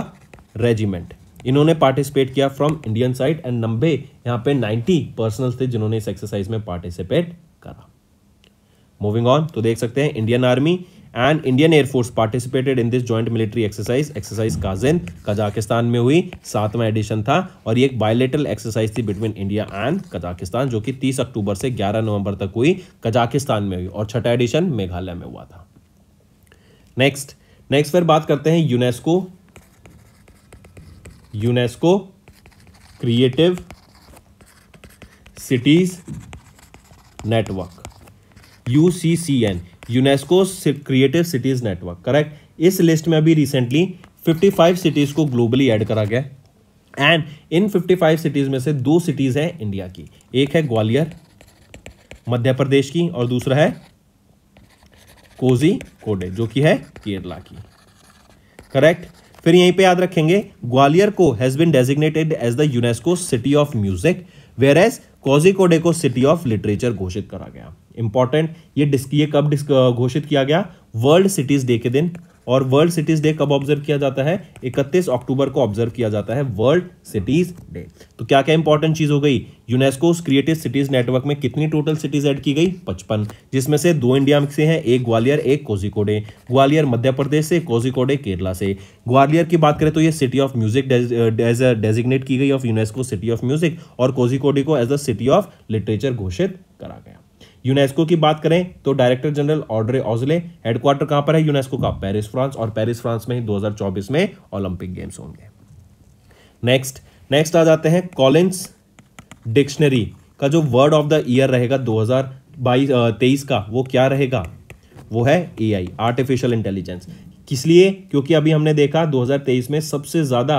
रेजिमेंट इन्होंने पार्टिसिपेट किया फ्रॉम इंडियन साइड एंड नब्बे यहाँ पे 90 पर्सनल थे जिन्होंने इस एक्सरसाइज में पार्टिसिपेट करा मूविंग ऑन तो देख सकते हैं Indian army and Indian airforce participated in this joint military exercise exercise KAZIND Kazakhstan में हुई सातवां एडिशन था और ये एक बायोलेटल एक्सरसाइज थी बिटवीन इंडिया एंड कजाकिस्तान जो कि तीस अक्टूबर से ग्यारह नवंबर तक हुई कजाकिस्तान में हुई और छठा एडिशन मेघालय में हुआ था नेक्स्ट नेक्स्ट फिर बात करते हैं UNESCO UNESCO creative cities network U C C N UNESCO creative cities network correct इस लिस्ट में अभी रिसेंटली 55 सिटीज़ को ग्लोबली ऐड करा गया एंड इन 55 सिटीज़ में से दो सिटीज़ है इंडिया की एक है ग्वालियर मध्य प्रदेश की और दूसरा है कोजी कोडे जो कि है केरला की करेक्ट फिर यहीं पे याद रखेंगे ग्वालियर को has been designated as the UNESCO city of music whereas Kozhikode को सिटी ऑफ लिटरेचर घोषित करा गया इंपॉर्टेंट ये डिस्क ये कब घोषित किया गया वर्ल्ड सिटीज़ डे के दिन और वर्ल्ड सिटीज़ डे कब ऑब्जर्व किया जाता है 31 अक्टूबर को ऑब्जर्व किया जाता है वर्ल्ड सिटीज़ डे तो क्या क्या इंपॉर्टेंट चीज़ हो गई यूनेस्को क्रिएटिव सिटीज़ नेटवर्क में कितनी टोटल सिटीज़ ऐड की गई 55 जिसमें से दो इंडिया से हैं एक ग्वालियर एक कोजिकोडे ग्वालियर मध्य प्रदेश से कोजिकोडे केरला से ग्वालियर की बात करें तो ये सिटी ऑफ म्यूजिक डेजिग्नेट की गई of UNESCO city of music और कोजिकोडे को as a city of literature घोषित करा गया यूनेस्को की बात करें तो director general Audrey Azoulay headquarter कहां पर है यूनेस्को का पेरिस फ्रांस और पेरिस फ्रांस में ही 2024 में ओलंपिक गेम्स होंगे नेक्स्ट नेक्स्ट आ जाते हैं कॉलिंस डिक्शनरी का जो वर्ड ऑफ द ईयर रहेगा दो हजार का वो क्या रहेगा वो है ए आर्टिफिशियल इंटेलिजेंस किस लिए क्योंकि अभी हमने देखा 2023 में सबसे ज़्यादा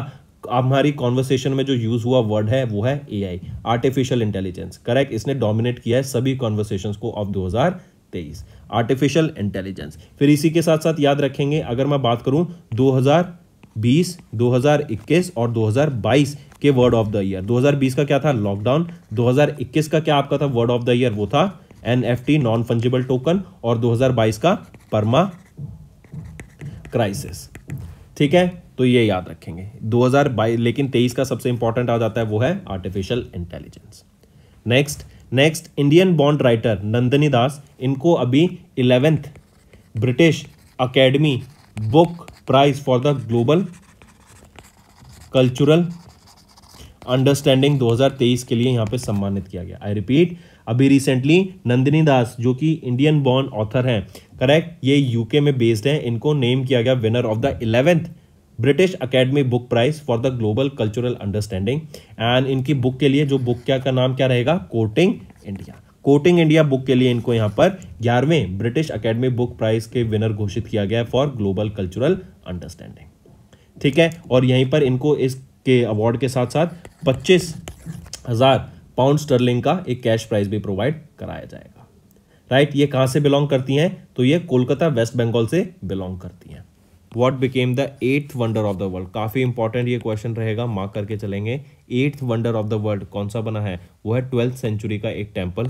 हमारी कॉन्वर्सेशन में जो यूज़ हुआ वर्ड है वो है एआई आर्टिफिशियल इंटेलिजेंस करेक्ट इसने डोमिनेट किया है सभी कॉन्वर्सेशन को ऑफ 2023 आर्टिफिशियल इंटेलिजेंस फिर इसी के साथ साथ याद रखेंगे अगर मैं बात करूं 2020, 2021 और 2022 के वर्ड ऑफ द ईयर 2020 का क्या था लॉकडाउन 2021 का क्या आपका था वर्ड ऑफ द ईयर वो था N F T non fungible token और 2022 का परमा क्राइसिस ठीक है तो ये याद रखेंगे 2022 लेकिन 23 का सबसे इंपॉर्टेंट आ जाता है वो है artificial intelligence next next Indian बॉन्ड राइटर नंदनी दास इनको अभी eleventh British academy book prize for the global cultural understanding 2023 के लिए यहां पे सम्मानित किया गया आई रिपीट अभी रिसेंटली नंदिनी दास जो कि इंडियन बॉर्न ऑथर हैं करेक्ट ये यूके में बेस्ड हैं इनको नेम किया गया winner of the eleventh British academy book prize for the global cultural understanding and इनकी बुक के लिए जो बुक क्या का नाम क्या रहेगा courting India courting India book के लिए इनको यहाँ पर ग्यारहवें ब्रिटिश अकेडमी बुक प्राइज के विनर घोषित किया गया है फॉर ग्लोबल कल्चरल अंडरस्टैंडिंग ठीक है और यहीं पर इनको इसके अवार्ड के साथ साथ पच्चीस हजार पाउंड स्टर्लिंग का एक कैश प्राइज भी प्रोवाइड कराया जाएगा राइट ये कहाँ से बिलोंग करती हैं तो ये कोलकाता वेस्ट बंगाल से बिलोंग करती हैं what became the eighth wonder of the world काफ़ी इंपॉर्टेंट ये क्वेश्चन रहेगा मार्क करके चलेंगे eighth wonder of the world कौन सा बना है वो है ट्वेल्थ सेंचुरी का एक टेम्पल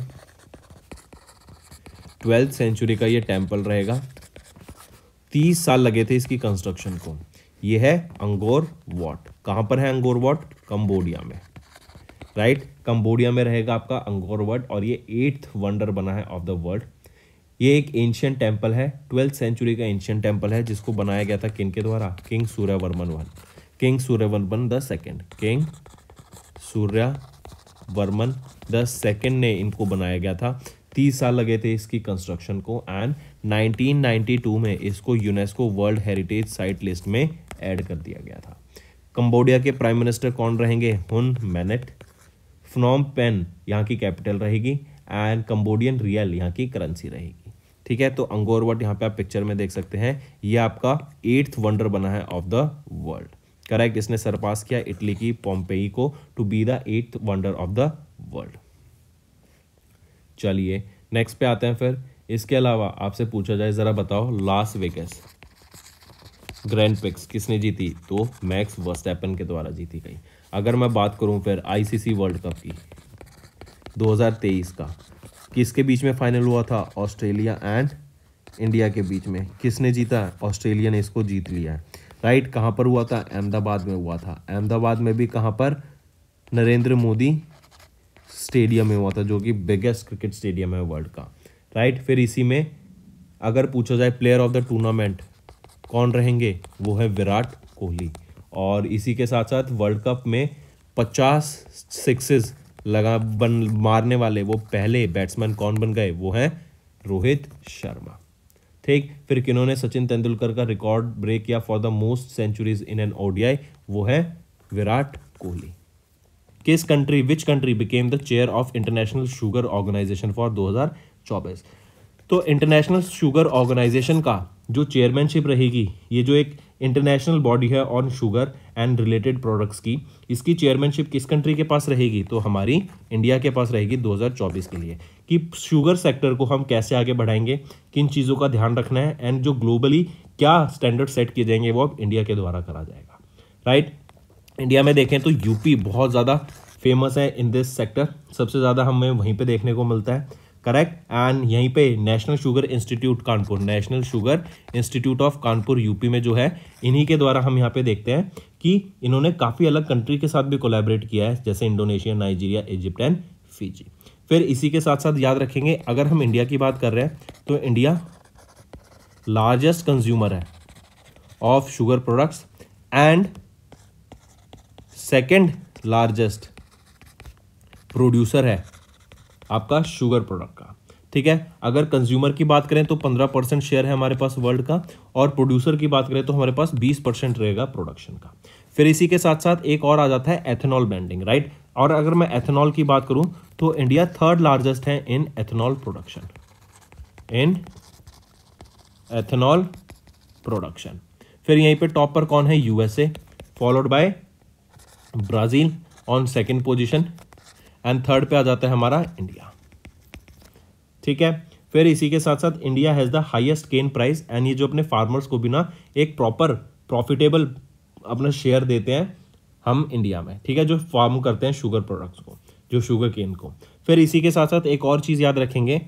ट्वेल्थ सेंचुरी का ये टेम्पल रहेगा तीस साल लगे थे इसकी कंस्ट्रक्शन को ये है अंगोर वॉट कहां पर है अंगोर वॉट कंबोडिया में राइट right? कंबोडिया में रहेगा आपका अंगोर वर्ड और ये एट्थ वंडर बना है ऑफ द वर्ल्ड ये एक एंशियन टेम्पल है ट्वेल्थ सेंचुरी का एंशियन टेम्पल है जिसको बनाया गया था किन के द्वारा king Suryavarman one king Suryavarman the second king Varman the second ने इनको बनाया गया था तीस साल लगे थे इसकी कंस्ट्रक्शन को एंड 1992 में इसको UNESCO world heritage site list में ऐड कर दिया गया था कंबोडिया के प्राइम मिनिस्टर कौन रहेंगे हुन मैनेट फ्नोम पेन यहाँ की कैपिटल रहेगी एंड कंबोडियन रियल यहाँ की करेंसी रहेगी ठीक है तो अंगोर वट यहाँ पे आप पिक्चर में देख सकते हैं ये आपका एट्थ वंडर बना है ऑफ द वर्ल्ड करेक्ट इसने सरपास किया इटली की पॉम्पेई को to be the eighth wonder of the world चलिए नेक्स्ट पे आते हैं फिर इसके अलावा आपसे पूछा जाए ज़रा बताओ लास वेगस ग्रैंड पिक्स किसने जीती तो मैक्स वर्स्टैपन के द्वारा जीती गई अगर मैं बात करूं फिर आईसीसी वर्ल्ड कप की 2023 का किसके बीच में फाइनल हुआ था ऑस्ट्रेलिया एंड इंडिया के बीच में किसने जीता है ऑस्ट्रेलिया ने इसको जीत लिया है राइट कहाँ पर हुआ था अहमदाबाद में हुआ था अहमदाबाद में भी कहाँ पर नरेंद्र मोदी स्टेडियम में हुआ था जो कि बिगेस्ट क्रिकेट स्टेडियम है वर्ल्ड का राइट फिर इसी में अगर पूछा जाए प्लेयर ऑफ द टूर्नामेंट कौन रहेंगे वो है विराट कोहली और इसी के साथ साथ वर्ल्ड कप में पचास सिक्सेस लगा बन मारने वाले वो पहले बैट्समैन कौन बन गए वो हैं रोहित शर्मा ठीक फिर किन्होंने सचिन तेंदुलकर का रिकॉर्ड ब्रेक किया for the most centuries in an ODI वो है विराट कोहली किस country which country became the chair of international sugar organisation for 2024 तो इंटरनेशनल शुगर ऑर्गेनाइजेशन का जो चेयरमैनशिप रहेगी ये जो एक इंटरनेशनल बॉडी है on sugar and related products की इसकी चेयरमैनशिप किस कंट्री के पास रहेगी तो हमारी इंडिया के पास रहेगी 2024 के लिए कि शुगर सेक्टर को हम कैसे आगे बढ़ाएंगे किन चीज़ों का ध्यान रखना है एंड जो ग्लोबली क्या स्टैंडर्ड सेट किए जाएंगे वो अब इंडिया के द्वारा करा जाएगा राइट इंडिया में देखें तो यूपी बहुत ज़्यादा फेमस है इन दिस सेक्टर सबसे ज़्यादा हमें वहीं पर देखने को मिलता है करेक्ट एंड यहीं पे national sugar institute Kanpur national sugar institute of Kanpur UP में जो है इन्हीं के द्वारा हम यहाँ पे देखते हैं कि इन्होंने काफ़ी अलग कंट्री के साथ भी कोलैबोरेट किया है जैसे Indonesia Nigeria Egypt and Fiji फिर इसी के साथ साथ याद रखेंगे अगर हम इंडिया की बात कर रहे हैं तो इंडिया लार्जेस्ट कंज्यूमर है of sugar products and second largest producer है आपका शुगर प्रोडक्ट का ठीक है अगर कंज्यूमर की बात करें तो पंद्रह परसेंट शेयर है हमारे पास वर्ल्ड का और प्रोड्यूसर की बात करें तो हमारे पास बीस परसेंट रहेगा प्रोडक्शन का फिर इसी के साथ साथ एक और आ जाता है एथेनॉल बैंडिंग राइट और अगर मैं एथेनॉल की बात करूं तो इंडिया थर्ड लार्जेस्ट है in ethanol production in ethanol production फिर यहीं पर टॉप पर कौन है USA followed by Brazil on second position and third पे आ जाता है हमारा इंडिया ठीक है फिर इसी के साथ साथ India has the highest cane price and ये जो अपने फार्मर्स को भी ना एक प्रॉपर प्रॉफिटेबल अपना शेयर देते हैं हम इंडिया में ठीक है जो फार्म करते हैं शुगर प्रोडक्ट्स को जो शुगर केन को फिर इसी के साथ साथ एक और चीज़ याद रखेंगे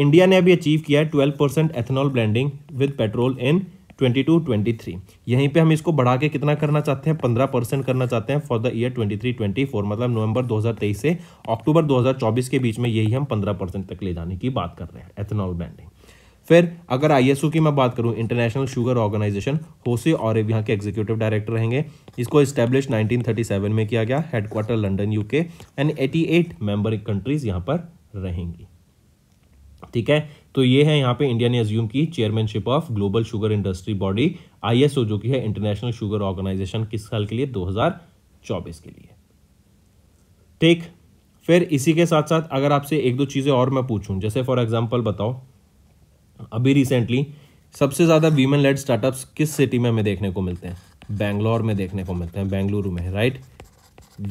इंडिया ने अभी अचीव किया है twelve percent ethanol blending with petrol in twenty two twenty three यहीं पे हम इसको बढ़ा के कितना करना चाहते हैं पंद्रह परसेंट करना चाहते हैं for the year twenty three twenty four मतलब नवंबर दो हज़ार तेईस से अक्टूबर दो हज़ार चौबीस के बीच में यही हम पंद्रह परसेंट तक ले जाने की बात कर रहे हैं एथेनॉल बैंडिंग फिर अगर आईएसओ की मैं बात करूं इंटरनेशनल शुगर ऑर्गेनाइजेशन होसे और यहाँ के एग्जीक्यूटिव डायरेक्टर रहेंगे इसको इस्टेब्लिश 1937 में किया गया headquarter U UK and 88 member countries यहाँ पर रहेंगी ठीक है तो ये है यहाँ पे इंडिया ने एज्यूम की chairmanship of global sugar industry body ISO जो कि है इंटरनेशनल शुगर ऑर्गेनाइजेशन किस साल के लिए 2024 के लिए ठीक फिर इसी के साथ साथ अगर आपसे एक दो चीज़ें और मैं पूछूं जैसे फॉर एग्जांपल बताओ अभी रिसेंटली सबसे ज़्यादा वीमेन लेड स्टार्टअप्स किस सिटी में हमें देखने को मिलते हैं बैंगलोर में देखने को मिलते हैं बेंगलुरु में right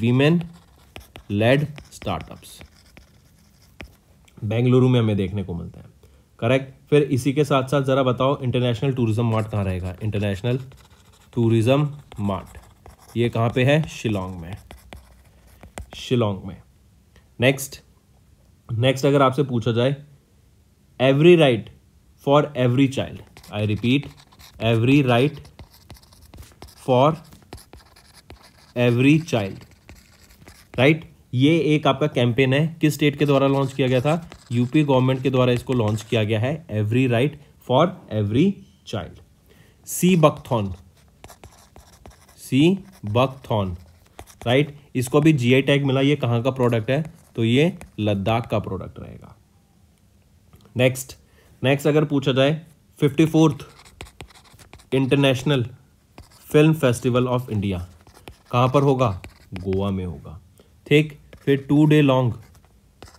women led startups Bengaluru में हमें देखने को मिलते हैं करेक्ट फिर इसी के साथ साथ ज़रा बताओ इंटरनेशनल टूरिज्म मार्ट कहाँ रहेगा इंटरनेशनल टूरिज्म मार्ट ये कहाँ पे है शिलोंग में शिलोंग में नेक्स्ट नेक्स्ट अगर आपसे पूछा जाए every right for every child I repeat every right for every child right ये एक आपका कैंपेन है किस स्टेट के द्वारा लॉन्च किया गया था यूपी गवर्नमेंट के द्वारा इसको लॉन्च किया गया है every right for every child sea buckthorn sea buckthorn right इसको भी जीआई टैग मिला ये कहां का प्रोडक्ट है तो ये लद्दाख का प्रोडक्ट रहेगा नेक्स्ट नेक्स्ट अगर पूछा जाए fifty fourth international film festival of India कहां पर होगा गोवा में होगा ठीक फिर two day long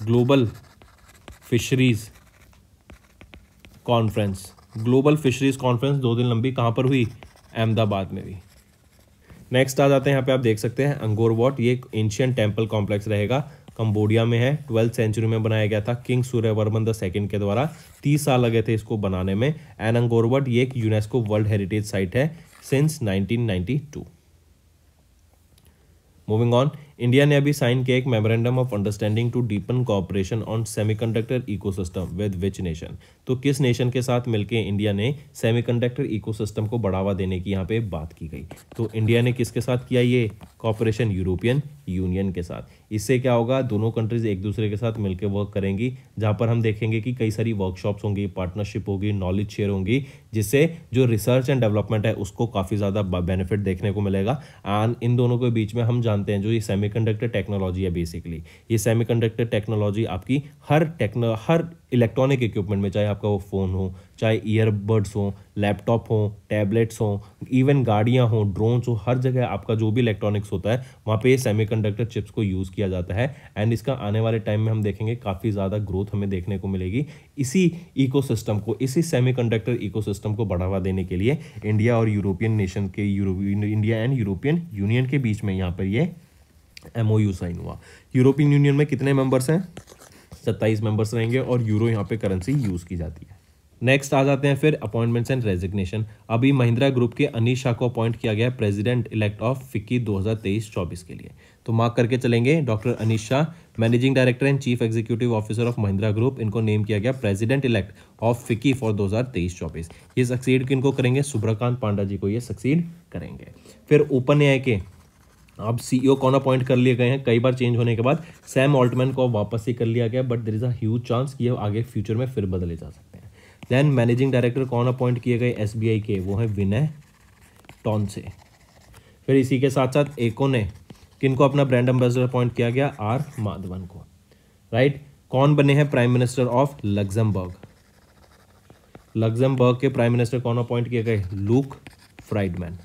global fisheries conference global fisheries conference दो दिन लंबी कहाँ पर हुई अहमदाबाद में भी नेक्स्ट आ जाते हैं यहाँ पे आप देख सकते हैं अंगोर वॉट ये एक एंशियन टेम्पल कॉम्प्लेक्स रहेगा कंबोडिया में है ट्वेल्थ सेंचुरी में बनाया गया था किंग सूर्यवर्मन द सेकेंड के द्वारा तीस साल लगे थे इसको बनाने में एन अंगोरवट ये एक यूनेस्को वर्ल्ड हेरिटेज साइट है सिंस 1992 मूविंग ऑन इंडिया ने अभी साइन किया एक memorandum of understanding to deepen cooperation on semiconductor ecosystem with which nation तो किस नेशन के साथ मिलकर इंडिया ने सेमीकंडक्टर इकोसिस्टम को बढ़ावा देने की यहाँ पे बात की गई तो इंडिया ने किसके साथ किया ये कॉपरेशन यूरोपियन यूनियन के साथ इससे क्या होगा दोनों कंट्रीज़ एक दूसरे के साथ मिलकर वर्क करेंगी जहाँ पर हम देखेंगे कि कई सारी वर्कशॉप्स होंगी पार्टनरशिप होगी नॉलेज शेयर होंगी जिससे जो रिसर्च एंड डेवलपमेंट है उसको काफ़ी ज़्यादा बेनिफिट देखने को मिलेगा एंड इन दोनों के बीच में हम जानते हैं जो ये सेमीकंडक्टर टेक्नोलॉजी है बेसिकली ये सेमीकंडक्टर टेक्नोलॉजी आपकी हर टेक्नो हर इलेक्ट्रॉनिक इक्विपमेंट में चाहे आपका वो फ़ोन हो चाहे ईयरबड्स हो लैपटॉप हो टैबलेट्स हो इवन गाड़ियाँ हों ड्रोन्स हो हर जगह आपका जो भी इलेक्ट्रॉनिक्स होता है वहाँ पे सेमीकंडक्टर चिप्स को यूज़ किया जाता है एंड इसका आने वाले टाइम में हम देखेंगे काफ़ी ज़्यादा ग्रोथ हमें देखने को मिलेगी इसी इको को इसी सेमी कंडक्टर को बढ़ावा देने के लिए इंडिया और यूरोपियन नेशन के इंडिया एंड यूरोपियन यूनियन के बीच में यहाँ पर ये एम साइन हुआ यूरोपियन यूनियन में कितने मेम्बर्स हैं सत्ताईस मेंबर्स रहेंगे और यूरो यहाँ पे करेंसी यूज़ की जाती है नेक्स्ट आ जाते हैं फिर अपॉइंटमेंट्स एंड रेजिग्नेशन अभी महिंद्रा ग्रुप के अनिश शाह को अपॉइंट किया गया प्रेसिडेंट इलेक्ट ऑफ फिक्की 2023-24 के लिए तो मार्क करके चलेंगे doctor Anish Shah managing director and chief executive officer of Mahindra group इनको नेम किया गया president elect of FICCI for 2023-24 ये सक्सीड किनको करेंगे सुब्रकांत पांडा जी को ये सक्सीड करेंगे फिर ओपन ए के अब सीईओ e कौन अपॉइंट कर लिए गए हैं कई बार चेंज होने के बाद सैम ऑल्टमैन को वापस ही कर लिया गया but there is a huge chance कि ये आगे फ्यूचर में फिर बदले जा सकते हैं दैन मैनेजिंग डायरेक्टर कौन अपॉइंट किए गए एस के वो हैं विनय टॉन से फिर इसी के साथ साथ एको ने किनको अपना ब्रांड एम्बेसडर अपॉइंट किया गया आर माधवन को राइट कौन बने हैं prime minister of Luxembourg Luxembourg के प्राइम मिनिस्टर कौन अपॉइंट किए गए लूक फ्राइडमैन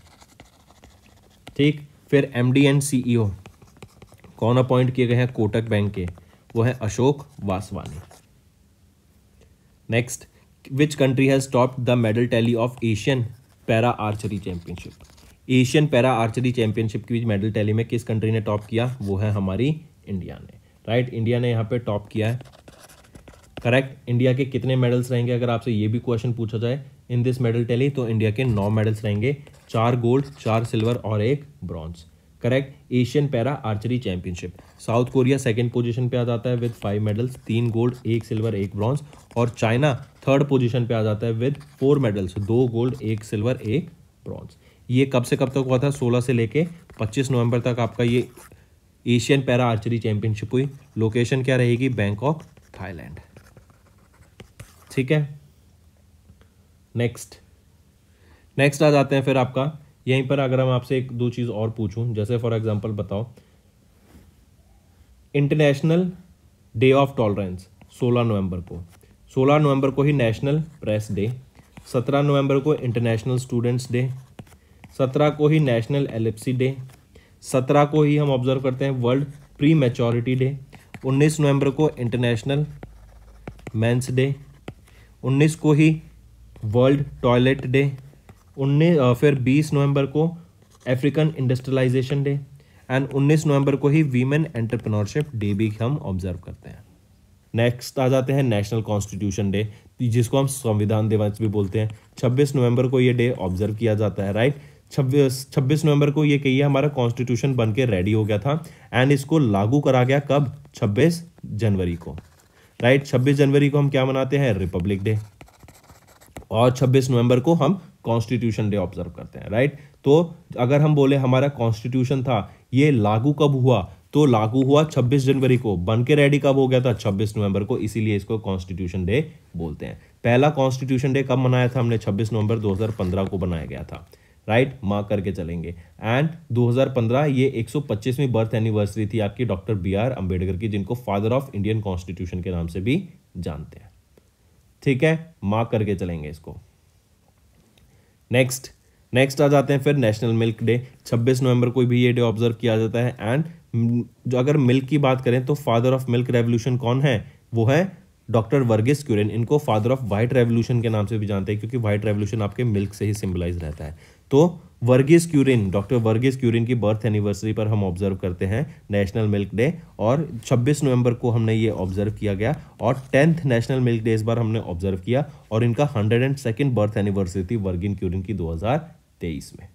ठीक फिर डी एंड ओ कौन अपॉइंट किए गए हैं कोटक बैंक के वो है Ashok Vaswani next which country has top the medal tally of Asian para archery championship Asian para archery championship की मेडल टैली में किस कंट्री ने टॉप किया वो है हमारी इंडिया ने राइट right? इंडिया ने यहाँ पे टॉप किया है करेक्ट इंडिया के कितने मेडल्स रहेंगे अगर आपसे ये भी क्वेश्चन पूछा जाए इन दिस मेडल टेली तो इंडिया के नौ मेडल्स रहेंगे चार गोल्ड चार सिल्वर और एक bronze correct Asian para archery championship South Korea second position पर आ जाता है विद फाइव मेडल्स तीन गोल्ड एक सिल्वर एक ब्रॉन्ज और चाइना थर्ड पोजिशन पर आ जाता है विद फोर मेडल्स दो गोल्ड एक सिल्वर एक ब्रॉन्ज ये कब से कब तक हुआ था 16 से लेके 25 नवंबर तक आपका ये एशियन पैरा आर्चरी चैंपियनशिप हुई लोकेशन क्या रहेगी बैंकॉक थाईलैंड ठीक है नेक्स्ट नेक्स्ट आ जाते हैं फिर आपका यहीं पर अगर हम आपसे एक दो चीज़ और पूछूं जैसे फॉर एग्जांपल बताओ इंटरनेशनल डे ऑफ टॉलरेंस 16 नवंबर को 16 नवंबर को ही नेशनल प्रेस डे 17 नवंबर को इंटरनेशनल स्टूडेंट्स डे 17 को ही नेशनल एलिप्सी डे 17 को ही हम ऑब्जर्व करते हैं वर्ल्ड प्री मेचोरिटी डे 19 नवंबर को इंटरनेशनल मैंस डे 19 को ही वर्ल्ड टॉयलेट डे उन्नीस फिर बीस नवंबर को अफ्रीकन इंडस्ट्रियलाइजेशन डे एंड 19 नवंबर को ही वीमेन एंटरप्रेन्योरशिप डे भी हम ऑब्जर्व करते हैं नेक्स्ट आ जाते हैं नेशनल कॉन्स्टिट्यूशन डे जिसको हम संविधान दिवस भी बोलते हैं 26 नवंबर को ये डे ऑब्जर्व किया जाता है राइट छब्बीस छब्बीस नवंबर को ये कहिए हमारा कॉन्स्टिट्यूशन बन के रेडी हो गया था एंड इसको लागू करा गया कब छब्बीस जनवरी को राइट छब्बीस जनवरी को हम क्या मनाते हैं रिपब्लिक डे और 26 नवंबर को हम कॉन्स्टिट्यूशन डे ऑब्जर्व करते हैं राइट तो अगर हम बोले हमारा कॉन्स्टिट्यूशन था ये लागू कब हुआ तो लागू हुआ 26 जनवरी को बन के रेडी कब हो गया था 26 नवंबर को इसीलिए इसको कॉन्स्टिट्यूशन डे बोलते हैं पहला कॉन्स्टिट्यूशन डे कब मनाया था हमने 26 नवंबर 2015 को बनाया गया था राइट मार्क करके चलेंगे एंड 2015 ये 125वीं बर्थ एनिवर्सरी थी आपकी डॉक्टर बी आर अम्बेडकर की जिनको फादर ऑफ इंडियन कॉन्स्टिट्यूशन के नाम से भी जानते हैं ठीक है मार्क करके चलेंगे इसको नेक्स्ट नेक्स्ट आ जाते हैं फिर नेशनल मिल्क डे 26 नवंबर को भी ये डे ऑब्जर्व किया जाता है एंड जो अगर मिल्क की बात करें तो फादर ऑफ मिल्क रेवोल्यूशन कौन है वो है डॉक्टर वर्गिस क्यूरन इनको फादर ऑफ वाइट रेवोल्यूशन के नाम से भी जानते हैं क्योंकि वाइट रेवोल्यूशन आपके मिल्क से ही सिम्बलाइज रहता है तो वर्गीस क्यूरिन डॉक्टर वर्गीस क्यूरिन की बर्थ एनिवर्सरी पर हम ऑब्जर्व करते हैं नेशनल मिल्क डे और 26 नवंबर को हमने ये ऑब्जर्व किया गया और टेंथ नेशनल मिल्क डे इस बार हमने ऑब्जर्व किया और इनका hundred and second birth anniversary थी वर्गिन क्यूरिन की 2023 में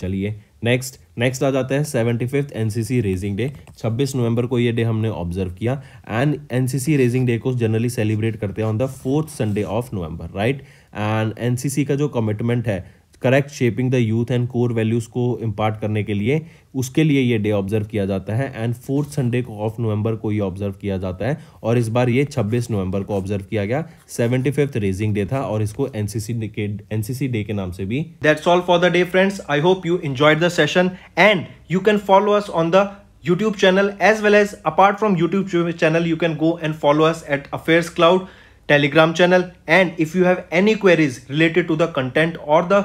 चलिए नेक्स्ट नेक्स्ट आ जाते हैं seventy fifth N raising day 26 नवंबर को ये डे हमने ऑब्जर्व किया एंड एन रेजिंग डे को जनरली सेलिब्रेट करते हैं on the fourth Sunday of November right and N का जो कमिटमेंट है correct shaping the youth and core values को इम्पार्ट करने के लिए उसके लिए ये डे ऑब्जर्व किया जाता है and fourth Sunday of November को ये ऑब्जर्व किया जाता है और इस बार ये 26 नवंबर को ऑब्जर्व किया गया सेवेंटी फिफ्थ रेजिंग डे था और इसको एनसीसी के एनसीसी डे के नाम से भी that's all for the day friends I hope you enjoyed the session and you can follow us on the YouTube channel as well as apart from YouTube channel you can go and follow us at Affairs Cloud Telegram channel and if you have any queries related to the content or the